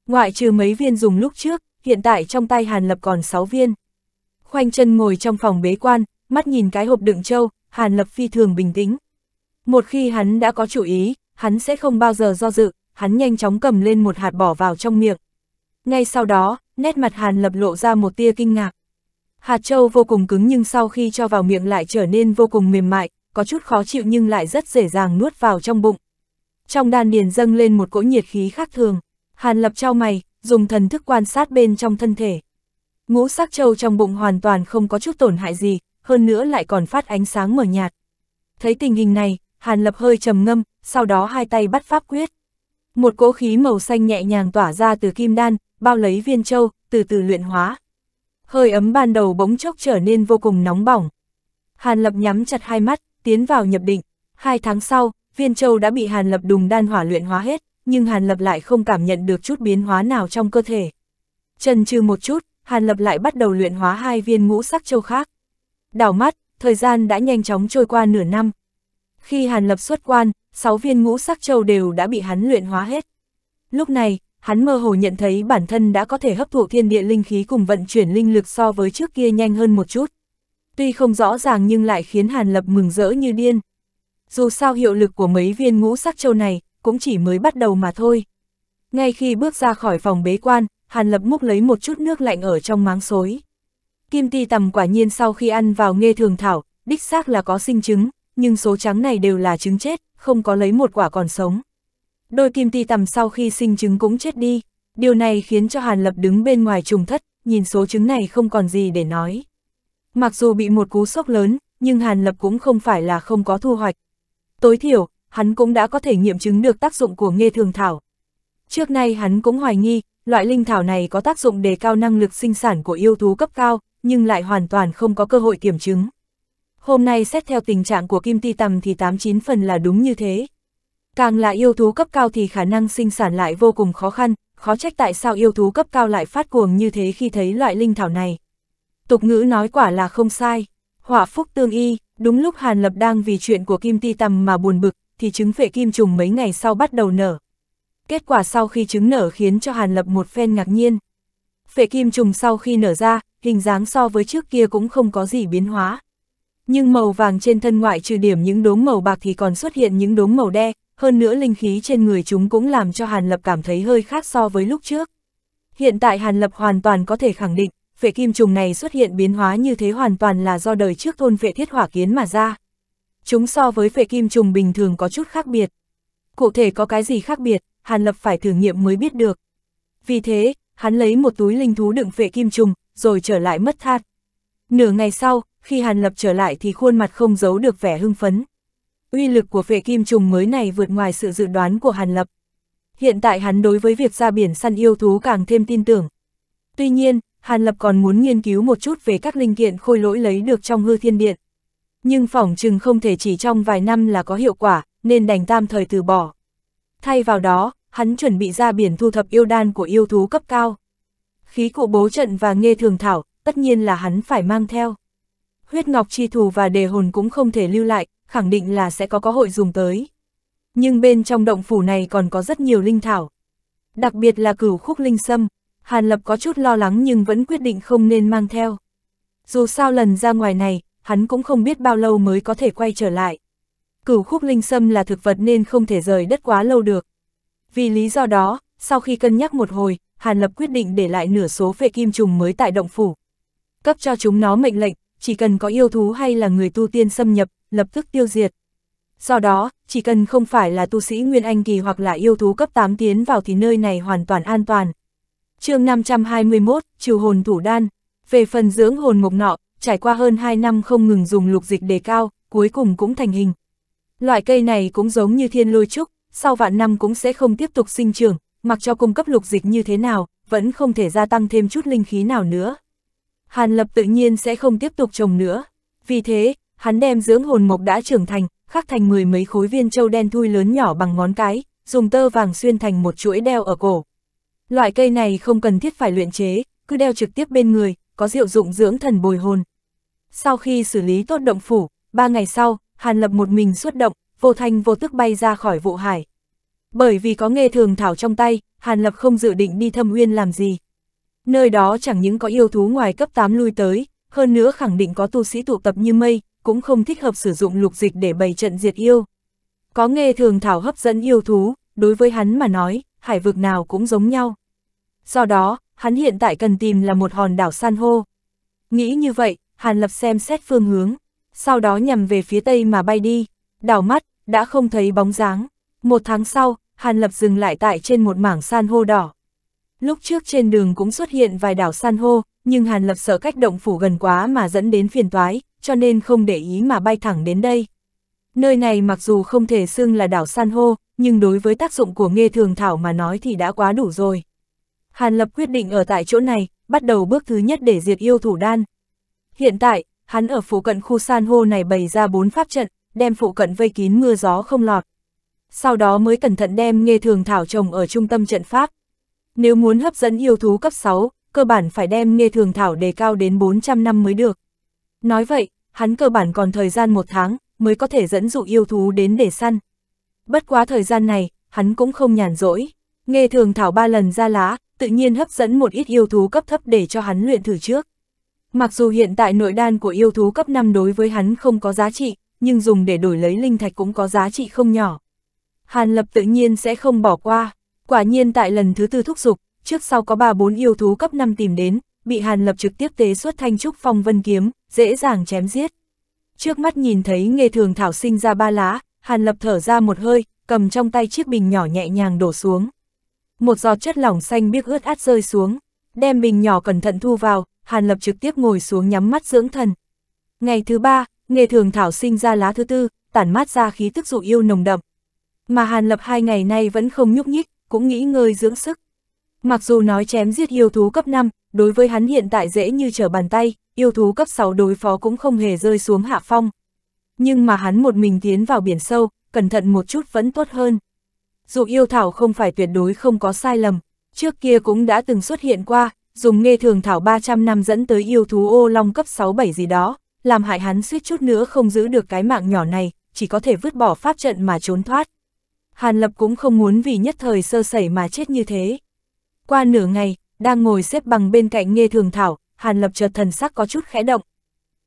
Ngoại trừ mấy viên dùng lúc trước, hiện tại trong tay Hàn Lập còn 6 viên khoanh chân ngồi trong phòng bế quan, mắt nhìn cái hộp đựng châu, Hàn Lập phi thường bình tĩnh. Một khi hắn đã có chủ ý, hắn sẽ không bao giờ do dự, hắn nhanh chóng cầm lên một hạt bỏ vào trong miệng. Ngay sau đó, nét mặt Hàn Lập lộ ra một tia kinh ngạc. Hạt châu vô cùng cứng nhưng sau khi cho vào miệng lại trở nên vô cùng mềm mại, có chút khó chịu nhưng lại rất dễ dàng nuốt vào trong bụng. Trong đan điền dâng lên một cỗ nhiệt khí khác thường, Hàn Lập trao mày, dùng thần thức quan sát bên trong thân thể. Ngũ sắc châu trong bụng hoàn toàn không có chút tổn hại gì, hơn nữa lại còn phát ánh sáng mờ nhạt. Thấy tình hình này, Hàn Lập hơi trầm ngâm, sau đó hai tay bắt pháp quyết. Một cỗ khí màu xanh nhẹ nhàng tỏa ra từ kim đan, bao lấy viên châu, từ từ luyện hóa. Hơi ấm ban đầu bỗng chốc trở nên vô cùng nóng bỏng. Hàn Lập nhắm chặt hai mắt, tiến vào nhập định. Hai tháng sau, viên châu đã bị Hàn Lập đùng đan hỏa luyện hóa hết, nhưng Hàn Lập lại không cảm nhận được chút biến hóa nào trong cơ thể. chần chừ một chút, Hàn Lập lại bắt đầu luyện hóa hai viên ngũ sắc châu khác. Đảo mắt, thời gian đã nhanh chóng trôi qua nửa năm. Khi Hàn Lập xuất quan, sáu viên ngũ sắc châu đều đã bị hắn luyện hóa hết. Lúc này, hắn mơ hồ nhận thấy bản thân đã có thể hấp thụ thiên địa linh khí cùng vận chuyển linh lực so với trước kia nhanh hơn một chút. Tuy không rõ ràng nhưng lại khiến Hàn Lập mừng rỡ như điên. Dù sao hiệu lực của mấy viên ngũ sắc châu này cũng chỉ mới bắt đầu mà thôi. Ngay khi bước ra khỏi phòng bế quan, Hàn Lập múc lấy một chút nước lạnh ở trong máng xối. Kim ti tầm quả nhiên sau khi ăn vào nghe thường thảo, đích xác là có sinh trứng, nhưng số trắng này đều là trứng chết, không có lấy một quả còn sống. Đôi kim ti tầm sau khi sinh trứng cũng chết đi, điều này khiến cho Hàn Lập đứng bên ngoài trùng thất, nhìn số trứng này không còn gì để nói. Mặc dù bị một cú sốc lớn, nhưng Hàn Lập cũng không phải là không có thu hoạch. Tối thiểu, hắn cũng đã có thể nghiệm chứng được tác dụng của nghe thường thảo. Trước nay hắn cũng hoài nghi, Loại linh thảo này có tác dụng đề cao năng lực sinh sản của yêu thú cấp cao, nhưng lại hoàn toàn không có cơ hội kiểm chứng. Hôm nay xét theo tình trạng của kim ti tầm thì 89 phần là đúng như thế. Càng là yêu thú cấp cao thì khả năng sinh sản lại vô cùng khó khăn, khó trách tại sao yêu thú cấp cao lại phát cuồng như thế khi thấy loại linh thảo này. Tục ngữ nói quả là không sai, họa phúc tương y, đúng lúc Hàn Lập đang vì chuyện của kim ti tầm mà buồn bực, thì trứng phệ kim trùng mấy ngày sau bắt đầu nở kết quả sau khi trứng nở khiến cho Hàn Lập một phen ngạc nhiên. Phệ kim trùng sau khi nở ra, hình dáng so với trước kia cũng không có gì biến hóa. Nhưng màu vàng trên thân ngoại trừ điểm những đốm màu bạc thì còn xuất hiện những đốm màu đen, hơn nữa linh khí trên người chúng cũng làm cho Hàn Lập cảm thấy hơi khác so với lúc trước. Hiện tại Hàn Lập hoàn toàn có thể khẳng định, phệ kim trùng này xuất hiện biến hóa như thế hoàn toàn là do đời trước thôn phệ thiết hỏa kiến mà ra. Chúng so với phệ kim trùng bình thường có chút khác biệt. Cụ thể có cái gì khác biệt, Hàn Lập phải thử nghiệm mới biết được. Vì thế, hắn lấy một túi linh thú đựng vệ kim trùng, rồi trở lại mất thát. Nửa ngày sau, khi Hàn Lập trở lại thì khuôn mặt không giấu được vẻ hưng phấn. Uy lực của vệ kim trùng mới này vượt ngoài sự dự đoán của Hàn Lập. Hiện tại hắn đối với việc ra biển săn yêu thú càng thêm tin tưởng. Tuy nhiên, Hàn Lập còn muốn nghiên cứu một chút về các linh kiện khôi lỗi lấy được trong hư thiên điện. Nhưng phỏng chừng không thể chỉ trong vài năm là có hiệu quả, nên đành tam thời từ bỏ. Thay vào đó, hắn chuẩn bị ra biển thu thập yêu đan của yêu thú cấp cao. Khí cụ bố trận và nghe thường thảo, tất nhiên là hắn phải mang theo. Huyết ngọc chi thù và đề hồn cũng không thể lưu lại, khẳng định là sẽ có cơ hội dùng tới. Nhưng bên trong động phủ này còn có rất nhiều linh thảo. Đặc biệt là cửu khúc linh sâm, Hàn Lập có chút lo lắng nhưng vẫn quyết định không nên mang theo. Dù sao lần ra ngoài này, hắn cũng không biết bao lâu mới có thể quay trở lại. Cửu khúc linh sâm là thực vật nên không thể rời đất quá lâu được. Vì lý do đó, sau khi cân nhắc một hồi, Hàn Lập quyết định để lại nửa số phệ kim trùng mới tại động phủ. Cấp cho chúng nó mệnh lệnh, chỉ cần có yêu thú hay là người tu tiên xâm nhập, lập tức tiêu diệt. Do đó, chỉ cần không phải là tu sĩ Nguyên Anh Kỳ hoặc là yêu thú cấp 8 tiến vào thì nơi này hoàn toàn an toàn. chương 521, trừ hồn thủ đan. Về phần dưỡng hồn mộc nọ, trải qua hơn 2 năm không ngừng dùng lục dịch đề cao, cuối cùng cũng thành hình. Loại cây này cũng giống như thiên lôi trúc, sau vạn năm cũng sẽ không tiếp tục sinh trưởng, mặc cho cung cấp lục dịch như thế nào, vẫn không thể gia tăng thêm chút linh khí nào nữa. Hàn Lập tự nhiên sẽ không tiếp tục trồng nữa. Vì thế, hắn đem dưỡng hồn mộc đã trưởng thành, khắc thành mười mấy khối viên châu đen thui lớn nhỏ bằng ngón cái, dùng tơ vàng xuyên thành một chuỗi đeo ở cổ. Loại cây này không cần thiết phải luyện chế, cứ đeo trực tiếp bên người, có diệu dụng dưỡng thần bồi hồn. Sau khi xử lý tốt động phủ, ba ngày sau, Hàn Lập một mình xuất động, vô thanh vô tức bay ra khỏi vụ hải. Bởi vì có nghề thường thảo trong tay, Hàn Lập không dự định đi thâm uyên làm gì. Nơi đó chẳng những có yêu thú ngoài cấp 8 lui tới, hơn nữa khẳng định có tu sĩ tụ tập như mây, cũng không thích hợp sử dụng lục dịch để bày trận diệt yêu. Có nghề thường thảo hấp dẫn yêu thú, đối với hắn mà nói, hải vực nào cũng giống nhau. Do đó, hắn hiện tại cần tìm là một hòn đảo san hô. Nghĩ như vậy, Hàn Lập xem xét phương hướng, sau đó nhằm về phía tây mà bay đi đảo mắt, đã không thấy bóng dáng. Một tháng sau, Hàn Lập dừng lại tại trên một mảng san hô đỏ. Lúc trước trên đường cũng xuất hiện vài đảo san hô, nhưng Hàn Lập sợ cách động phủ gần quá mà dẫn đến phiền toái, cho nên không để ý mà bay thẳng đến đây. Nơi này mặc dù không thể xưng là đảo san hô, nhưng đối với tác dụng của nghe thường thảo mà nói thì đã quá đủ rồi. Hàn Lập quyết định ở tại chỗ này, bắt đầu bước thứ nhất để diệt yêu thủ đan. Hiện tại, hắn ở phủ cận khu san hô này bày ra bốn pháp trận, đem phụ cận vây kín mưa gió không lọt. Sau đó mới cẩn thận đem nghe thường thảo trồng ở trung tâm trận pháp. Nếu muốn hấp dẫn yêu thú cấp 6, cơ bản phải đem nghe thường thảo đề cao đến 400 năm mới được. Nói vậy, hắn cơ bản còn thời gian một tháng, mới có thể dẫn dụ yêu thú đến để săn. Bất quá thời gian này, hắn cũng không nhàn rỗi. nghe thường thảo ba lần ra lá, tự nhiên hấp dẫn một ít yêu thú cấp thấp để cho hắn luyện thử trước. Mặc dù hiện tại nội đan của yêu thú cấp 5 đối với hắn không có giá trị, nhưng dùng để đổi lấy linh thạch cũng có giá trị không nhỏ. Hàn Lập tự nhiên sẽ không bỏ qua, quả nhiên tại lần thứ tư thúc giục, trước sau có ba bốn yêu thú cấp 5 tìm đến, bị Hàn Lập trực tiếp tế xuất thanh trúc phong vân kiếm, dễ dàng chém giết. Trước mắt nhìn thấy nghề thường thảo sinh ra ba lá, Hàn Lập thở ra một hơi, cầm trong tay chiếc bình nhỏ nhẹ nhàng đổ xuống. Một giọt chất lỏng xanh biếc ướt át rơi xuống, đem bình nhỏ cẩn thận thu vào, Hàn Lập trực tiếp ngồi xuống nhắm mắt dưỡng thần. Ngày thứ ba, nghề thường thảo sinh ra lá thứ tư, tản mát ra khí tức dụ yêu nồng đậm. Mà Hàn Lập hai ngày nay vẫn không nhúc nhích, cũng nghĩ ngơi dưỡng sức. Mặc dù nói chém giết yêu thú cấp 5, đối với hắn hiện tại dễ như trở bàn tay, yêu thú cấp 6 đối phó cũng không hề rơi xuống hạ phong. Nhưng mà hắn một mình tiến vào biển sâu, cẩn thận một chút vẫn tốt hơn. Dụ yêu thảo không phải tuyệt đối không có sai lầm, trước kia cũng đã từng xuất hiện qua, dùng nghe thường thảo 300 năm dẫn tới yêu thú ô long cấp 6-7 gì đó, làm hại hắn suýt chút nữa không giữ được cái mạng nhỏ này, chỉ có thể vứt bỏ pháp trận mà trốn thoát. Hàn Lập cũng không muốn vì nhất thời sơ sẩy mà chết như thế. Qua nửa ngày, đang ngồi xếp bằng bên cạnh nghe thường thảo, Hàn Lập chợt thần sắc có chút khẽ động.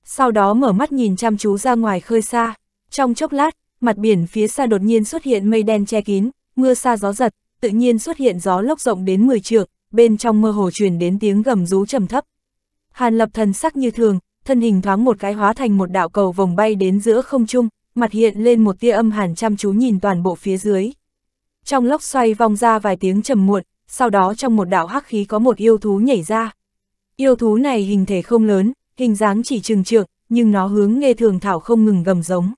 Sau đó mở mắt nhìn chăm chú ra ngoài khơi xa, trong chốc lát, mặt biển phía xa đột nhiên xuất hiện mây đen che kín, mưa xa gió giật, tự nhiên xuất hiện gió lốc rộng đến 10 trượng, bên trong mơ hồ truyền đến tiếng gầm rú trầm thấp. Hàn Lập thần sắc như thường, thân hình thoáng một cái hóa thành một đạo cầu vòng bay đến giữa không trung, mặt hiện lên một tia âm hàn chăm chú nhìn toàn bộ phía dưới. Trong lốc xoay vòng ra vài tiếng trầm muộn, sau đó trong một đạo hắc khí có một yêu thú nhảy ra. Yêu thú này hình thể không lớn, hình dáng chỉ trừng trượng, nhưng nó hướng nghe thường thảo không ngừng gầm giống.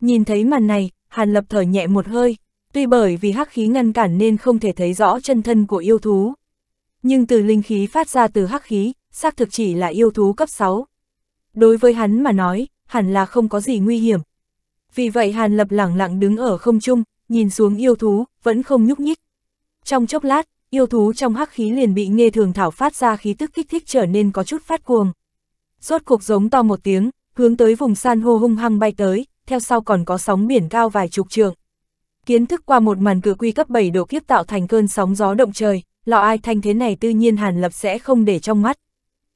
Nhìn thấy màn này, Hàn Lập thở nhẹ một hơi, tuy bởi vì hắc khí ngăn cản nên không thể thấy rõ chân thân của yêu thú. Nhưng từ linh khí phát ra từ hắc khí, xác thực chỉ là yêu thú cấp 6, đối với hắn mà nói, hẳn là không có gì nguy hiểm. Vì vậy Hàn Lập lẳng lặng đứng ở không trung, nhìn xuống yêu thú, vẫn không nhúc nhích. Trong chốc lát, yêu thú trong hắc khí liền bị nghe thường thảo phát ra khí tức kích thích trở nên có chút phát cuồng. Rốt cuộc giống to một tiếng, hướng tới vùng san hô hung hăng bay tới, theo sau còn có sóng biển cao vài chục trượng. Kiến thức qua một màn cửa quy cấp 7 độ kiếp tạo thành cơn sóng gió động trời, lọ ai thanh thế này tự nhiên Hàn Lập sẽ không để trong mắt.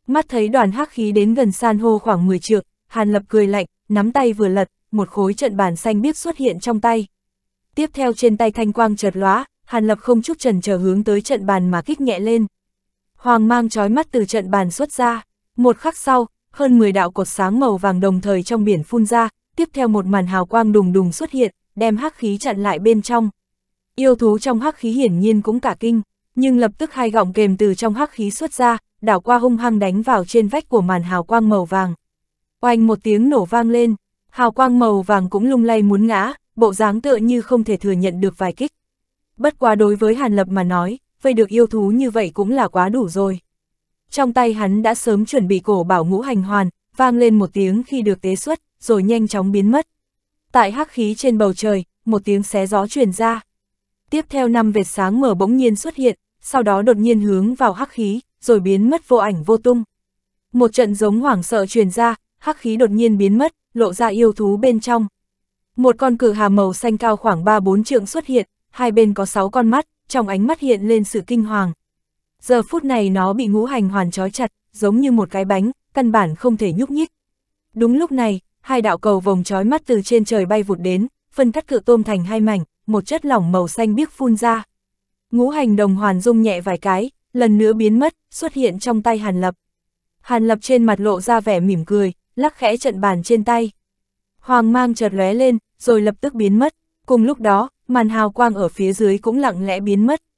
Mắt thấy đoàn hắc khí đến gần san hô khoảng 10 trượng, Hàn Lập cười lạnh, nắm tay vừa lật, một khối trận bàn xanh biếc xuất hiện trong tay. Tiếp theo trên tay thanh quang chợt lóa, Hàn Lập không chút trần chờ hướng tới trận bàn mà kích nhẹ lên. Hoàng mang chói mắt từ trận bàn xuất ra, một khắc sau, hơn 10 đạo cột sáng màu vàng đồng thời trong biển phun ra, tiếp theo một màn hào quang đùng đùng xuất hiện, đem hắc khí chặn lại bên trong. Yêu thú trong hắc khí hiển nhiên cũng cả kinh, nhưng lập tức hai gọng kềm từ trong hắc khí xuất ra, đảo qua hung hăng đánh vào trên vách của màn hào quang màu vàng. Oanh một tiếng nổ vang lên, hào quang màu vàng cũng lung lay muốn ngã, bộ dáng tựa như không thể thừa nhận được vài kích. Bất quá đối với Hàn Lập mà nói, vây được yêu thú như vậy cũng là quá đủ rồi. Trong tay hắn đã sớm chuẩn bị cổ bảo ngũ hành hoàn, vang lên một tiếng khi được tế xuất, rồi nhanh chóng biến mất. Tại hắc khí trên bầu trời, một tiếng xé gió truyền ra. Tiếp theo năm vệt sáng mở bỗng nhiên xuất hiện, sau đó đột nhiên hướng vào hắc khí, rồi biến mất vô ảnh vô tung. Một trận giống hoảng sợ truyền ra, hắc khí đột nhiên biến mất, lộ ra yêu thú bên trong. Một con cử hà màu xanh cao khoảng 3-4 trượng xuất hiện, hai bên có 6 con mắt, trong ánh mắt hiện lên sự kinh hoàng. Giờ phút này nó bị ngũ hành hoàn trói chặt, giống như một cái bánh, căn bản không thể nhúc nhích. Đúng lúc này, hai đạo cầu vòng trói mắt từ trên trời bay vụt đến, phân cắt cự tôm thành hai mảnh, một chất lỏng màu xanh biếc phun ra. Ngũ hành đồng hoàn rung nhẹ vài cái, lần nữa biến mất, xuất hiện trong tay Hàn Lập. Hàn Lập trên mặt lộ ra vẻ mỉm cười, lắc khẽ trận bàn trên tay. Hoàng mang chợt lóe lên, rồi lập tức biến mất. Cùng lúc đó, màn hào quang ở phía dưới cũng lặng lẽ biến mất.